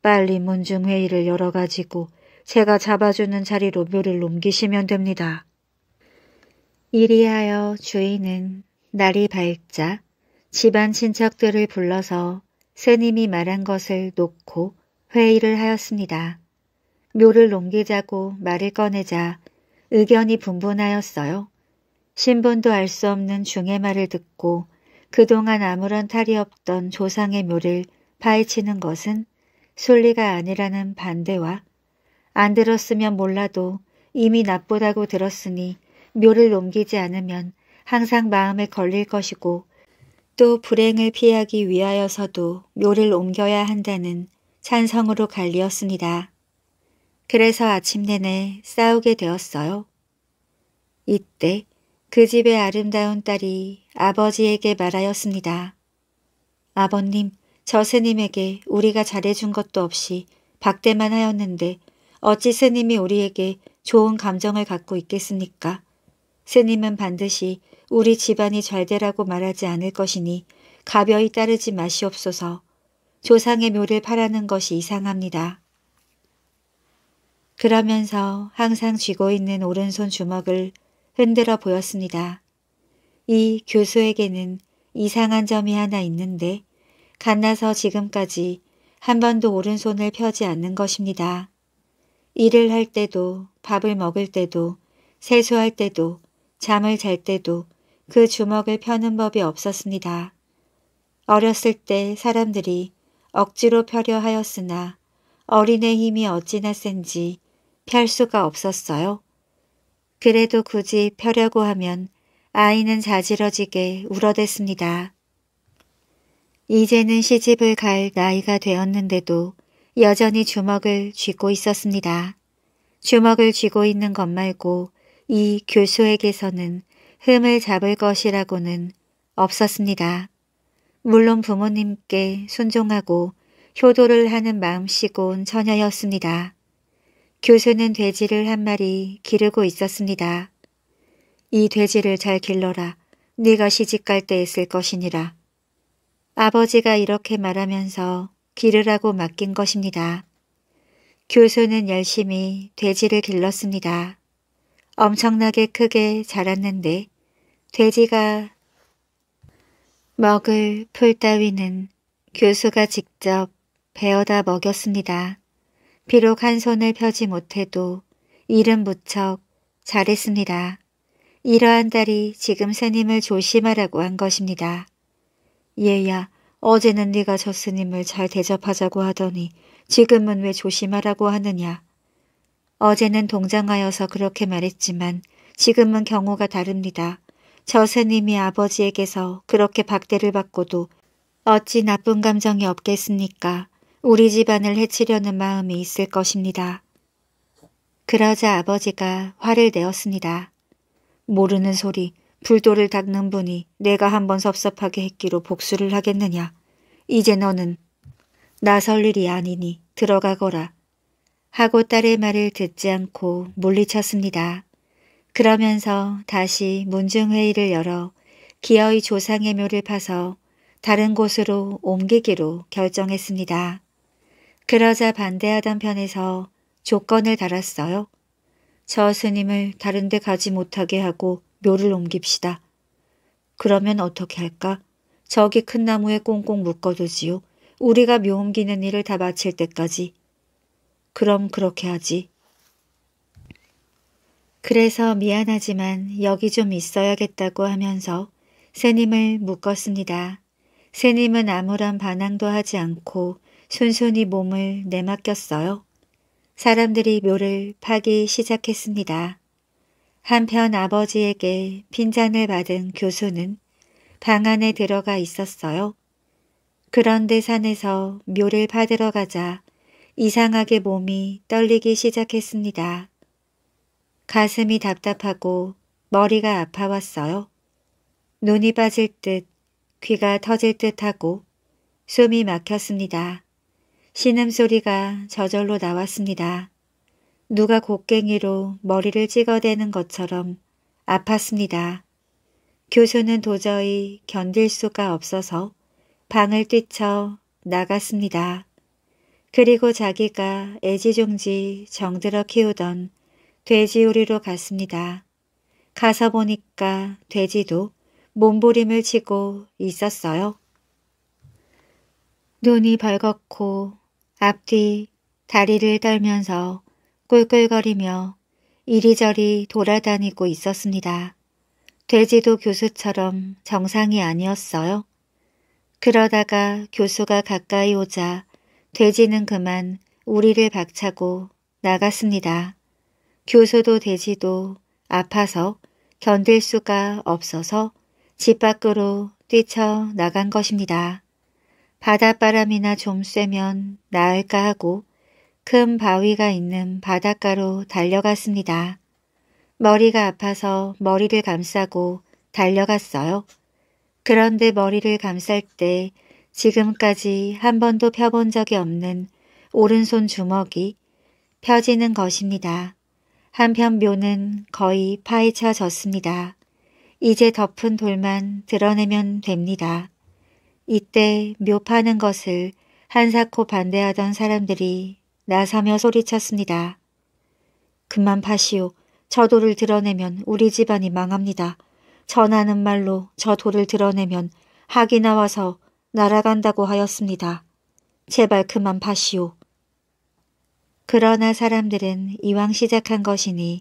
빨리 문중회의를 열어가지고 제가 잡아주는 자리로 묘를 옮기시면 됩니다. 이리하여 주인은 날이 밝자 집안 친척들을 불러서 새님이 말한 것을 놓고 회의를 하였습니다. 묘를 옮기자고 말을 꺼내자 의견이 분분하였어요. 신분도 알 수 없는 중의 말을 듣고 그동안 아무런 탈이 없던 조상의 묘를 파헤치는 것은 순리가 아니라는 반대와 안 들었으면 몰라도 이미 나쁘다고 들었으니 묘를 옮기지 않으면 항상 마음에 걸릴 것이고 또 불행을 피하기 위하여서도 묘를 옮겨야 한다는 찬성으로 갈리었습니다. 그래서 아침 내내 싸우게 되었어요. 이때 그 집의 아름다운 딸이 아버지에게 말하였습니다. 아버님, 저 스님에게 우리가 잘해준 것도 없이 박대만 하였는데 어찌 스님이 우리에게 좋은 감정을 갖고 있겠습니까? 스님은 반드시 우리 집안이 잘 되라고 말하지 않을 것이니 가벼이 따르지 마시옵소서. 조상의 묘를 파라는 것이 이상합니다. 그러면서 항상 쥐고 있는 오른손 주먹을 흔들어 보였습니다. 이 교수에게는 이상한 점이 하나 있는데 갓나서 지금까지 한 번도 오른손을 펴지 않는 것입니다. 일을 할 때도 밥을 먹을 때도 세수할 때도 잠을 잘 때도 그 주먹을 펴는 법이 없었습니다. 어렸을 때 사람들이 억지로 펴려 하였으나 어린애 힘이 어찌나 센지 펼 수가 없었어요. 그래도 굳이 펴려고 하면 아이는 자지러지게 울어댔습니다. 이제는 시집을 갈 나이가 되었는데도 여전히 주먹을 쥐고 있었습니다. 주먹을 쥐고 있는 것 말고 이 교수에게서는 흠을 잡을 것이라고는 없었습니다. 물론 부모님께 순종하고 효도를 하는 마음씨고온 처녀였습니다. 교수는 돼지를 한 마리 기르고 있었습니다. 이 돼지를 잘 길러라. 네가 시집갈 때 있을 것이니라. 아버지가 이렇게 말하면서 기르라고 맡긴 것입니다. 교수는 열심히 돼지를 길렀습니다. 엄청나게 크게 자랐는데 돼지가 먹을 풀 따위는 교수가 직접 베어다 먹였습니다. 비록 한 손을 펴지 못해도 일은 무척 잘했습니다. 이러한 딸이 지금 스님을 조심하라고 한 것입니다. 얘야, 어제는 네가 저 스님을 잘 대접하자고 하더니 지금은 왜 조심하라고 하느냐. 어제는 동장하여서 그렇게 말했지만 지금은 경우가 다릅니다. 저 스님이 아버지에게서 그렇게 박대를 받고도 어찌 나쁜 감정이 없겠습니까? 우리 집안을 해치려는 마음이 있을 것입니다. 그러자 아버지가 화를 내었습니다. 모르는 소리, 불도를 닦는 분이 내가 한번 섭섭하게 했기로 복수를 하겠느냐. 이제 너는 나설 일이 아니니 들어가거라. 하고 딸의 말을 듣지 않고 물리쳤습니다. 그러면서 다시 문중회의를 열어 기어이 조상의 묘를 파서 다른 곳으로 옮기기로 결정했습니다. 그러자 반대하던 편에서 조건을 달았어요. 저 스님을 다른 데 가지 못하게 하고 묘를 옮깁시다. 그러면 어떻게 할까? 저기 큰 나무에 꽁꽁 묶어두지요. 우리가 묘 옮기는 일을 다 마칠 때까지. 그럼 그렇게 하지. 그래서 미안하지만 여기 좀 있어야겠다고 하면서 스님을 묶었습니다. 스님은 아무런 반항도 하지 않고 순순히 몸을 내맡겼어요. 사람들이 묘를 파기 시작했습니다. 한편 아버지에게 핀잔을 받은 교수는 방 안에 들어가 있었어요. 그런데 산에서 묘를 파들어 가자 이상하게 몸이 떨리기 시작했습니다. 가슴이 답답하고 머리가 아파왔어요. 눈이 빠질 듯 귀가 터질 듯하고 숨이 막혔습니다. 신음소리가 저절로 나왔습니다. 누가 곡괭이로 머리를 찍어대는 것처럼 아팠습니다. 교수는 도저히 견딜 수가 없어서 방을 뛰쳐 나갔습니다. 그리고 자기가 애지중지 정들어 키우던 돼지우리로 갔습니다. 가서 보니까 돼지도 몸부림을 치고 있었어요. 눈이 벌겋고 앞뒤 다리를 떨면서 꿀꿀거리며 이리저리 돌아다니고 있었습니다. 돼지도 교수처럼 정상이 아니었어요. 그러다가 교수가 가까이 오자 돼지는 그만 우리를 박차고 나갔습니다. 교수도 돼지도 아파서 견딜 수가 없어서 집 밖으로 뛰쳐나간 것입니다. 바닷바람이나 좀 쐬면 나을까 하고 큰 바위가 있는 바닷가로 달려갔습니다. 머리가 아파서 머리를 감싸고 달려갔어요. 그런데 머리를 감쌀 때 지금까지 한 번도 펴본 적이 없는 오른손 주먹이 펴지는 것입니다. 한편 묘는 거의 파헤쳐졌습니다. 이제 덮은 돌만 드러내면 됩니다. 이때 묘파는 것을 한사코 반대하던 사람들이 나서며 소리쳤습니다. 그만 파시오. 저 돌을 드러내면 우리 집안이 망합니다. 전하는 말로 저 돌을 드러내면 학이 나와서 날아간다고 하였습니다. 제발 그만 파시오. 그러나 사람들은 이왕 시작한 것이니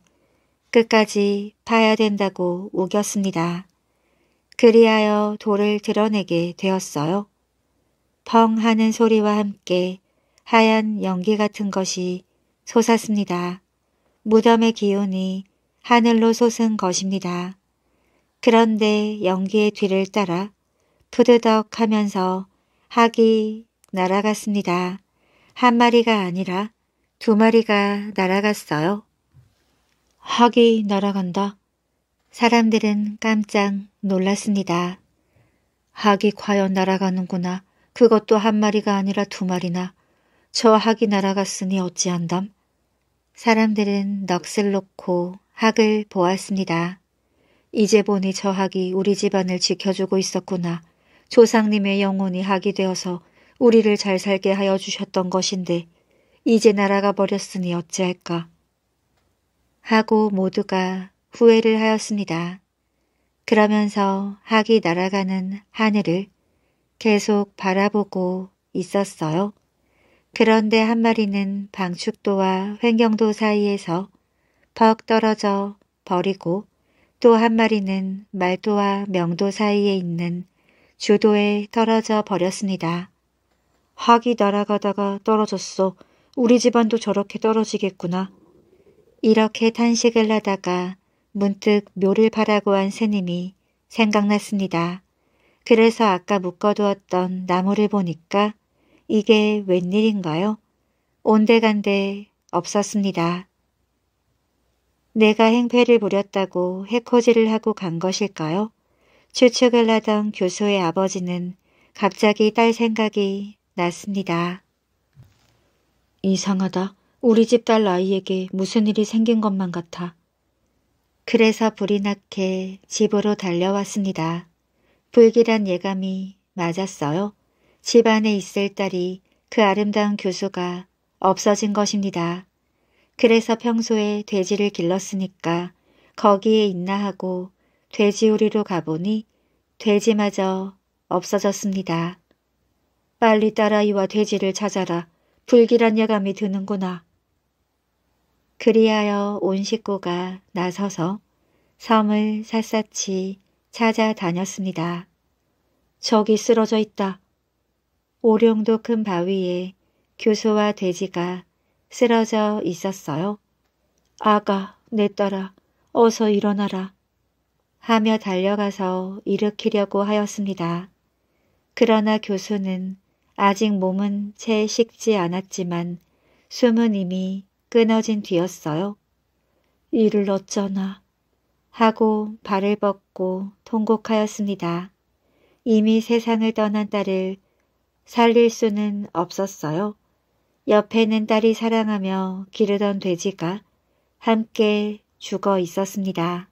끝까지 파야 된다고 우겼습니다. 그리하여 돌을 드러내게 되었어요. 펑 하는 소리와 함께 하얀 연기 같은 것이 솟았습니다. 무덤의 기운이 하늘로 솟은 것입니다. 그런데 연기의 뒤를 따라 푸드덕 하면서 학이 날아갔습니다. 한 마리가 아니라 두 마리가 날아갔어요. 학이 날아간다. 사람들은 깜짝 놀랐습니다. 학이 과연 날아가는구나. 그것도 한 마리가 아니라 두 마리나. 저 학이 날아갔으니 어찌한담? 사람들은 넋을 놓고 학을 보았습니다. 이제 보니 저 학이 우리 집안을 지켜주고 있었구나. 조상님의 영혼이 학이 되어서 우리를 잘 살게 하여 주셨던 것인데 이제 날아가 버렸으니 어찌할까. 하고 모두가 후회를 하였습니다. 그러면서 학이 날아가는 하늘을 계속 바라보고 있었어요. 그런데 한 마리는 방축도와 횡경도 사이에서 퍽 떨어져 버리고 또 한 마리는 말도와 명도 사이에 있는 주도에 떨어져 버렸습니다. 학이 날아가다가 떨어졌어. 우리 집안도 저렇게 떨어지겠구나. 이렇게 탄식을 하다가 문득 묘를 바라고한새님이 생각났습니다. 그래서 아까 묶어두었던 나무를 보니까 이게 웬일인가요? 온데간데 없었습니다. 내가 행패를 부렸다고 해코지를 하고 간 것일까요? 추측을 하던 교수의 아버지는 갑자기 딸 생각이 났습니다. 이상하다. 우리 집 딸 아이에게 무슨 일이 생긴 것만 같아. 그래서 불이 나게 집으로 달려왔습니다. 불길한 예감이 맞았어요. 집 안에 있을 딸이 그 아름다운 교수가 없어진 것입니다. 그래서 평소에 돼지를 길렀으니까 거기에 있나 하고 돼지우리로 가보니 돼지마저 없어졌습니다. 빨리 딸아이와 돼지를 찾아라. 불길한 예감이 드는구나. 그리하여 온 식구가 나서서 섬을 샅샅이 찾아다녔습니다. 적이 쓰러져 있다. 오룡도 큰 바위에 교수와 돼지가 쓰러져 있었어요. 아가, 내 딸아, 어서 일어나라. 하며 달려가서 일으키려고 하였습니다. 그러나 교수는 아직 몸은 채 식지 않았지만 숨은 이미 끊어진 뒤였어요. 이를 어쩌나 하고 발을 벗고 통곡하였습니다. 이미 세상을 떠난 딸을 살릴 수는 없었어요. 옆에는 딸이 사랑하며 기르던 돼지가 함께 죽어 있었습니다.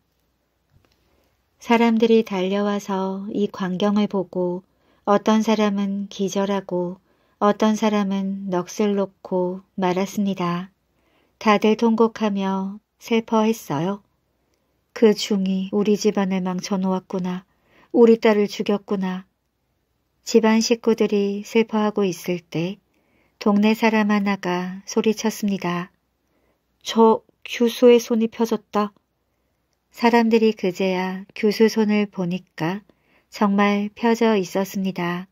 사람들이 달려와서 이 광경을 보고 어떤 사람은 기절하고 어떤 사람은 넋을 놓고 말았습니다. 다들 통곡하며 슬퍼했어요. 그 중이 우리 집안을 망쳐놓았구나. 우리 딸을 죽였구나. 집안 식구들이 슬퍼하고 있을 때 동네 사람 하나가 소리쳤습니다. 저 규수의 손이 펴졌다. 사람들이 그제야 규수 손을 보니까 정말 펴져 있었습니다.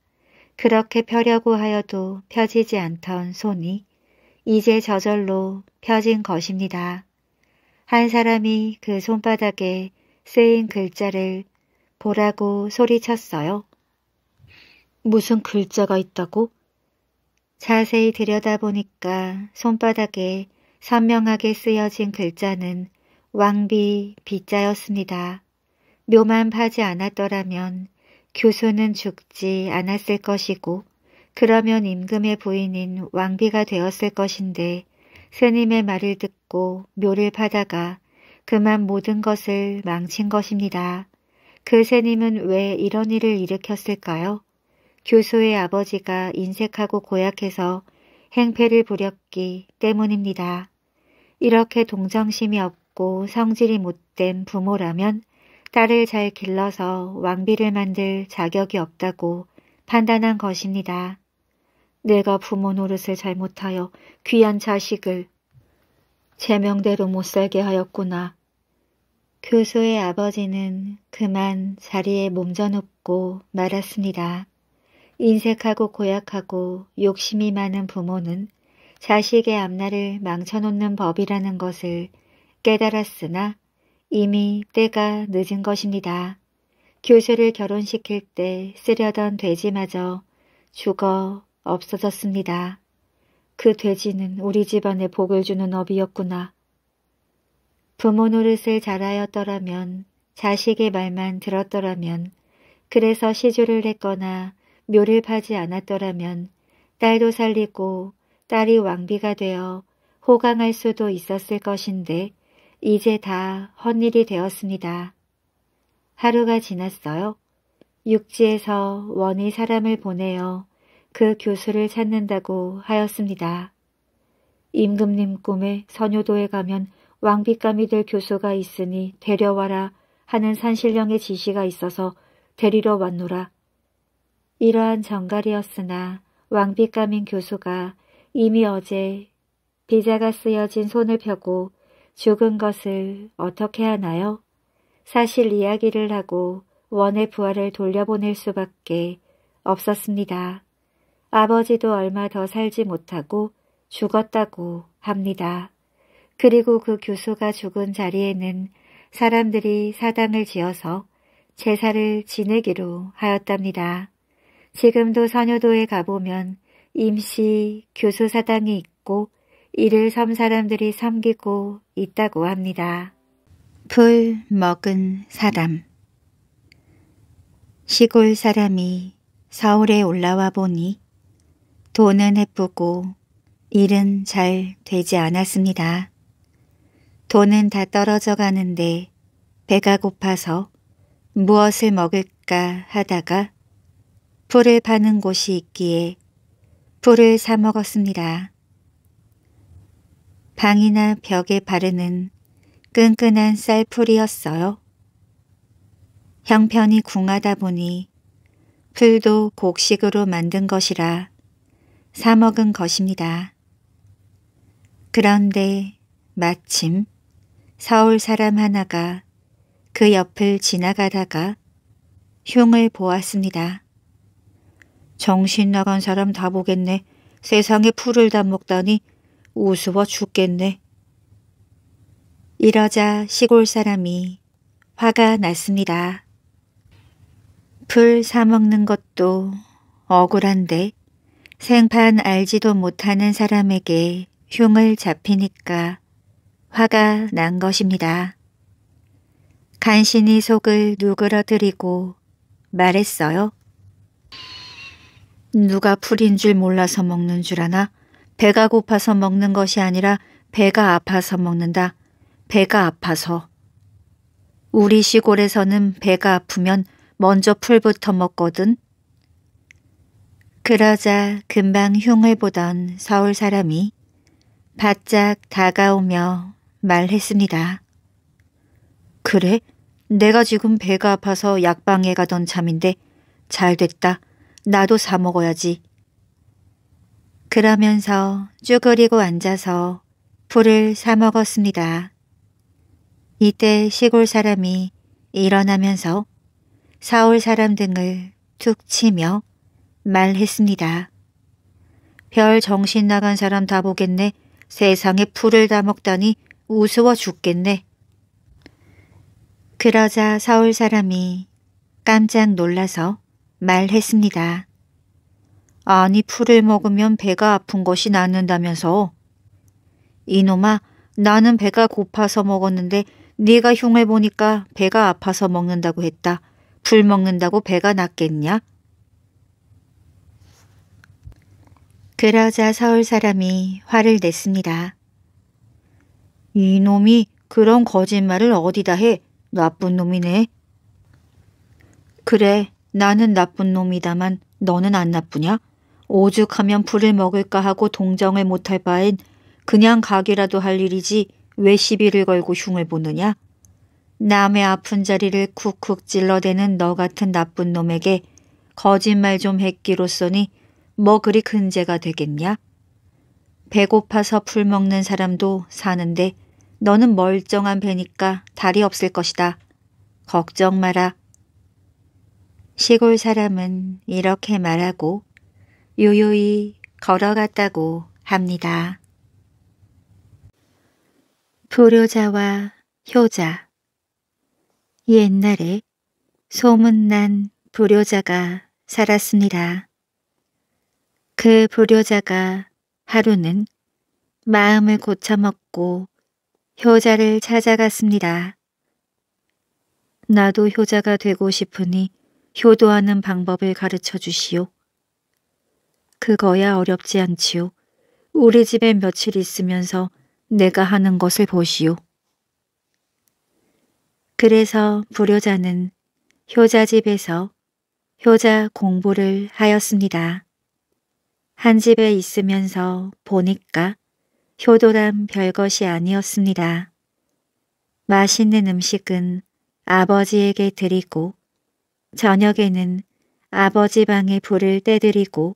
그렇게 펴려고 하여도 펴지지 않던 손이 이제 저절로 펴진 것입니다. 한 사람이 그 손바닥에 쓰인 글자를 보라고 소리쳤어요. 무슨 글자가 있다고? 자세히 들여다보니까 손바닥에 선명하게 쓰여진 글자는 왕비 빗자였습니다 묘만 파지 않았더라면 교수는 죽지 않았을 것이고 그러면 임금의 부인인 왕비가 되었을 것인데 스님의 말을 듣고 묘를 파다가 그만 모든 것을 망친 것입니다. 그 스님은 왜 이런 일을 일으켰을까요? 교수의 아버지가 인색하고 고약해서 행패를 부렸기 때문입니다. 이렇게 동정심이 없고 성질이 못된 부모라면 딸을 잘 길러서 왕비를 만들 자격이 없다고 판단한 것입니다. 내가 부모 노릇을 잘못하여 귀한 자식을 제명대로 못 살게 하였구나. 교수의 아버지는 그만 자리에 몸져눕고 말았습니다. 인색하고 고약하고 욕심이 많은 부모는 자식의 앞날을 망쳐놓는 법이라는 것을 깨달았으나 이미 때가 늦은 것입니다. 교수를 결혼시킬 때 쓰려던 돼지마저 죽어 없어졌습니다. 그 돼지는 우리 집안에 복을 주는 업이었구나. 부모 노릇을 잘하였더라면 자식의 말만 들었더라면 그래서 시주를 했거나 묘를 파지 않았더라면 딸도 살리고 딸이 왕비가 되어 호강할 수도 있었을 것인데 이제 다 헛일이 되었습니다. 하루가 지났어요. 육지에서 원이 사람을 보내어 그 교수를 찾는다고 하였습니다. 임금님 꿈에 선효도에 가면 왕비감이 될 교수가 있으니 데려와라 하는 산신령의 지시가 있어서 데리러 왔노라. 이러한 정갈이었으나 왕비감인 교수가 이미 어제 비자가 쓰여진 손을 펴고 죽은 것을 어떻게 하나요? 사실 이야기를 하고 원의 부활을 돌려보낼 수밖에 없었습니다. 아버지도 얼마 더 살지 못하고 죽었다고 합니다. 그리고 그 교수가 죽은 자리에는 사람들이 사당을 지어서 제사를 지내기로 하였답니다. 지금도 선효도에 가보면 임시 교수사당이 있고 이를 섬 사람들이 섬기고 있다고 합니다. 풀 먹은 사람 시골 사람이 서울에 올라와 보니 돈은 해쁘고 일은 잘 되지 않았습니다. 돈은 다 떨어져 가는데 배가 고파서 무엇을 먹을까 하다가 풀을 파는 곳이 있기에 풀을 사 먹었습니다. 방이나 벽에 바르는 끈끈한 쌀풀이었어요. 형편이 궁하다 보니 풀도 곡식으로 만든 것이라 사먹은 것입니다. 그런데 마침 서울 사람 하나가 그 옆을 지나가다가 흉을 보았습니다. 정신 나간 사람 다 보겠네. 세상에 풀을 다 먹다니 우스워 죽겠네. 이러자 시골 사람이 화가 났습니다. 풀 사먹는 것도 억울한데 생판 알지도 못하는 사람에게 흉을 잡히니까 화가 난 것입니다. 간신히 속을 누그러뜨리고 말했어요. 누가 풀인 줄 몰라서 먹는 줄 아나? 배가 고파서 먹는 것이 아니라 배가 아파서 먹는다. 배가 아파서. 우리 시골에서는 배가 아프면 먼저 풀부터 먹거든. 그러자 금방 흉을 보던 서울 사람이 바짝 다가오며 말했습니다. 그래? 내가 지금 배가 아파서 약방에 가던 참인데 잘 됐다. 나도 사 먹어야지. 그러면서 쭈그리고 앉아서 풀을 사 먹었습니다. 이때 시골 사람이 일어나면서 서울 사람 등을 툭 치며 말했습니다. 별 정신 나간 사람 다 보겠네. 세상에 풀을 다 먹다니 우스워 죽겠네. 그러자 서울 사람이 깜짝 놀라서 말했습니다. 아니 풀을 먹으면 배가 아픈 것이 낫는다면서. 이놈아 나는 배가 고파서 먹었는데 네가 흉을 보니까 배가 아파서 먹는다고 했다. 풀 먹는다고 배가 낫겠냐? 그러자 서울 사람이 화를 냈습니다. 이놈이 그런 거짓말을 어디다 해. 나쁜 놈이네. 그래, 나는 나쁜 놈이다만 너는 안 나쁘냐? 오죽하면 불을 먹을까 하고 동정을 못할 바엔 그냥 가기라도 할 일이지 왜 시비를 걸고 흉을 보느냐? 남의 아픈 자리를 쿡쿡 찔러대는 너 같은 나쁜 놈에게 거짓말 좀 했기로써니 뭐 그리 근제가 되겠냐? 배고파서 풀 먹는 사람도 사는데 너는 멀쩡한 배니까 달이 없을 것이다. 걱정 마라. 시골 사람은 이렇게 말하고 유유히 걸어갔다고 합니다. 불효자와 효자 옛날에 소문난 불효자가 살았습니다. 그 불효자가 하루는 마음을 고쳐먹고 효자를 찾아갔습니다. 나도 효자가 되고 싶으니 효도하는 방법을 가르쳐 주시오. 그거야 어렵지 않지요. 우리 집에 며칠 있으면서 내가 하는 것을 보시오. 그래서 불효자는 효자 집에서 효자 공부를 하였습니다. 한 집에 있으면서 보니까 효도란 별것이 아니었습니다. 맛있는 음식은 아버지에게 드리고 저녁에는 아버지 방에 불을 떼드리고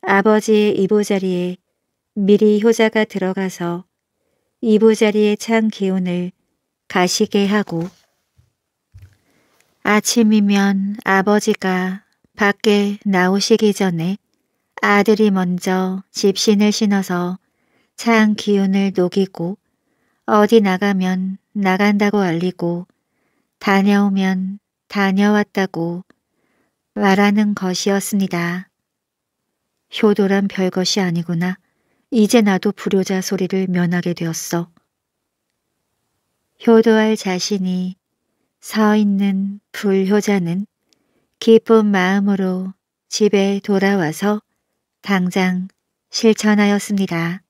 아버지의 이부자리에 미리 효자가 들어가서 이부자리에 찬 기운을 가시게 하고 아침이면 아버지가 밖에 나오시기 전에 아들이 먼저 집신을 신어서 창 기운을 녹이고 어디 나가면 나간다고 알리고 다녀오면 다녀왔다고 말하는 것이었습니다. 효도란 별것이 아니구나. 이제 나도 불효자 소리를 면하게 되었어. 효도할 자신이 서 있는 불효자는 기쁜 마음으로 집에 돌아와서 당장 실천하였습니다.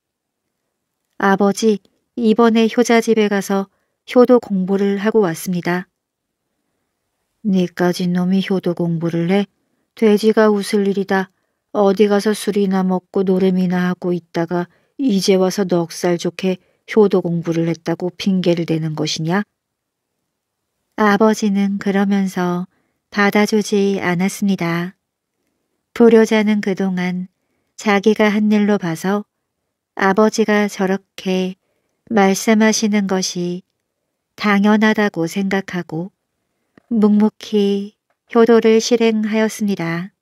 아버지, 이번에 효자 집에 가서 효도 공부를 하고 왔습니다. 네까진 놈이 효도 공부를 해? 돼지가 웃을 일이다. 어디 가서 술이나 먹고 노름이나 하고 있다가 이제 와서 넉살 좋게 효도 공부를 했다고 핑계를 대는 것이냐? 아버지는 그러면서 받아주지 않았습니다. 불효자는 그동안 자기가 한 일로 봐서 아버지가 저렇게 말씀하시는 것이 당연하다고 생각하고 묵묵히 효도를 실행하였습니다.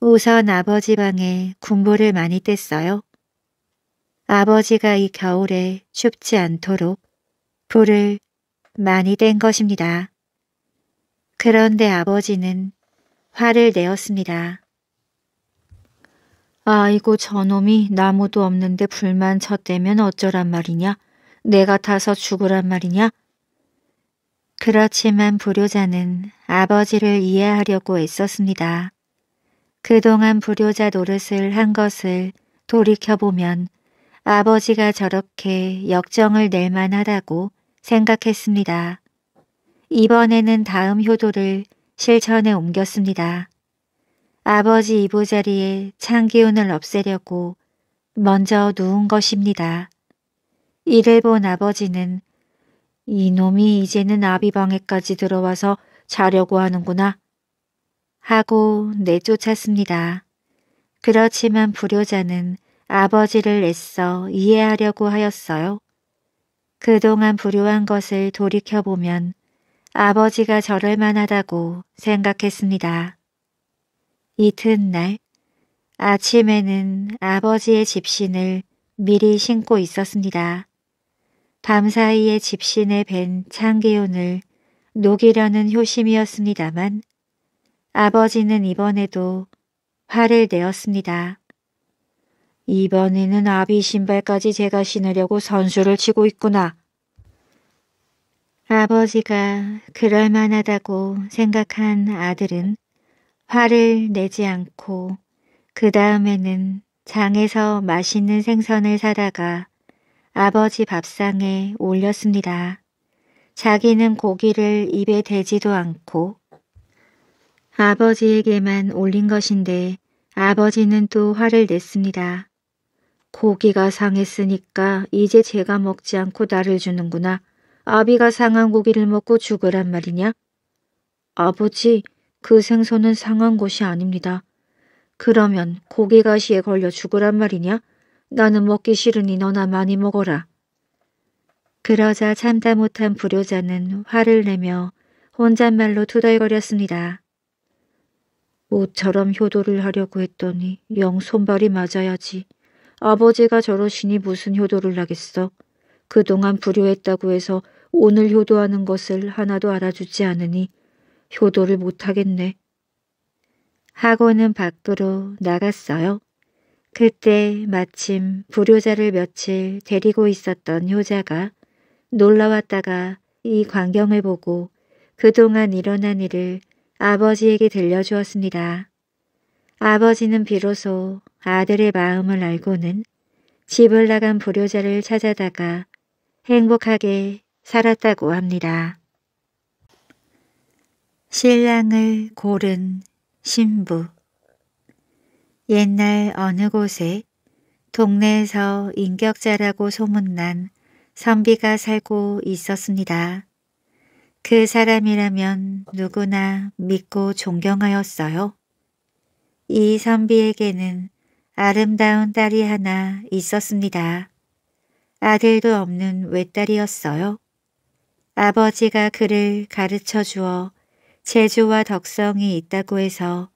우선 아버지 방에 군부를 많이 뗐어요. 아버지가 이 겨울에 춥지 않도록 불을 많이 뗀 것입니다. 그런데 아버지는 화를 내었습니다. 아이고 저놈이 나무도 없는데 불만 쳤대면 어쩌란 말이냐? 내가 타서 죽으란 말이냐? 그렇지만 불효자는 아버지를 이해하려고 애썼습니다. 그동안 불효자 노릇을 한 것을 돌이켜보면 아버지가 저렇게 역정을 낼 만하다고 생각했습니다. 이번에는 다음 효도를 실천에 옮겼습니다. 아버지 이보자리에 창기운을 없애려고 먼저 누운 것입니다. 이를 본 아버지는 이놈이 이제는 아비방에까지 들어와서 자려고 하는구나 하고 내쫓았습니다. 그렇지만 불효자는 아버지를 애써 이해하려고 하였어요. 그동안 불효한 것을 돌이켜보면 아버지가 저럴 만하다고 생각했습니다. 이튿날 아침에는 아버지의 집신을 미리 신고 있었습니다. 밤사이에 집신에 밴 창기운을 녹이려는 효심이었습니다만 아버지는 이번에도 화를 내었습니다. 이번에는 아비 신발까지 제가 신으려고 선수를 치고 있구나. 아버지가 그럴만하다고 생각한 아들은 화를 내지 않고 그 다음에는 장에서 맛있는 생선을 사다가 아버지 밥상에 올렸습니다. 자기는 고기를 입에 대지도 않고 아버지에게만 올린 것인데 아버지는 또 화를 냈습니다. 고기가 상했으니까 이제 제가 먹지 않고 나를 주는구나. 아비가 상한 고기를 먹고 죽으란 말이냐? 아버지, 그 생선은 상한 곳이 아닙니다. 그러면 고기가시에 걸려 죽으란 말이냐? 나는 먹기 싫으니 너나 많이 먹어라. 그러자 참다 못한 불효자는 화를 내며 혼잣말로 투덜거렸습니다. 옷처럼 효도를 하려고 했더니 영 손발이 맞아야지. 아버지가 저러시니 무슨 효도를 하겠어. 그동안 불효했다고 해서 오늘 효도하는 것을 하나도 알아주지 않으니 효도를 못하겠네. 하고는 밖으로 나갔어요. 그때 마침 불효자를 며칠 데리고 있었던 효자가 놀러왔다가 이 광경을 보고 그동안 일어난 일을 아버지에게 들려주었습니다. 아버지는 비로소 아들의 마음을 알고는 집을 나간 불효자를 찾아다가 행복하게 살았다고 합니다. 신랑을 고른 신부 옛날 어느 곳에 동네에서 인격자라고 소문난 선비가 살고 있었습니다. 그 사람이라면 누구나 믿고 존경하였어요. 이 선비에게는 아름다운 딸이 하나 있었습니다. 아들도 없는 외딸이었어요. 아버지가 그를 가르쳐 주어 재주와 덕성이 있다고 해서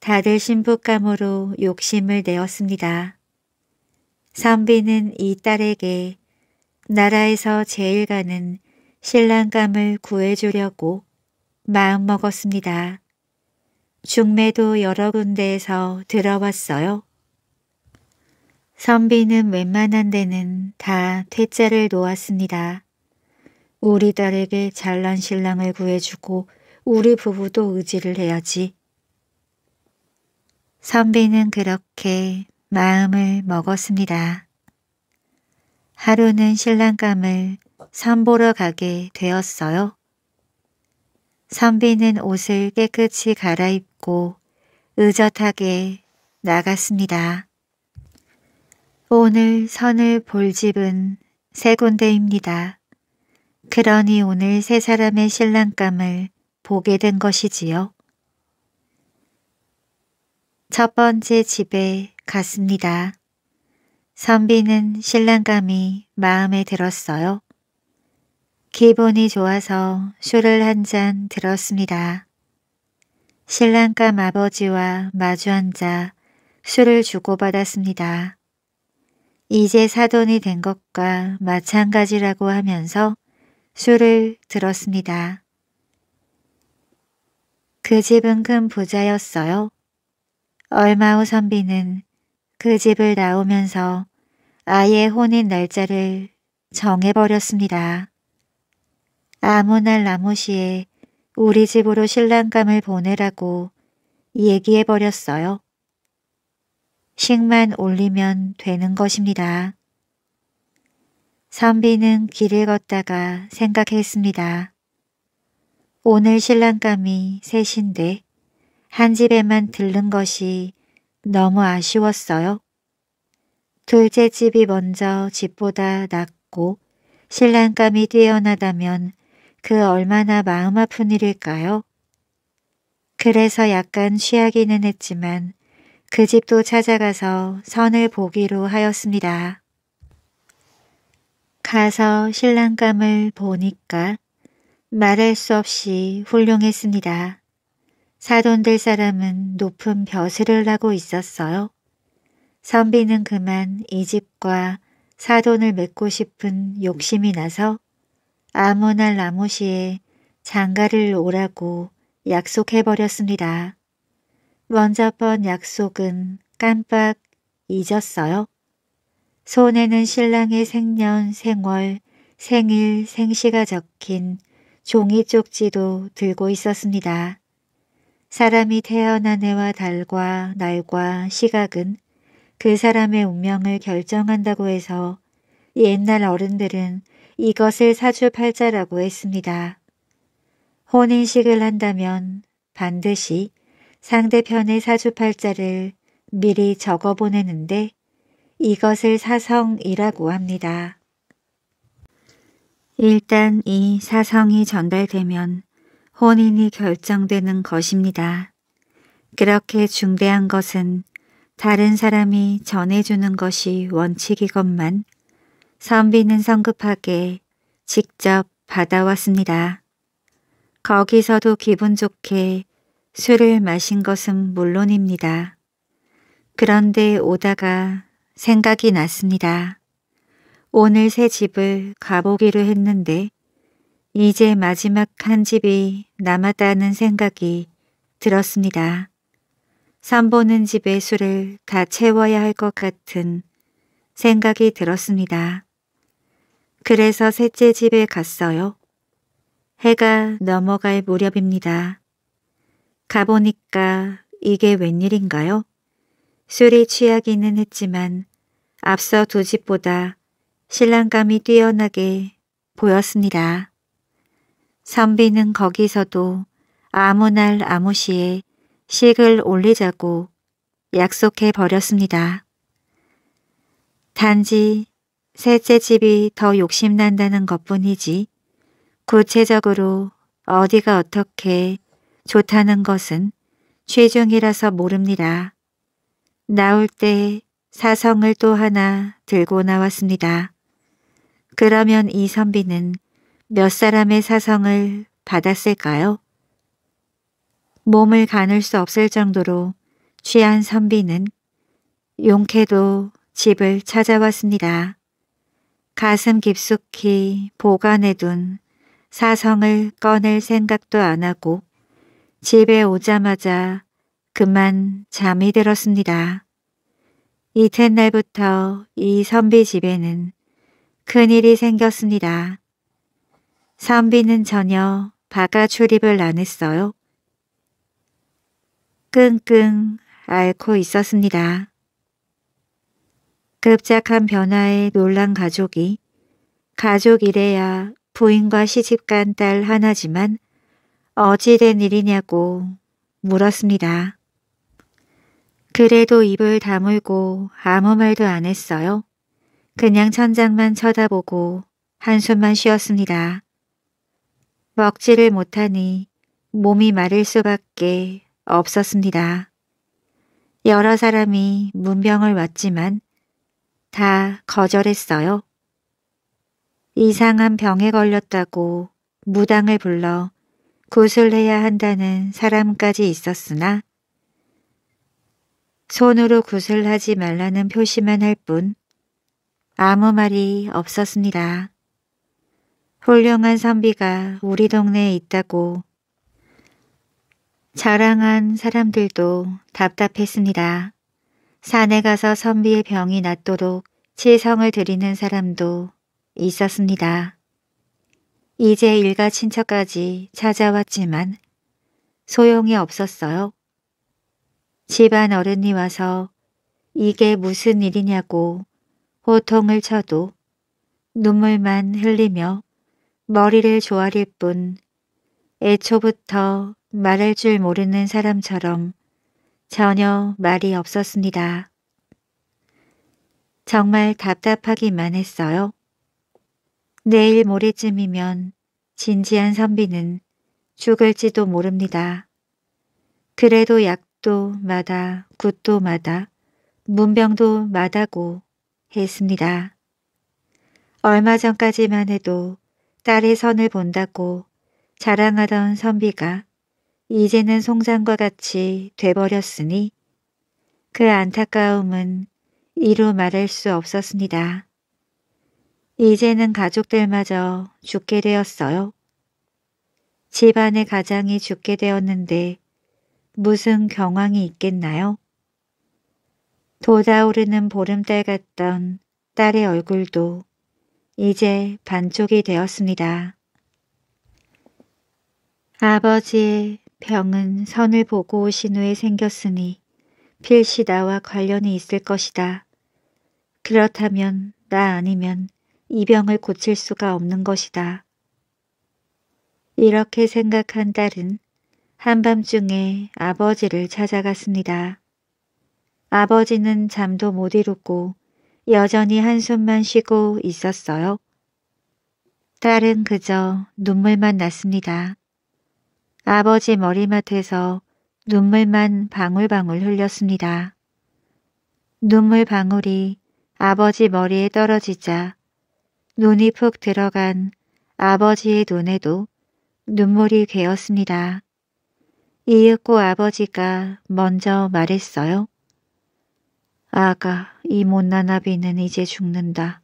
다들 신부감으로 욕심을 내었습니다. 선비는 이 딸에게 나라에서 제일 가는 신랑감을 구해주려고 마음먹었습니다. 중매도 여러 군데에서 들어왔어요. 선비는 웬만한 데는 다 퇴짜를 놓았습니다. 우리 딸에게 잘난 신랑을 구해주고 우리 부부도 의지를 해야지. 선비는 그렇게 마음을 먹었습니다. 하루는 신랑감을 선보러 가게 되었어요. 선비는 옷을 깨끗이 갈아입고 의젓하게 나갔습니다. 오늘 선을 볼 집은 세 군데입니다. 그러니 오늘 세 사람의 신랑감을 보게 된 것이지요. 첫 번째 집에 갔습니다. 선비는 신랑감이 마음에 들었어요. 기분이 좋아서 술을 한 잔 들었습니다. 신랑감 아버지와 마주 앉아 술을 주고받았습니다. 이제 사돈이 된 것과 마찬가지라고 하면서 술을 들었습니다. 그 집은 큰 부자였어요. 얼마 후 선비는 그 집을 나오면서 아예 혼인 날짜를 정해버렸습니다. 아무 날 나무시에 우리 집으로 신랑감을 보내라고 얘기해버렸어요. 식만 올리면 되는 것입니다. 선비는 길을 걷다가 생각했습니다. 오늘 신랑감이 셋인데 한 집에만 들른 것이 너무 아쉬웠어요. 둘째 집이 먼저 집보다 낫고 신랑감이 뛰어나다면 그 얼마나 마음 아픈 일일까요? 그래서 약간 취하기는 했지만 그 집도 찾아가서 선을 보기로 하였습니다. 가서 신랑감을 보니까 말할 수 없이 훌륭했습니다. 사돈들 사람은 높은 벼슬을 하고 있었어요. 선비는 그만 이 집과 사돈을 맺고 싶은 욕심이 나서 아무 날 나무시에 장가를 오라고 약속해버렸습니다. 먼저 번 약속은 깜빡 잊었어요. 손에는 신랑의 생년, 생월, 생일, 생시가 적힌 종이 쪽지도 들고 있었습니다. 사람이 태어난 해와 달과 날과 시각은 그 사람의 운명을 결정한다고 해서 옛날 어른들은 이것을 사주팔자라고 했습니다. 혼인식을 한다면 반드시 상대편의 사주팔자를 미리 적어보내는데 이것을 사성이라고 합니다. 일단 이 사성이 전달되면 혼인이 결정되는 것입니다. 그렇게 중대한 것은 다른 사람이 전해주는 것이 원칙이건만 선비는 성급하게 직접 받아왔습니다. 거기서도 기분 좋게 술을 마신 것은 물론입니다. 그런데 오다가 생각이 났습니다. 오늘 새 집을 가보기로 했는데 이제 마지막 한 집이 남았다는 생각이 들었습니다. 삼보는 집의 술을 다 채워야 할 것 같은 생각이 들었습니다. 그래서 셋째 집에 갔어요. 해가 넘어갈 무렵입니다. 가보니까 이게 웬일인가요? 술이 취하기는 했지만 앞서 두 집보다 신랑감이 뛰어나게 보였습니다. 선비는 거기서도 아무 날 아무 시에 식을 올리자고 약속해 버렸습니다. 단지 셋째 집이 더 욕심난다는 것뿐이지 구체적으로 어디가 어떻게 좋다는 것은 최종이라서 모릅니다. 나올 때 사성을 또 하나 들고 나왔습니다. 그러면 이 선비는 몇 사람의 사성을 받았을까요? 몸을 가눌 수 없을 정도로 취한 선비는 용케도 집을 찾아왔습니다. 가슴 깊숙이 보관해둔 사성을 꺼낼 생각도 안 하고 집에 오자마자 그만 잠이 들었습니다. 이튿날부터 이 선비 집에는 큰일이 생겼습니다. 선비는 전혀 바가 출입을 안 했어요. 끙끙 앓고 있었습니다. 급작한 변화에 놀란 가족이 가족이래야 부인과 시집간 딸 하나지만 어찌된 일이냐고 물었습니다. 그래도 입을 다물고 아무 말도 안 했어요. 그냥 천장만 쳐다보고 한숨만 쉬었습니다. 먹지를 못하니 몸이 마를 수밖에 없었습니다. 여러 사람이 문병을 왔지만 다 거절했어요. 이상한 병에 걸렸다고 무당을 불러 구슬해야 한다는 사람까지 있었으나 손으로 구슬하지 말라는 표시만 할뿐 아무 말이 없었습니다. 훌륭한 선비가 우리 동네에 있다고 자랑한 사람들도 답답했습니다. 산에 가서 선비의 병이 낫도록 치성을 드리는 사람도 있었습니다. 이제 일가 친척까지 찾아왔지만 소용이 없었어요. 집안 어른이 와서 이게 무슨 일이냐고 호통을 쳐도 눈물만 흘리며 머리를 조아릴 뿐 애초부터 말할 줄 모르는 사람처럼 전혀 말이 없었습니다. 정말 답답하기만 했어요. 내일 모레쯤이면 진지한 선비는 죽을지도 모릅니다. 그래도 약도마다 굿도마다 문병도 마다고 했습니다. 얼마 전까지만 해도 딸의 선을 본다고 자랑하던 선비가 이제는 송장과 같이 돼버렸으니 그 안타까움은 이루 말할 수 없었습니다. 이제는 가족들마저 죽게 되었어요. 집안의 가장이 죽게 되었는데 무슨 경황이 있겠나요? 돋아오르는 보름달 같던 딸의 얼굴도 이제 반쪽이 되었습니다. 아버지의 병은 선을 보고 오신 후에 생겼으니 필시 나와 관련이 있을 것이다. 그렇다면 나 아니면 이 병을 고칠 수가 없는 것이다. 이렇게 생각한 딸은 한밤중에 아버지를 찾아갔습니다. 아버지는 잠도 못 이루고 여전히 한숨만 쉬고 있었어요. 딸은 그저 눈물만 났습니다. 아버지 머리맡에서 눈물만 방울방울 흘렸습니다. 눈물 방울이 아버지 머리에 떨어지자 눈이 푹 들어간 아버지의 눈에도 눈물이 괴었습니다. 이윽고 아버지가 먼저 말했어요. 아가, 이 못난 아비는 이제 죽는다.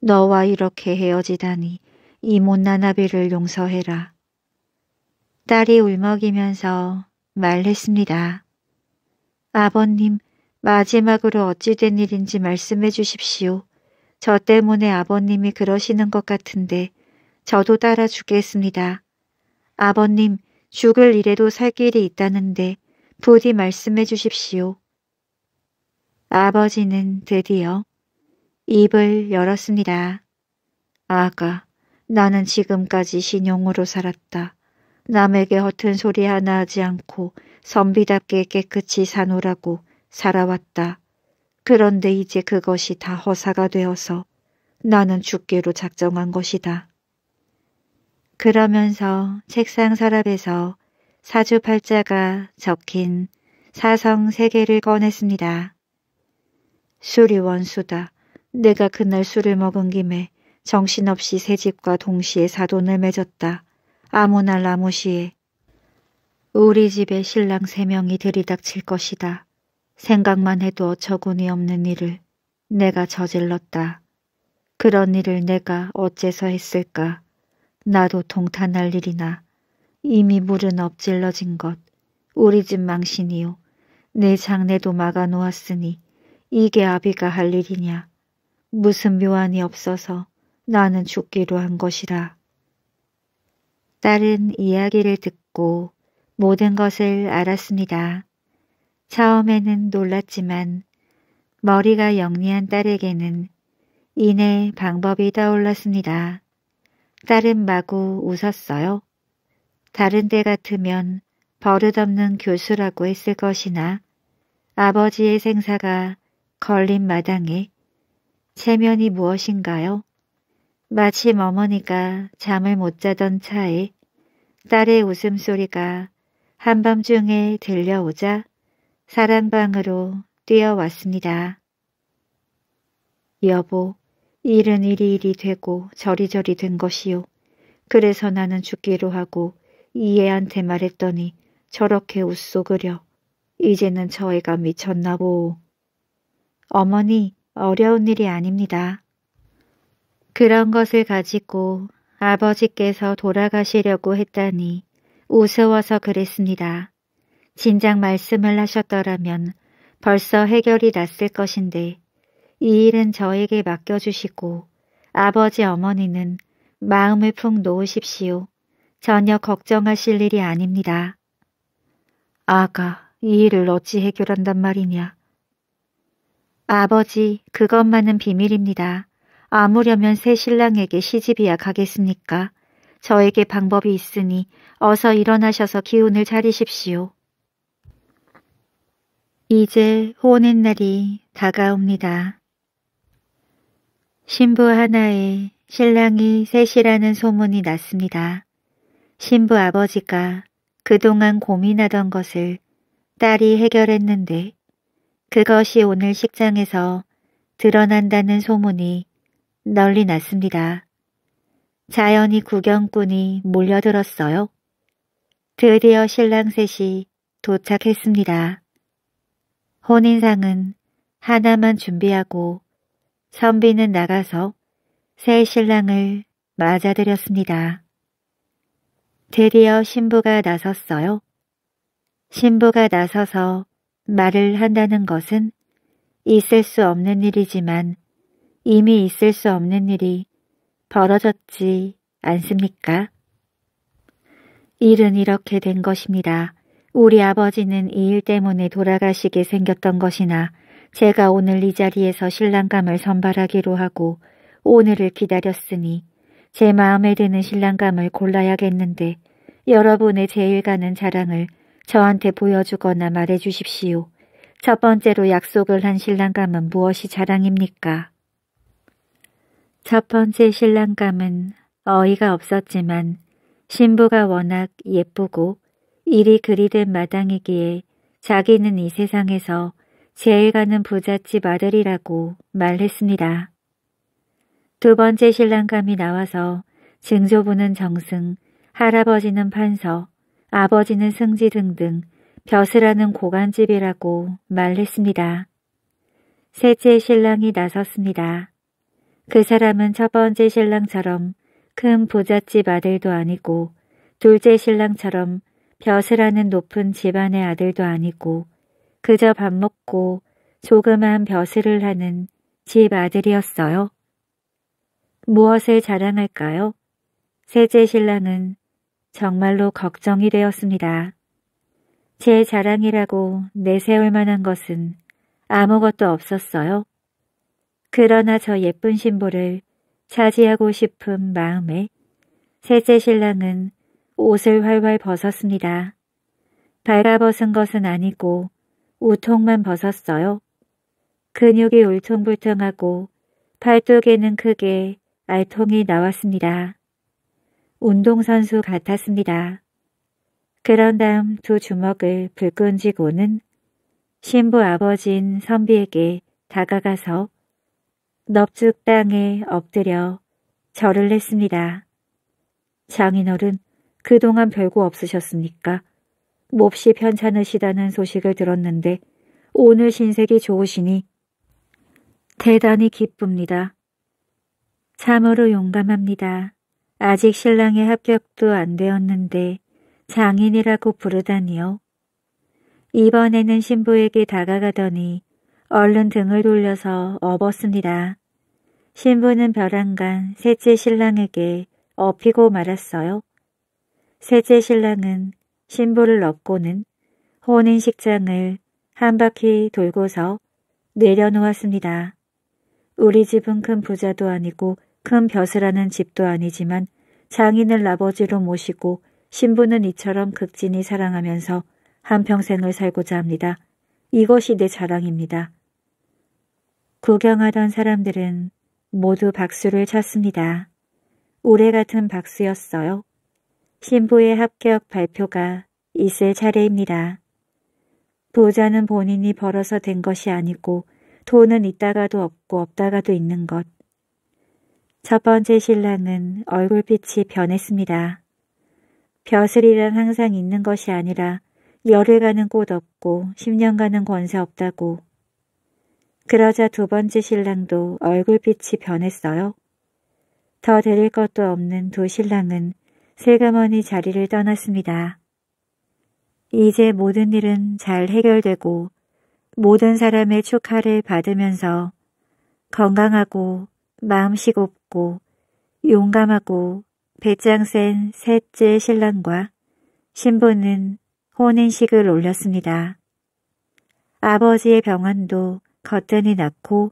너와 이렇게 헤어지다니 이 못난 아비를 용서해라. 딸이 울먹이면서 말했습니다. 아버님, 마지막으로 어찌된 일인지 말씀해 주십시오. 저 때문에 아버님이 그러시는 것 같은데 저도 따라 죽겠습니다. 아버님, 죽을 일에도 살 길이 있다는데 부디 말씀해 주십시오. 아버지는 드디어 입을 열었습니다. 아가, 나는 지금까지 신용으로 살았다. 남에게 허튼 소리 하나 하지 않고 선비답게 깨끗이 사노라고 살아왔다. 그런데 이제 그것이 다 허사가 되어서 나는 죽기로 작정한 것이다. 그러면서 책상 서랍에서 사주팔자가 적힌 사성 세계를 꺼냈습니다. 술이 원수다. 내가 그날 술을 먹은 김에 정신없이 새 집과 동시에 사돈을 맺었다. 아무 날 아무 시에 우리 집에 신랑 세 명이 들이닥칠 것이다. 생각만 해도 어처구니 없는 일을 내가 저질렀다. 그런 일을 내가 어째서 했을까? 나도 동탄할 일이나 이미 물은 엎질러진 것 우리 집 망신이요. 내 장례도 막아놓았으니 이게 아비가 할 일이냐. 무슨 묘안이 없어서 나는 죽기로 한 것이라. 딸은 이야기를 듣고 모든 것을 알았습니다. 처음에는 놀랐지만 머리가 영리한 딸에게는 이내 방법이 떠올랐습니다. 딸은 마구 웃었어요. 다른 데 같으면 버릇없는 교수라고 했을 것이나 아버지의 생사가 걸린 마당에 체면이 무엇인가요? 마침 어머니가 잠을 못 자던 차에 딸의 웃음소리가 한밤중에 들려오자 사랑방으로 뛰어왔습니다. 여보, 일은 일이 일이 되고 저리저리 된 것이요. 그래서 나는 죽기로 하고 이애한테 말했더니 저렇게 웃쏘그려. 이제는 저 애가 미쳤나 보. 오 어머니, 어려운 일이 아닙니다. 그런 것을 가지고 아버지께서 돌아가시려고 했다니 우스워서 그랬습니다. 진작 말씀을 하셨더라면 벌써 해결이 났을 것인데 이 일은 저에게 맡겨주시고 아버지 어머니는 마음을 푹 놓으십시오. 전혀 걱정하실 일이 아닙니다. 아가, 이 일을 어찌 해결한단 말이냐. 아버지, 그것만은 비밀입니다. 아무려면 새 신랑에게 시집이야 가겠습니까? 저에게 방법이 있으니 어서 일어나셔서 기운을 차리십시오. 이제 혼의 날이 다가옵니다. 신부 하나에 신랑이 셋이라는 소문이 났습니다. 신부 아버지가 그동안 고민하던 것을 딸이 해결했는데 그것이 오늘 식장에서 드러난다는 소문이 널리 났습니다. 자연히 구경꾼이 몰려들었어요. 드디어 신랑 셋이 도착했습니다. 혼인상은 하나만 준비하고 선비는 나가서 새 신랑을 맞아들였습니다. 드디어 신부가 나섰어요. 신부가 나서서 말을 한다는 것은 있을 수 없는 일이지만 이미 있을 수 없는 일이 벌어졌지 않습니까? 일은 이렇게 된 것입니다. 우리 아버지는 이 일 때문에 돌아가시게 생겼던 것이나 제가 오늘 이 자리에서 신랑감을 선발하기로 하고 오늘을 기다렸으니 제 마음에 드는 신랑감을 골라야겠는데 여러분의 제일가는 자랑을 저한테 보여주거나 말해주십시오. 첫 번째로 약속을 한 신랑감은 무엇이 자랑입니까? 첫 번째 신랑감은 어이가 없었지만 신부가 워낙 예쁘고 일이 그리된 마당이기에 자기는 이 세상에서 제일 가는 부잣집 아들이라고 말했습니다. 두 번째 신랑감이 나와서 증조부는 정승, 할아버지는 판서, 아버지는 승지 등등 벼슬하는 고간집이라고 말했습니다. 셋째 신랑이 나섰습니다. 그 사람은 첫 번째 신랑처럼 큰 부잣집 아들도 아니고 둘째 신랑처럼 벼슬하는 높은 집안의 아들도 아니고 그저 밥 먹고 조그만 벼슬을 하는 집 아들이었어요. 무엇을 자랑할까요? 셋째 신랑은 정말로 걱정이 되었습니다. 제 자랑이라고 내세울 만한 것은 아무것도 없었어요. 그러나 저 예쁜 신부를 차지하고 싶은 마음에 셋째 신랑은 옷을 활활 벗었습니다. 발아벗은 것은 아니고 우통만 벗었어요. 근육이 울퉁불퉁하고 팔뚝에는 크게 알통이 나왔습니다. 운동선수 같았습니다. 그런 다음 두 주먹을 불끈 쥐고는 신부 아버지인 선비에게 다가가서 넙죽 땅에 엎드려 절을 했습니다. 장인어른 그동안 별거 없으셨습니까? 몹시 편찮으시다는 소식을 들었는데 오늘 신색이 좋으시니 대단히 기쁩니다. 참으로 용감합니다. 아직 신랑의 합격도 안 되었는데 장인이라고 부르다니요. 이번에는 신부에게 다가가더니 얼른 등을 돌려서 업었습니다. 신부는 벼랑간 셋째 신랑에게 업히고 말았어요. 셋째 신랑은 신부를 업고는 혼인식장을 한 바퀴 돌고서 내려놓았습니다. 우리 집은 큰 부자도 아니고 큰 벼슬 하는 집도 아니지만 장인을 아버지로 모시고 신부는 이처럼 극진히 사랑하면서 한평생을 살고자 합니다. 이것이 내 자랑입니다. 구경하던 사람들은 모두 박수를 쳤습니다. 올해 같은 박수였어요. 신부의 합격 발표가 있을 차례입니다. 부자는 본인이 벌어서 된 것이 아니고 돈은 있다가도 없고 없다가도 있는 것. 첫 번째 신랑은 얼굴빛이 변했습니다. 벼슬이란 항상 있는 것이 아니라 열흘 가는 곳 없고 10년 가는 권세 없다고. 그러자 두 번째 신랑도 얼굴빛이 변했어요. 더데릴 것도 없는 두 신랑은 세가머니 자리를 떠났습니다. 이제 모든 일은 잘 해결되고 모든 사람의 축하를 받으면서 건강하고 마음씨 곱고 용감하고 배짱 센 셋째 신랑과 신부는 혼인식을 올렸습니다. 아버지의 병원도 거뜬히 낳고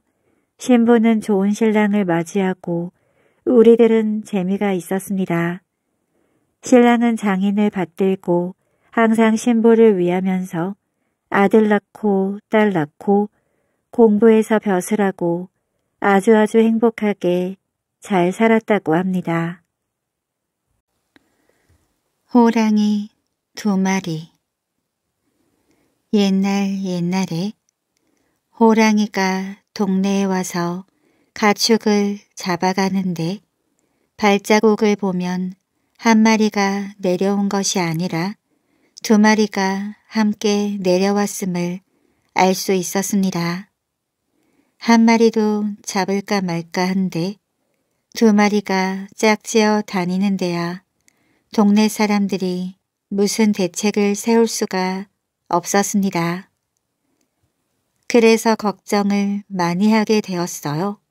신부는 좋은 신랑을 맞이하고 우리들은 재미가 있었습니다. 신랑은 장인을 받들고 항상 신부를 위하면서 아들 낳고 딸 낳고 공부해서 벼슬하고 아주 아주 행복하게 잘 살았다고 합니다. 호랑이 두 마리 옛날 옛날에 호랑이가 동네에 와서 가축을 잡아가는데 발자국을 보면 한 마리가 내려온 것이 아니라 두 마리가 함께 내려왔음을 알 수 있었습니다. 한 마리도 잡을까 말까 한데 두 마리가 짝지어 다니는 데야 동네 사람들이 무슨 대책을 세울 수가 없었습니다. 그래서 걱정을 많이 하게 되었어요.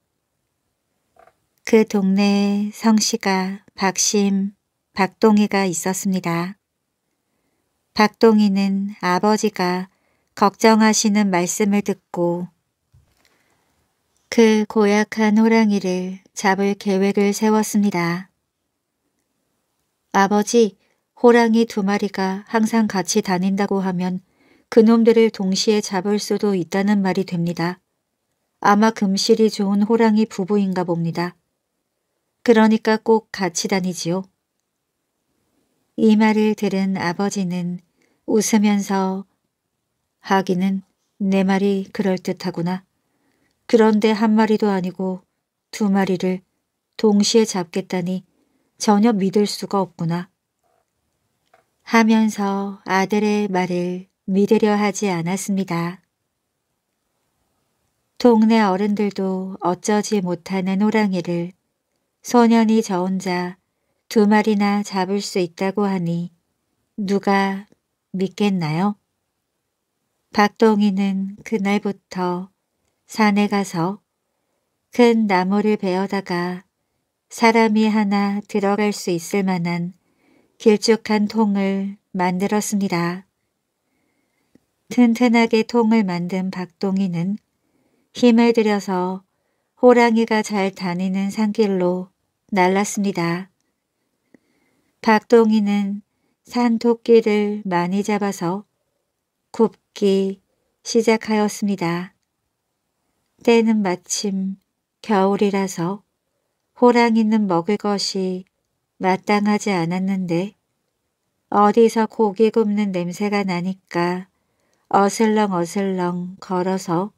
그 동네에 성씨가 박심, 박동희가 있었습니다. 박동희는 아버지가 걱정하시는 말씀을 듣고 그 고약한 호랑이를 잡을 계획을 세웠습니다. 아버지, 호랑이 두 마리가 항상 같이 다닌다고 하면 그놈들을 동시에 잡을 수도 있다는 말이 됩니다. 아마 금실이 좋은 호랑이 부부인가 봅니다. 그러니까 꼭 같이 다니지요. 이 말을 들은 아버지는 웃으면서 하기는 내 말이 그럴듯하구나. 그런데 한 마리도 아니고 두 마리를 동시에 잡겠다니 전혀 믿을 수가 없구나. 하면서 아들의 말을 믿으려 하지 않았습니다. 동네 어른들도 어쩌지 못하는 호랑이를 소년이 저 혼자 두 마리나 잡을 수 있다고 하니 누가 믿겠나요? 박동희는 그날부터 산에 가서 큰 나무를 베어다가 사람이 하나 들어갈 수 있을 만한 길쭉한 통을 만들었습니다. 튼튼하게 통을 만든 박동이는 힘을 들여서 호랑이가 잘 다니는 산길로 날랐습니다. 박동이는 산 토끼를 많이 잡아서 굽기 시작하였습니다. 때는 마침 겨울이라서 호랑이는 먹을 것이 마땅하지 않았는데 어디서 고기 굽는 냄새가 나니까 어슬렁어슬렁 걸어서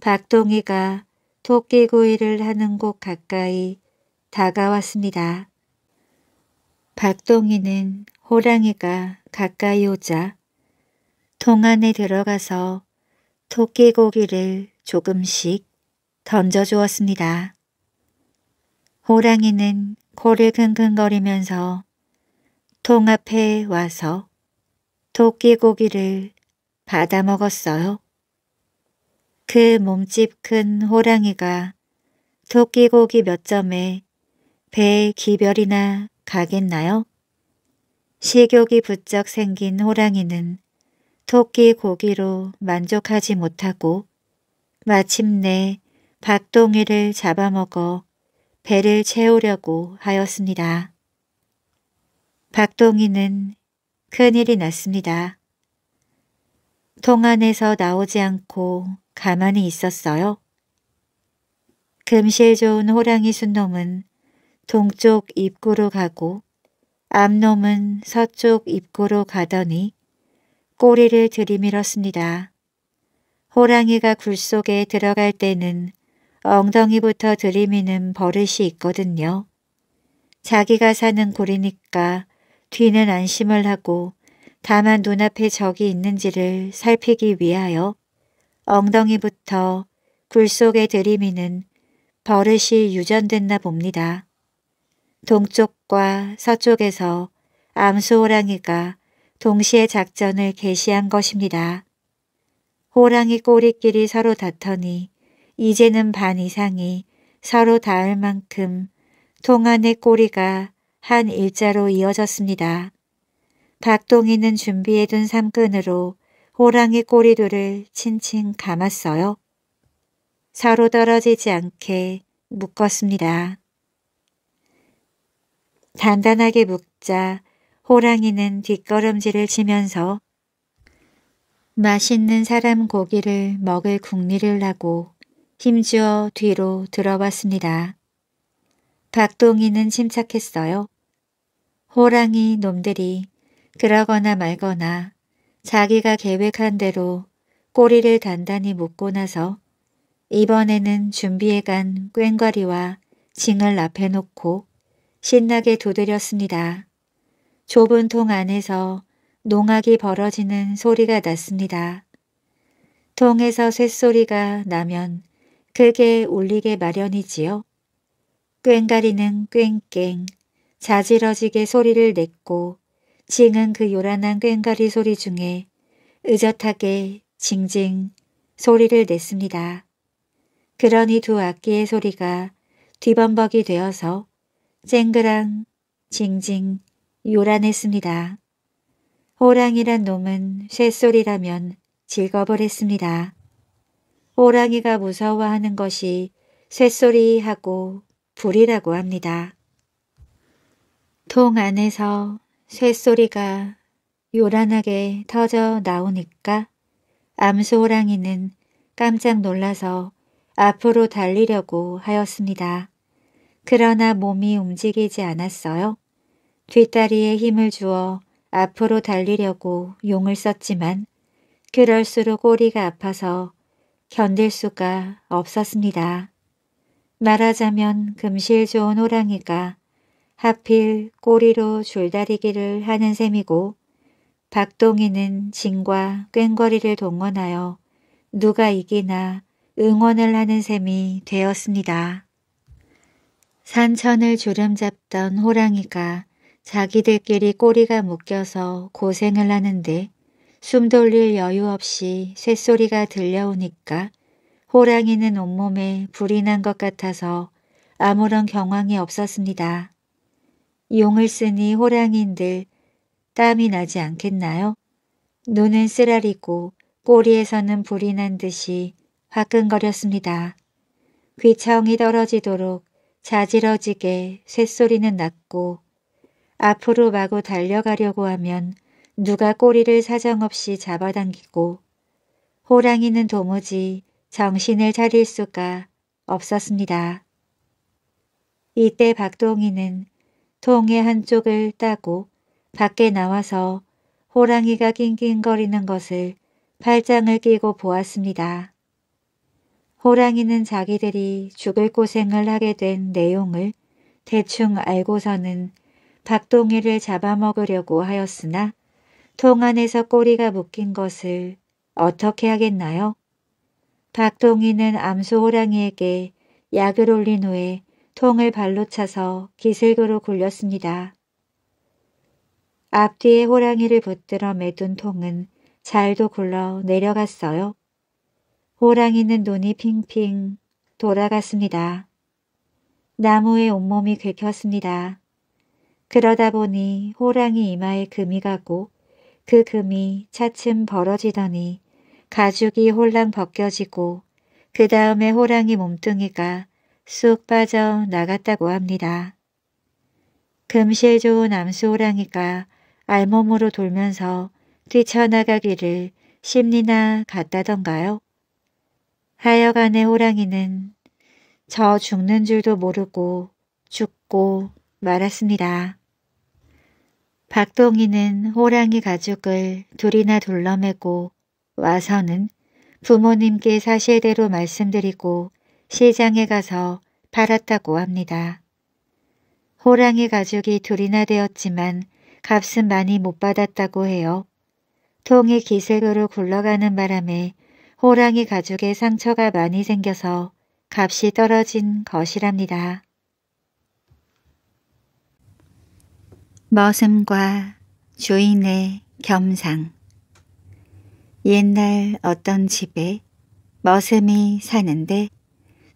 박동이가 토끼구이를 하는 곳 가까이 다가왔습니다. 박동이는 호랑이가 가까이 오자 동 안에 들어가서 토끼고기를 조금씩 던져주었습니다. 호랑이는 코를 킁킁거리면서 통 앞에 와서 토끼고기를 받아 먹었어요. 그 몸집 큰 호랑이가 토끼고기 몇 점에 배에 기별이나 가겠나요? 식욕이 부쩍 생긴 호랑이는 토끼 고기로 만족하지 못하고 마침내 박동이를 잡아먹어 배를 채우려고 하였습니다. 박동이는 큰일이 났습니다. 통 안에서 나오지 않고 가만히 있었어요. 금실 좋은 호랑이 순놈은 동쪽 입구로 가고 앞놈은 서쪽 입구로 가더니 꼬리를 들이밀었습니다. 호랑이가 굴 속에 들어갈 때는 엉덩이부터 들이미는 버릇이 있거든요. 자기가 사는 굴이니까 뒤는 안심을 하고 다만 눈앞에 적이 있는지를 살피기 위하여 엉덩이부터 굴 속에 들이미는 버릇이 유전됐나 봅니다. 동쪽과 서쪽에서 암수호랑이가 동시에 작전을 개시한 것입니다. 호랑이 꼬리끼리 서로 닿더니 이제는 반 이상이 서로 닿을 만큼 통안의 꼬리가 한 일자로 이어졌습니다. 박동이는 준비해둔 삼끈으로 호랑이 꼬리둘를 칭칭 감았어요. 서로 떨어지지 않게 묶었습니다. 단단하게 묶자 호랑이는 뒷걸음질을 치면서 맛있는 사람 고기를 먹을 궁리를 하고 힘주어 뒤로 들어왔습니다. 박동이는 침착했어요. 호랑이 놈들이 그러거나 말거나 자기가 계획한 대로 꼬리를 단단히 묶고 나서 이번에는 준비해간 꽹과리와 징을 앞에 놓고 신나게 두드렸습니다. 좁은 통 안에서 농악이 벌어지는 소리가 났습니다. 통에서 쇳소리가 나면 크게 울리게 마련이지요. 꽹가리는 꽹꽹 자지러지게 소리를 냈고 징은 그 요란한 꽹가리 소리 중에 의젓하게 징징 소리를 냈습니다. 그러니 두 악기의 소리가 뒤범벅이 되어서 쨍그랑 징징 요란했습니다. 호랑이란 놈은 쇳소리라면 즐거버렸습니다. 호랑이가 무서워하는 것이 쇳소리하고 불이라고 합니다. 통 안에서 쇳소리가 요란하게 터져 나오니까 암소호랑이는 깜짝 놀라서 앞으로 달리려고 하였습니다. 그러나 몸이 움직이지 않았어요. 뒷다리에 힘을 주어 앞으로 달리려고 용을 썼지만 그럴수록 꼬리가 아파서 견딜 수가 없었습니다. 말하자면 금실 좋은 호랑이가 하필 꼬리로 줄다리기를 하는 셈이고 박동희는징과 꽹거리를 동원하여 누가 이기나 응원을 하는 셈이 되었습니다. 산천을 주름 잡던 호랑이가 자기들끼리 꼬리가 묶여서 고생을 하는데 숨 돌릴 여유 없이 쇳소리가 들려오니까 호랑이는 온몸에 불이 난 것 같아서 아무런 경황이 없었습니다. 용을 쓰니 호랑이인들 땀이 나지 않겠나요? 눈은 쓰라리고 꼬리에서는 불이 난 듯이 화끈거렸습니다. 귀청이 떨어지도록 자지러지게 쇳소리는 났고 앞으로 마구 달려가려고 하면 누가 꼬리를 사정없이 잡아당기고 호랑이는 도무지 정신을 차릴 수가 없었습니다. 이때 박동희는 통의 한쪽을 따고 밖에 나와서 호랑이가 낑낑거리는 것을 팔짱을 끼고 보았습니다. 호랑이는 자기들이 죽을 고생을 하게 된 내용을 대충 알고서는 박동이를 잡아먹으려고 하였으나 통 안에서 꼬리가 묶인 것을 어떻게 하겠나요? 박동이는 암소호랑이에게 약을 올린 후에 통을 발로 차서 기슬그로 굴렸습니다. 앞뒤에 호랑이를 붙들어 매둔 통은 잘도 굴러 내려갔어요. 호랑이는 눈이 핑핑 돌아갔습니다. 나무에 온몸이 긁혔습니다. 그러다 보니 호랑이 이마에 금이 가고 그 금이 차츰 벌어지더니 가죽이 홀랑 벗겨지고 그 다음에 호랑이 몸뚱이가 쑥 빠져나갔다고 합니다. 금실 좋은 암수호랑이가 알몸으로 돌면서 뛰쳐나가기를 심리나 갔다던가요 하여간의 호랑이는 저 죽는 줄도 모르고 죽고 말았습니다. 박동희는 호랑이 가죽을 둘이나 둘러매고 와서는 부모님께 사실대로 말씀드리고 시장에 가서 팔았다고 합니다. 호랑이 가죽이 둘이나 되었지만 값은 많이 못 받았다고 해요. 통이 기색으로 굴러가는 바람에 호랑이 가죽에 상처가 많이 생겨서 값이 떨어진 것이랍니다. 머슴과 주인의 겸상 옛날 어떤 집에 머슴이 사는데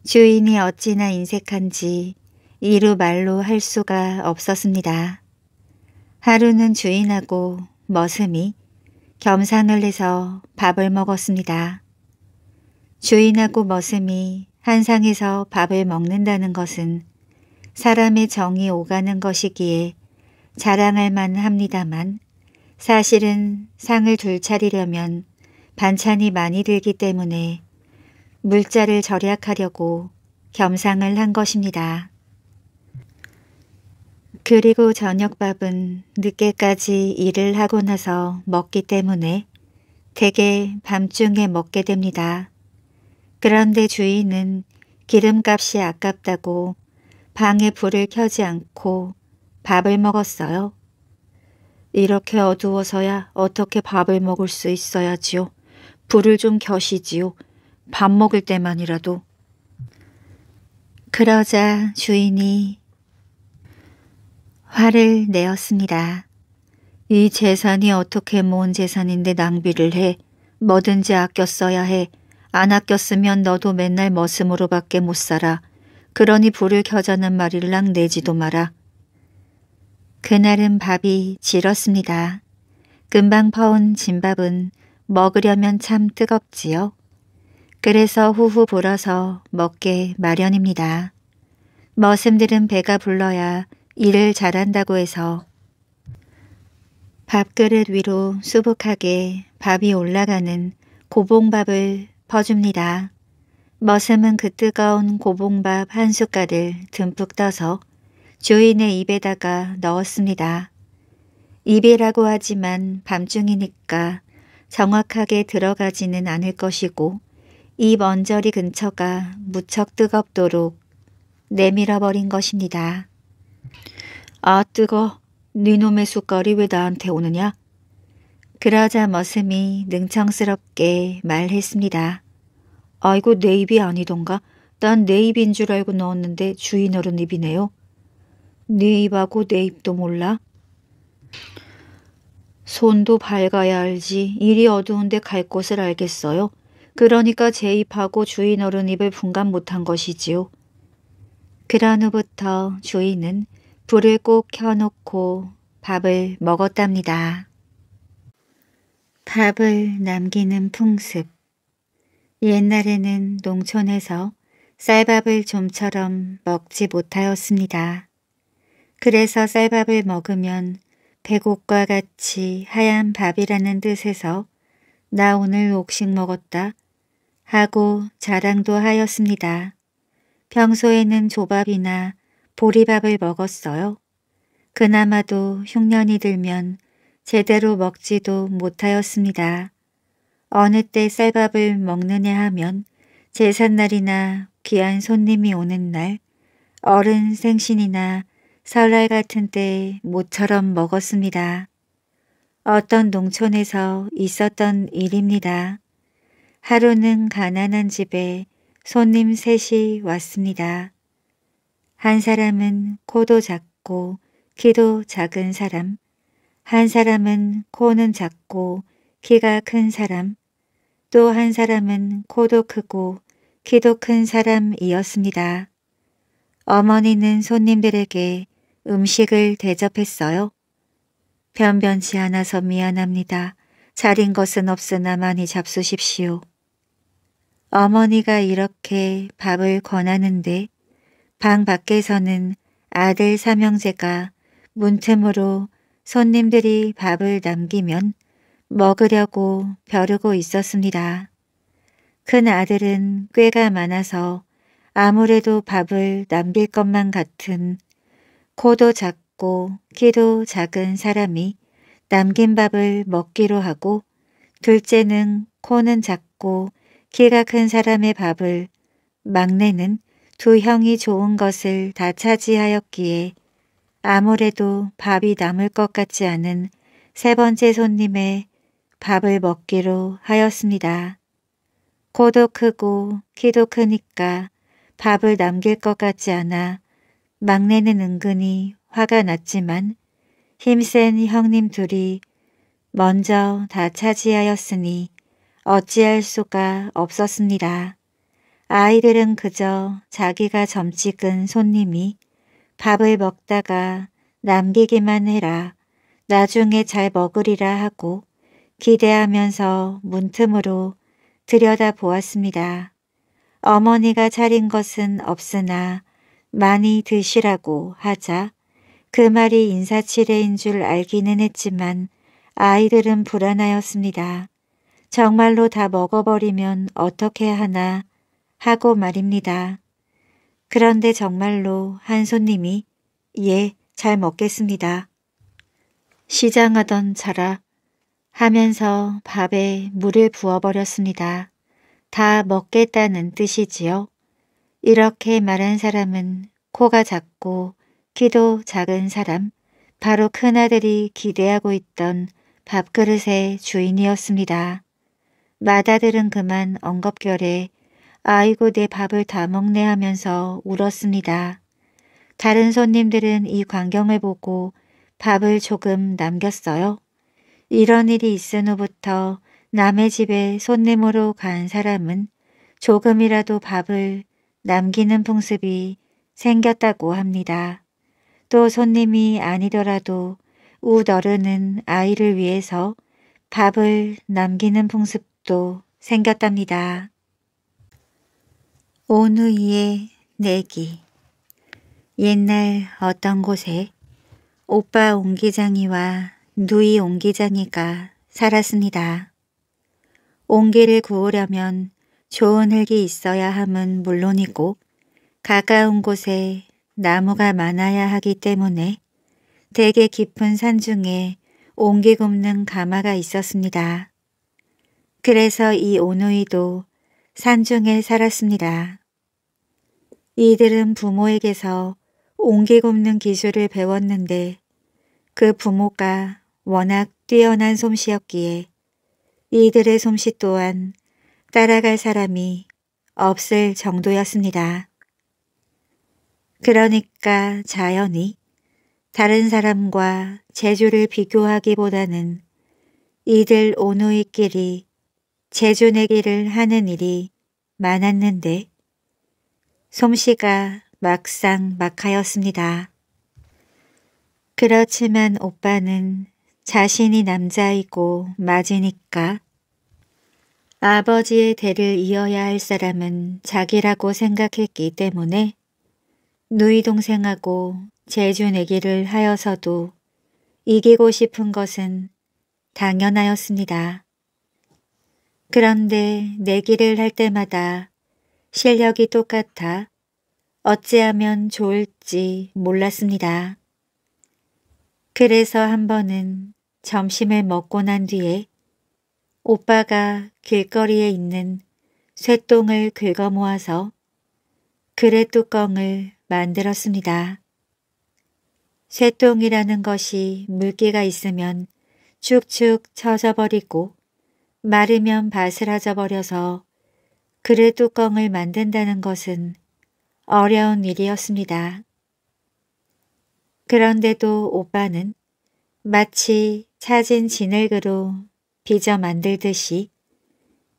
주인이 어찌나 인색한지 이루 말로 할 수가 없었습니다. 하루는 주인하고 머슴이 겸상을 해서 밥을 먹었습니다. 주인하고 머슴이 한 상에서 밥을 먹는다는 것은 사람의 정이 오가는 것이기에 자랑할 만 합니다만 사실은 상을 둘차리려면 반찬이 많이 들기 때문에 물자를 절약하려고 겸상을 한 것입니다. 그리고 저녁밥은 늦게까지 일을 하고 나서 먹기 때문에 대개 밤중에 먹게 됩니다. 그런데 주인은 기름값이 아깝다고 방에 불을 켜지 않고 밥을 먹었어요. 이렇게 어두워서야 어떻게 밥을 먹을 수 있어야지요. 불을 좀 켜시지요. 밥 먹을 때만이라도. 그러자 주인이 화를 내었습니다. 이 재산이 어떻게 모은 재산인데 낭비를 해. 뭐든지 아껴 써야 해. 안아껴쓰면 너도 맨날 머슴으로밖에 못 살아. 그러니 불을 켜자는 말일랑 내지도 마라. 그날은 밥이 질었습니다. 금방 퍼온 진밥은 먹으려면 참 뜨겁지요. 그래서 후후 불어서 먹게 마련입니다. 머슴들은 배가 불러야 일을 잘한다고 해서 밥그릇 위로 수북하게 밥이 올라가는 고봉밥을 퍼줍니다. 머슴은 그 뜨거운 고봉밥 한 숟갈을 듬뿍 떠서 조인의 입에다가 넣었습니다. 입이라고 하지만 밤중이니까 정확하게 들어가지는 않을 것이고 입 언저리 근처가 무척 뜨겁도록 내밀어버린 것입니다. 아 뜨거, 니놈의 숟갈이 왜 나한테 오느냐? 그러자 머슴이 능청스럽게 말했습니다. 아이고 내 입이 아니던가? 난 내 입인 줄 알고 넣었는데 주인 어른 입이네요. 네 입하고 내 입도 몰라? 손도 밝아야 알지 일이 어두운데 갈 곳을 알겠어요. 그러니까 제 입하고 주인 어른 입을 분간 못한 것이지요. 그런후부터 주인은 불을 꼭 켜놓고 밥을 먹었답니다. 밥을 남기는 풍습 옛날에는 농촌에서 쌀밥을 좀처럼 먹지 못하였습니다. 그래서 쌀밥을 먹으면 백옥과 같이 하얀 밥이라는 뜻에서 나 오늘 옥식 먹었다 하고 자랑도 하였습니다. 평소에는 조밥이나 보리밥을 먹었어요. 그나마도 흉년이 들면 제대로 먹지도 못하였습니다. 어느 때 쌀밥을 먹느냐 하면 제삿날이나 귀한 손님이 오는 날, 어른 생신이나 설날 같은 때 모처럼 먹었습니다. 어떤 농촌에서 있었던 일입니다. 하루는 가난한 집에 손님 셋이 왔습니다. 한 사람은 코도 작고 키도 작은 사람, 한 사람은 코는 작고 키가 큰 사람, 또 한 사람은 코도 크고 키도 큰 사람이었습니다. 어머니는 손님들에게 음식을 대접했어요. 변변치 않아서 미안합니다. 자린 것은 없으나 많이 잡수십시오. 어머니가 이렇게 밥을 권하는데 방 밖에서는 아들 삼형제가 문틈으로 손님들이 밥을 남기면 먹으려고 벼르고 있었습니다. 큰 아들은 꾀가 많아서 아무래도 밥을 남길 것만 같은 코도 작고 키도 작은 사람이 남긴 밥을 먹기로 하고 둘째는 코는 작고 키가 큰 사람의 밥을 막내는 두 형이 좋은 것을 다 차지하였기에 아무래도 밥이 남을 것 같지 않은 세 번째 손님의 밥을 먹기로 하였습니다. 코도 크고 키도 크니까 밥을 남길 것 같지 않아 막내는 은근히 화가 났지만 힘센 형님 둘이 먼저 다 차지하였으니 어찌할 수가 없었습니다. 아이들은 그저 자기가 점찍은 손님이 밥을 먹다가 남기기만 해라 나중에 잘 먹으리라 하고 기대하면서 문틈으로 들여다보았습니다. 어머니가 차린 것은 없으나 많이 드시라고 하자 그 말이 인사치레인 줄 알기는 했지만 아이들은 불안하였습니다. 정말로 다 먹어버리면 어떻게 하나 하고 말입니다. 그런데 정말로 한 손님이 예, 잘 먹겠습니다. 시장하던 자라 하면서 밥에 물을 부어버렸습니다. 다 먹겠다는 뜻이지요. 이렇게 말한 사람은 코가 작고 키도 작은 사람, 바로 큰아들이 기대하고 있던 밥그릇의 주인이었습니다. 맏아들은 그만 엉겁결에 아이고 내 밥을 다 먹네 하면서 울었습니다. 다른 손님들은 이 광경을 보고 밥을 조금 남겼어요. 이런 일이 있은 후부터 남의 집에 손님으로 간 사람은 조금이라도 밥을 남기는 풍습이 생겼다고 합니다. 또 손님이 아니더라도 우어르는 아이를 위해서 밥을 남기는 풍습도 생겼답니다. 오누이의 내기 옛날 어떤 곳에 오빠 옹기장이와 누이 옹기장이가 살았습니다. 옹기를 구우려면 좋은 흙이 있어야 함은 물론이고 가까운 곳에 나무가 많아야 하기 때문에 되게 깊은 산 중에 옹기 굽는 가마가 있었습니다. 그래서 이 오누이도 산 중에 살았습니다. 이들은 부모에게서 옹기 굽는 기술을 배웠는데 그 부모가 워낙 뛰어난 솜씨였기에 이들의 솜씨 또한 따라갈 사람이 없을 정도였습니다. 그러니까 자연히 다른 사람과 제주를 비교하기보다는 이들 오누이끼리 제주 내기를 하는 일이 많았는데 솜씨가 막상 막하였습니다. 그렇지만 오빠는 자신이 남자이고 맞으니까 아버지의 대를 이어야 할 사람은 자기라고 생각했기 때문에 누이 동생하고 재주 내기를 하여서도 이기고 싶은 것은 당연하였습니다. 그런데 내기를 할 때마다 실력이 똑같아 어찌하면 좋을지 몰랐습니다. 그래서 한 번은 점심을 먹고 난 뒤에 오빠가 길거리에 있는 쇠똥을 긁어모아서 그레 뚜껑을 만들었습니다. 쇠똥이라는 것이 물기가 있으면 축축 처져버리고 마르면 바스라져버려서 그레 뚜껑을 만든다는 것은 어려운 일이었습니다. 그런데도 오빠는 마치 찾은 진흙으로 빚어 만들듯이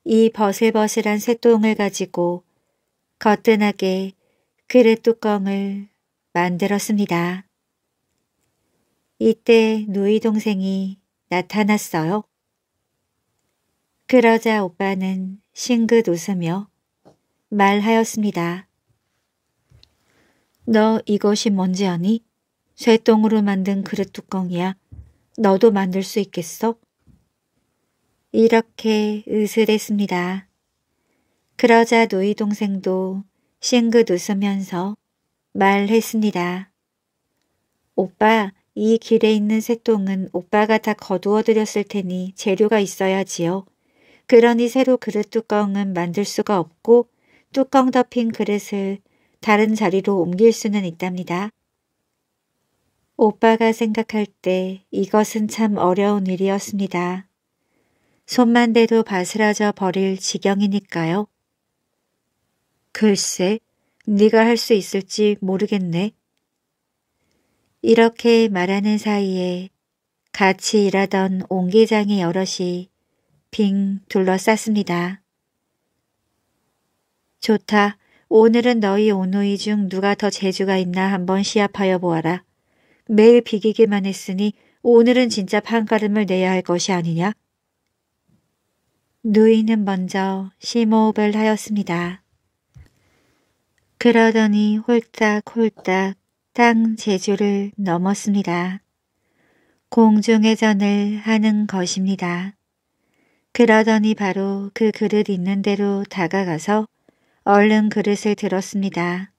이 버슬버슬한 새똥을 가지고 거뜬하게 그릇 뚜껑을 만들었습니다. 이때 누이 동생이 나타났어요. 그러자 오빠는 싱긋 웃으며 말하였습니다. 너 이것이 뭔지 아니? 쇠똥으로 만든 그릇 뚜껑이야. 너도 만들 수 있겠어? 이렇게 으슬했습니다. 그러자 누이 동생도 싱긋 웃으면서 말했습니다. 오빠, 이 길에 있는 새똥은 오빠가 다거두어들였을 테니 재료가 있어야지요. 그러니 새로 그릇 뚜껑은 만들 수가 없고 뚜껑 덮인 그릇을 다른 자리로 옮길 수는 있답니다. 오빠가 생각할 때 이것은 참 어려운 일이었습니다. 손만 대도 바스라져 버릴 지경이니까요. 글쎄, 네가 할 수 있을지 모르겠네. 이렇게 말하는 사이에 같이 일하던 옹기장의 여럿이 빙 둘러쌌습니다. 좋다. 오늘은 너희 오누이 중 누가 더 재주가 있나 한번 시합하여 보아라. 매일 비기기만 했으니 오늘은 진짜 판가름을 내야 할 것이 아니냐? 누이는 먼저 심호흡을 하였습니다. 그러더니 홀딱홀딱 땅 제주를 넘었습니다. 공중회전을 하는 것입니다. 그러더니 바로 그 그릇 있는 대로 다가가서 얼른 그릇을 들었습니다.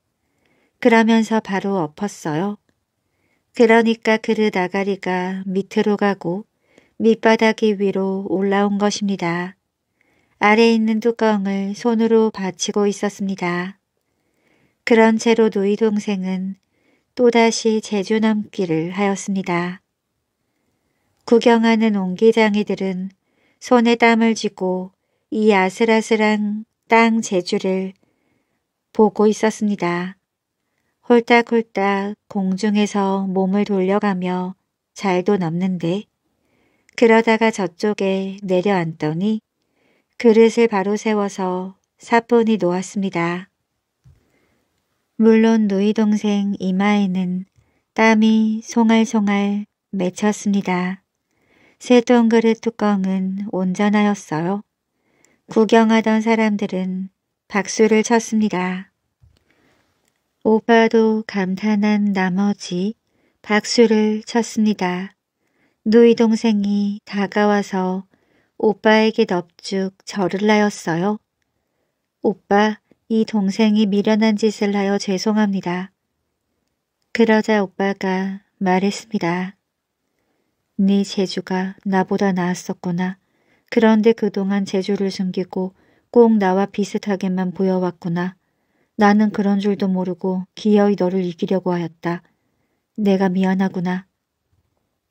그러면서 바로 엎었어요. 그러니까 그릇 아가리가 밑으로 가고 밑바닥이 위로 올라온 것입니다. 아래 에 있는 뚜껑을 손으로 받치고 있었습니다. 그런 채로 누이 동생은 또다시 제주 넘기를 하였습니다. 구경하는 옹기장이들은 손에 땀을 쥐고 이 아슬아슬한 땅 제주를 보고 있었습니다. 홀딱홀딱 공중에서 몸을 돌려가며 잘도 넘는데 그러다가 저쪽에 내려앉더니 그릇을 바로 세워서 사뿐히 놓았습니다. 물론 누이 동생 이마에는 땀이 송알송알 맺혔습니다. 쇠 동그릇 뚜껑은 온전하였어요. 구경하던 사람들은 박수를 쳤습니다. 오빠도 감탄한 나머지 박수를 쳤습니다. 누이 동생이 다가와서 오빠에게 넙죽 절을 나였어요 오빠, 이 동생이 미련한 짓을 하여 죄송합니다. 그러자 오빠가 말했습니다. 네 재주가 나보다 나았었구나. 그런데 그동안 재주를 숨기고 꼭 나와 비슷하게만 보여왔구나. 나는 그런 줄도 모르고 기어이 너를 이기려고 하였다. 내가 미안하구나.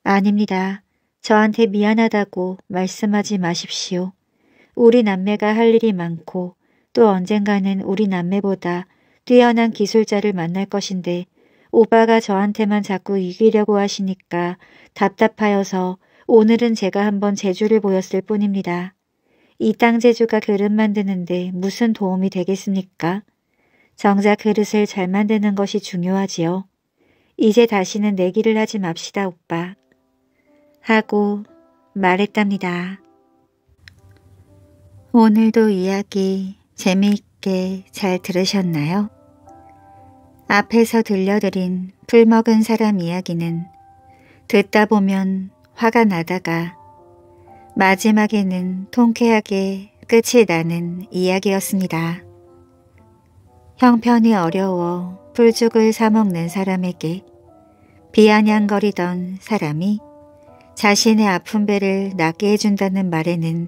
아닙니다. 저한테 미안하다고 말씀하지 마십시오. 우리 남매가 할 일이 많고 또 언젠가는 우리 남매보다 뛰어난 기술자를 만날 것인데 오빠가 저한테만 자꾸 이기려고 하시니까 답답하여서 오늘은 제가 한번 재주를 보였을 뿐입니다. 이 땅 재주가 그릇 만드는데 무슨 도움이 되겠습니까? 정작 그릇을 잘 만드는 것이 중요하지요. 이제 다시는 내기를 하지 맙시다 오빠. 하고 말했답니다. 오늘도 이야기 재미있게 잘 들으셨나요? 앞에서 들려드린 풀먹은 사람 이야기는 듣다 보면 화가 나다가 마지막에는 통쾌하게 끝이 나는 이야기였습니다. 형편이 어려워 풀죽을 사먹는 사람에게 비아냥거리던 사람이 자신의 아픈 배를 낫게 해준다는 말에는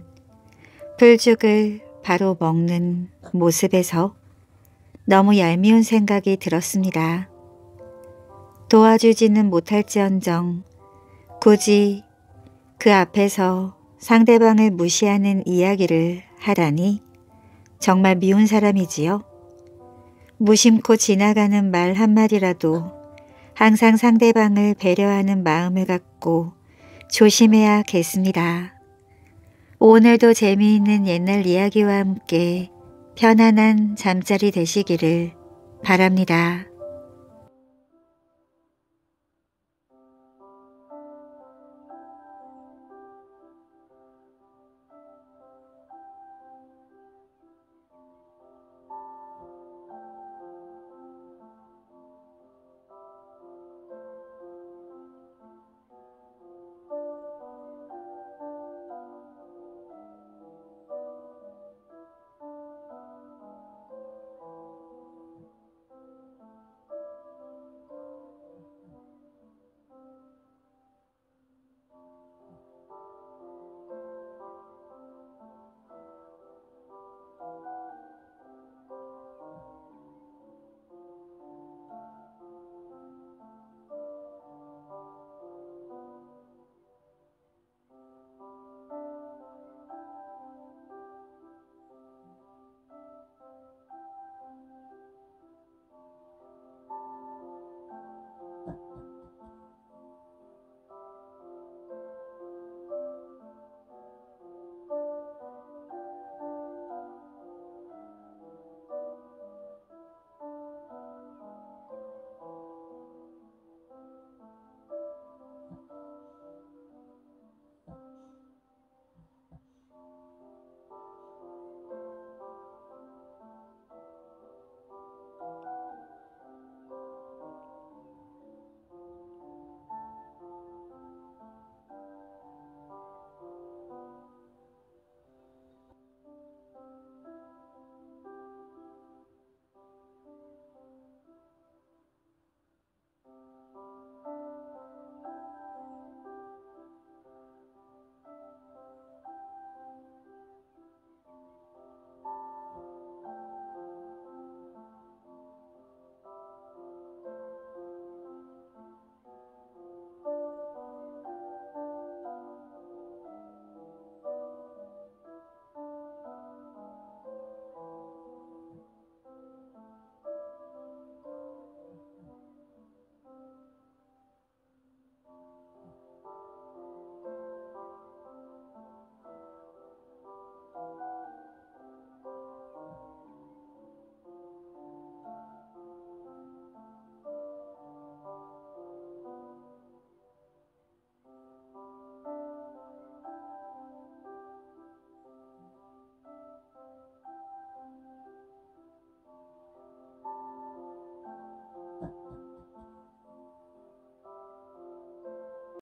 풀죽을 바로 먹는 모습에서 너무 얄미운 생각이 들었습니다. 도와주지는 못할지언정 굳이 그 앞에서 상대방을 무시하는 이야기를 하라니 정말 미운 사람이지요. 무심코 지나가는 말 한마디라도 항상 상대방을 배려하는 마음을 갖고 조심해야겠습니다. 오늘도 재미있는 옛날 이야기와 함께 편안한 잠자리 되시기를 바랍니다.